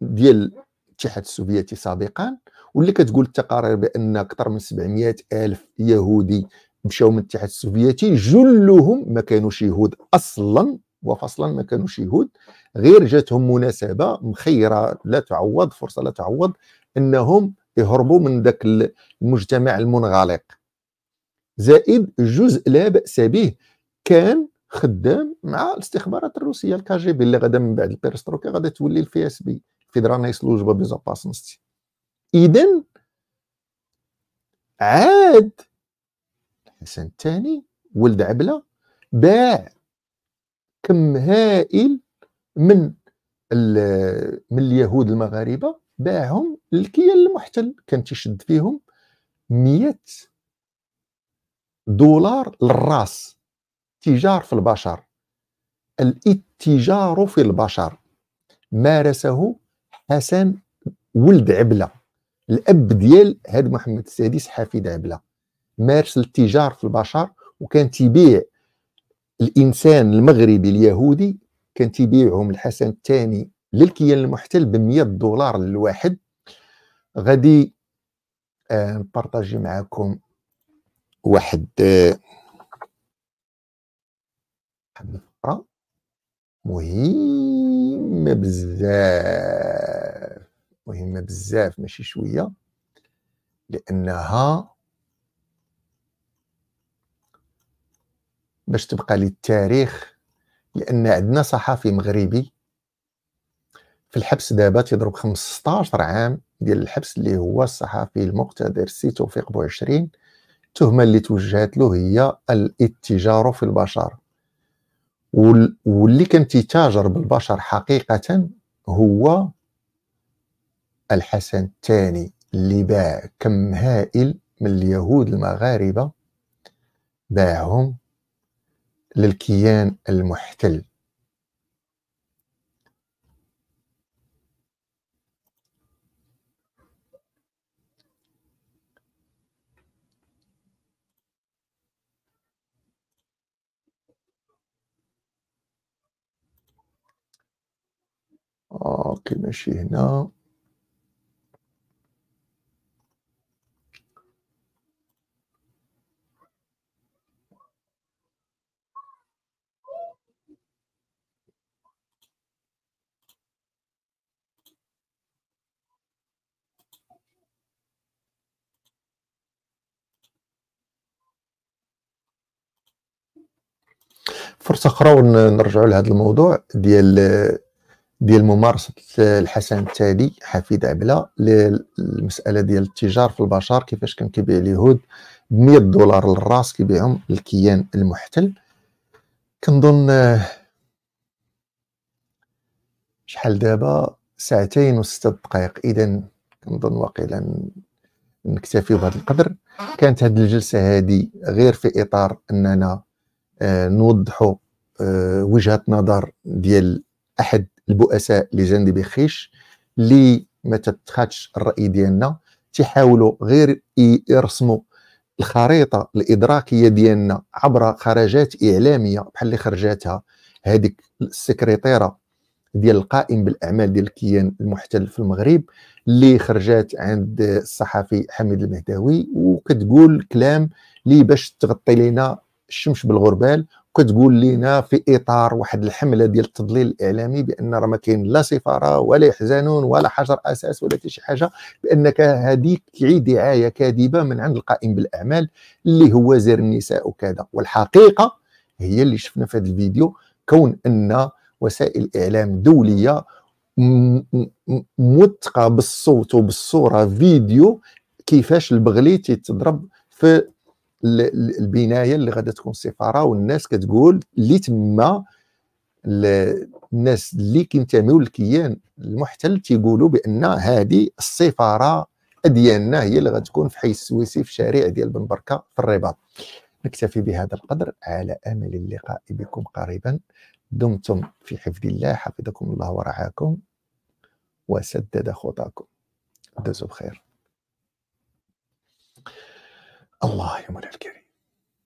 ديال الاتحاد السوفيتي سابقا واللي كتقول التقارير بان اكثر من 700 الف يهودي مشاو من الاتحاد السوفيتي جلهم ما كانوش يهود اصلا وفصلا ما كانوش يهود غير جاتهم مناسبه مخيره لا تعوض فرصه لا تعوض انهم يهربوا من ذاك المجتمع المنغلق زائد جزء لا باس به كان خدام مع الاستخبارات الروسيه الكاجي بي اللي غدا من بعد البيرستروكا غادي تولي الفي اس بي فيدرانا يسلوجبا بيزاباسنستي اذا عاد الحسن الثاني ولد عبله باع كم هائل من من اليهود المغاربه باعهم للكيان المحتل كان تيشد فيهم 100 دولار للراس تجار في البشر الاتجار في البشر مارسه حسن ولد عبله الاب ديال هاد محمد السادس حفيد عبله مارس التجار في البشر وكان تيبيع الانسان المغربي اليهودي كان تيبيعهم الحسن الثاني للكيان المحتل ب 100 دولار للواحد غادي آه، نبارطاجي معاكم واحد فقره آه، مهمه بزاف مهمه بزاف ماشي شويه لانها باش تبقى للتاريخ لان عندنا صحفي مغربي في الحبس دابا تيضرب 15 عام ديال الحبس اللي هو الصحفي المقتدر سي توفيق بوعشرين التهمه اللي توجهت له هي الاتجار في البشر واللي كان تيتاجر بالبشر حقيقه هو الحسن الثاني اللي باع كم هائل من اليهود المغاربه باعهم للكيان المحتل آه، اوكي ماشي هنا فرصه اخرى ونرجعوا لهذا الموضوع ديال ديال ممارسه الحسن التالي حفيد عبله للمسألة ديال التجار في البشر كيفاش كان كيبيع اليهود بمية دولار للراس كيبيعهم للكيان المحتل كنظن آه، شحال دابا ساعتين وستة دقائق اذا كنظن واقيلا نكتفي بهذا القدر كانت هذه الجلسه هذه غير في اطار اننا آه نوضحوا آه، وجهه نظر ديال احد البؤساء اللي جندي بخيش اللي ما تتخاتش الراي ديالنا تيحاولوا غير يرسموا الخريطه الادراكيه ديالنا عبر خرجات اعلاميه بحال اللي خرجاتها هذيك السكرتيره ديال القائم بالاعمال ديال الكيان المحتل في المغرب اللي خرجات عند الصحفي حميد المهداوي وكتقول كلام اللي باش تغطي لينا الشمس بالغربال كتقول لنا في اطار واحد الحمله ديال التضليل الاعلامي بان راه ما كاين لا سفاره ولا يحزنون ولا حجر اساس ولا حتى شي حاجه بانك هذه دعايه كاذبه من عند القائم بالاعمال اللي هو زير النساء وكذا والحقيقه هي اللي شفنا في هذا الفيديو كون ان وسائل اعلام دوليه موثقه بالصوت وبالصوره فيديو كيفاش البغلي تيتضرب في البنايه اللي غادا تكون سفاره والناس كتقول اللي تما الناس اللي كينتميو للكيان المحتل تيقولوا بان هذه السفاره ديالنا هي اللي غتكون في حي السويسي في الشارع ديال بن بركه في الرباط نكتفي بهذا القدر على امل اللقاء بكم قريبا دمتم في حفظ الله حفظكم الله ورعاكم وسدد خطاكم دوزوا بخير Allahumu Ekber.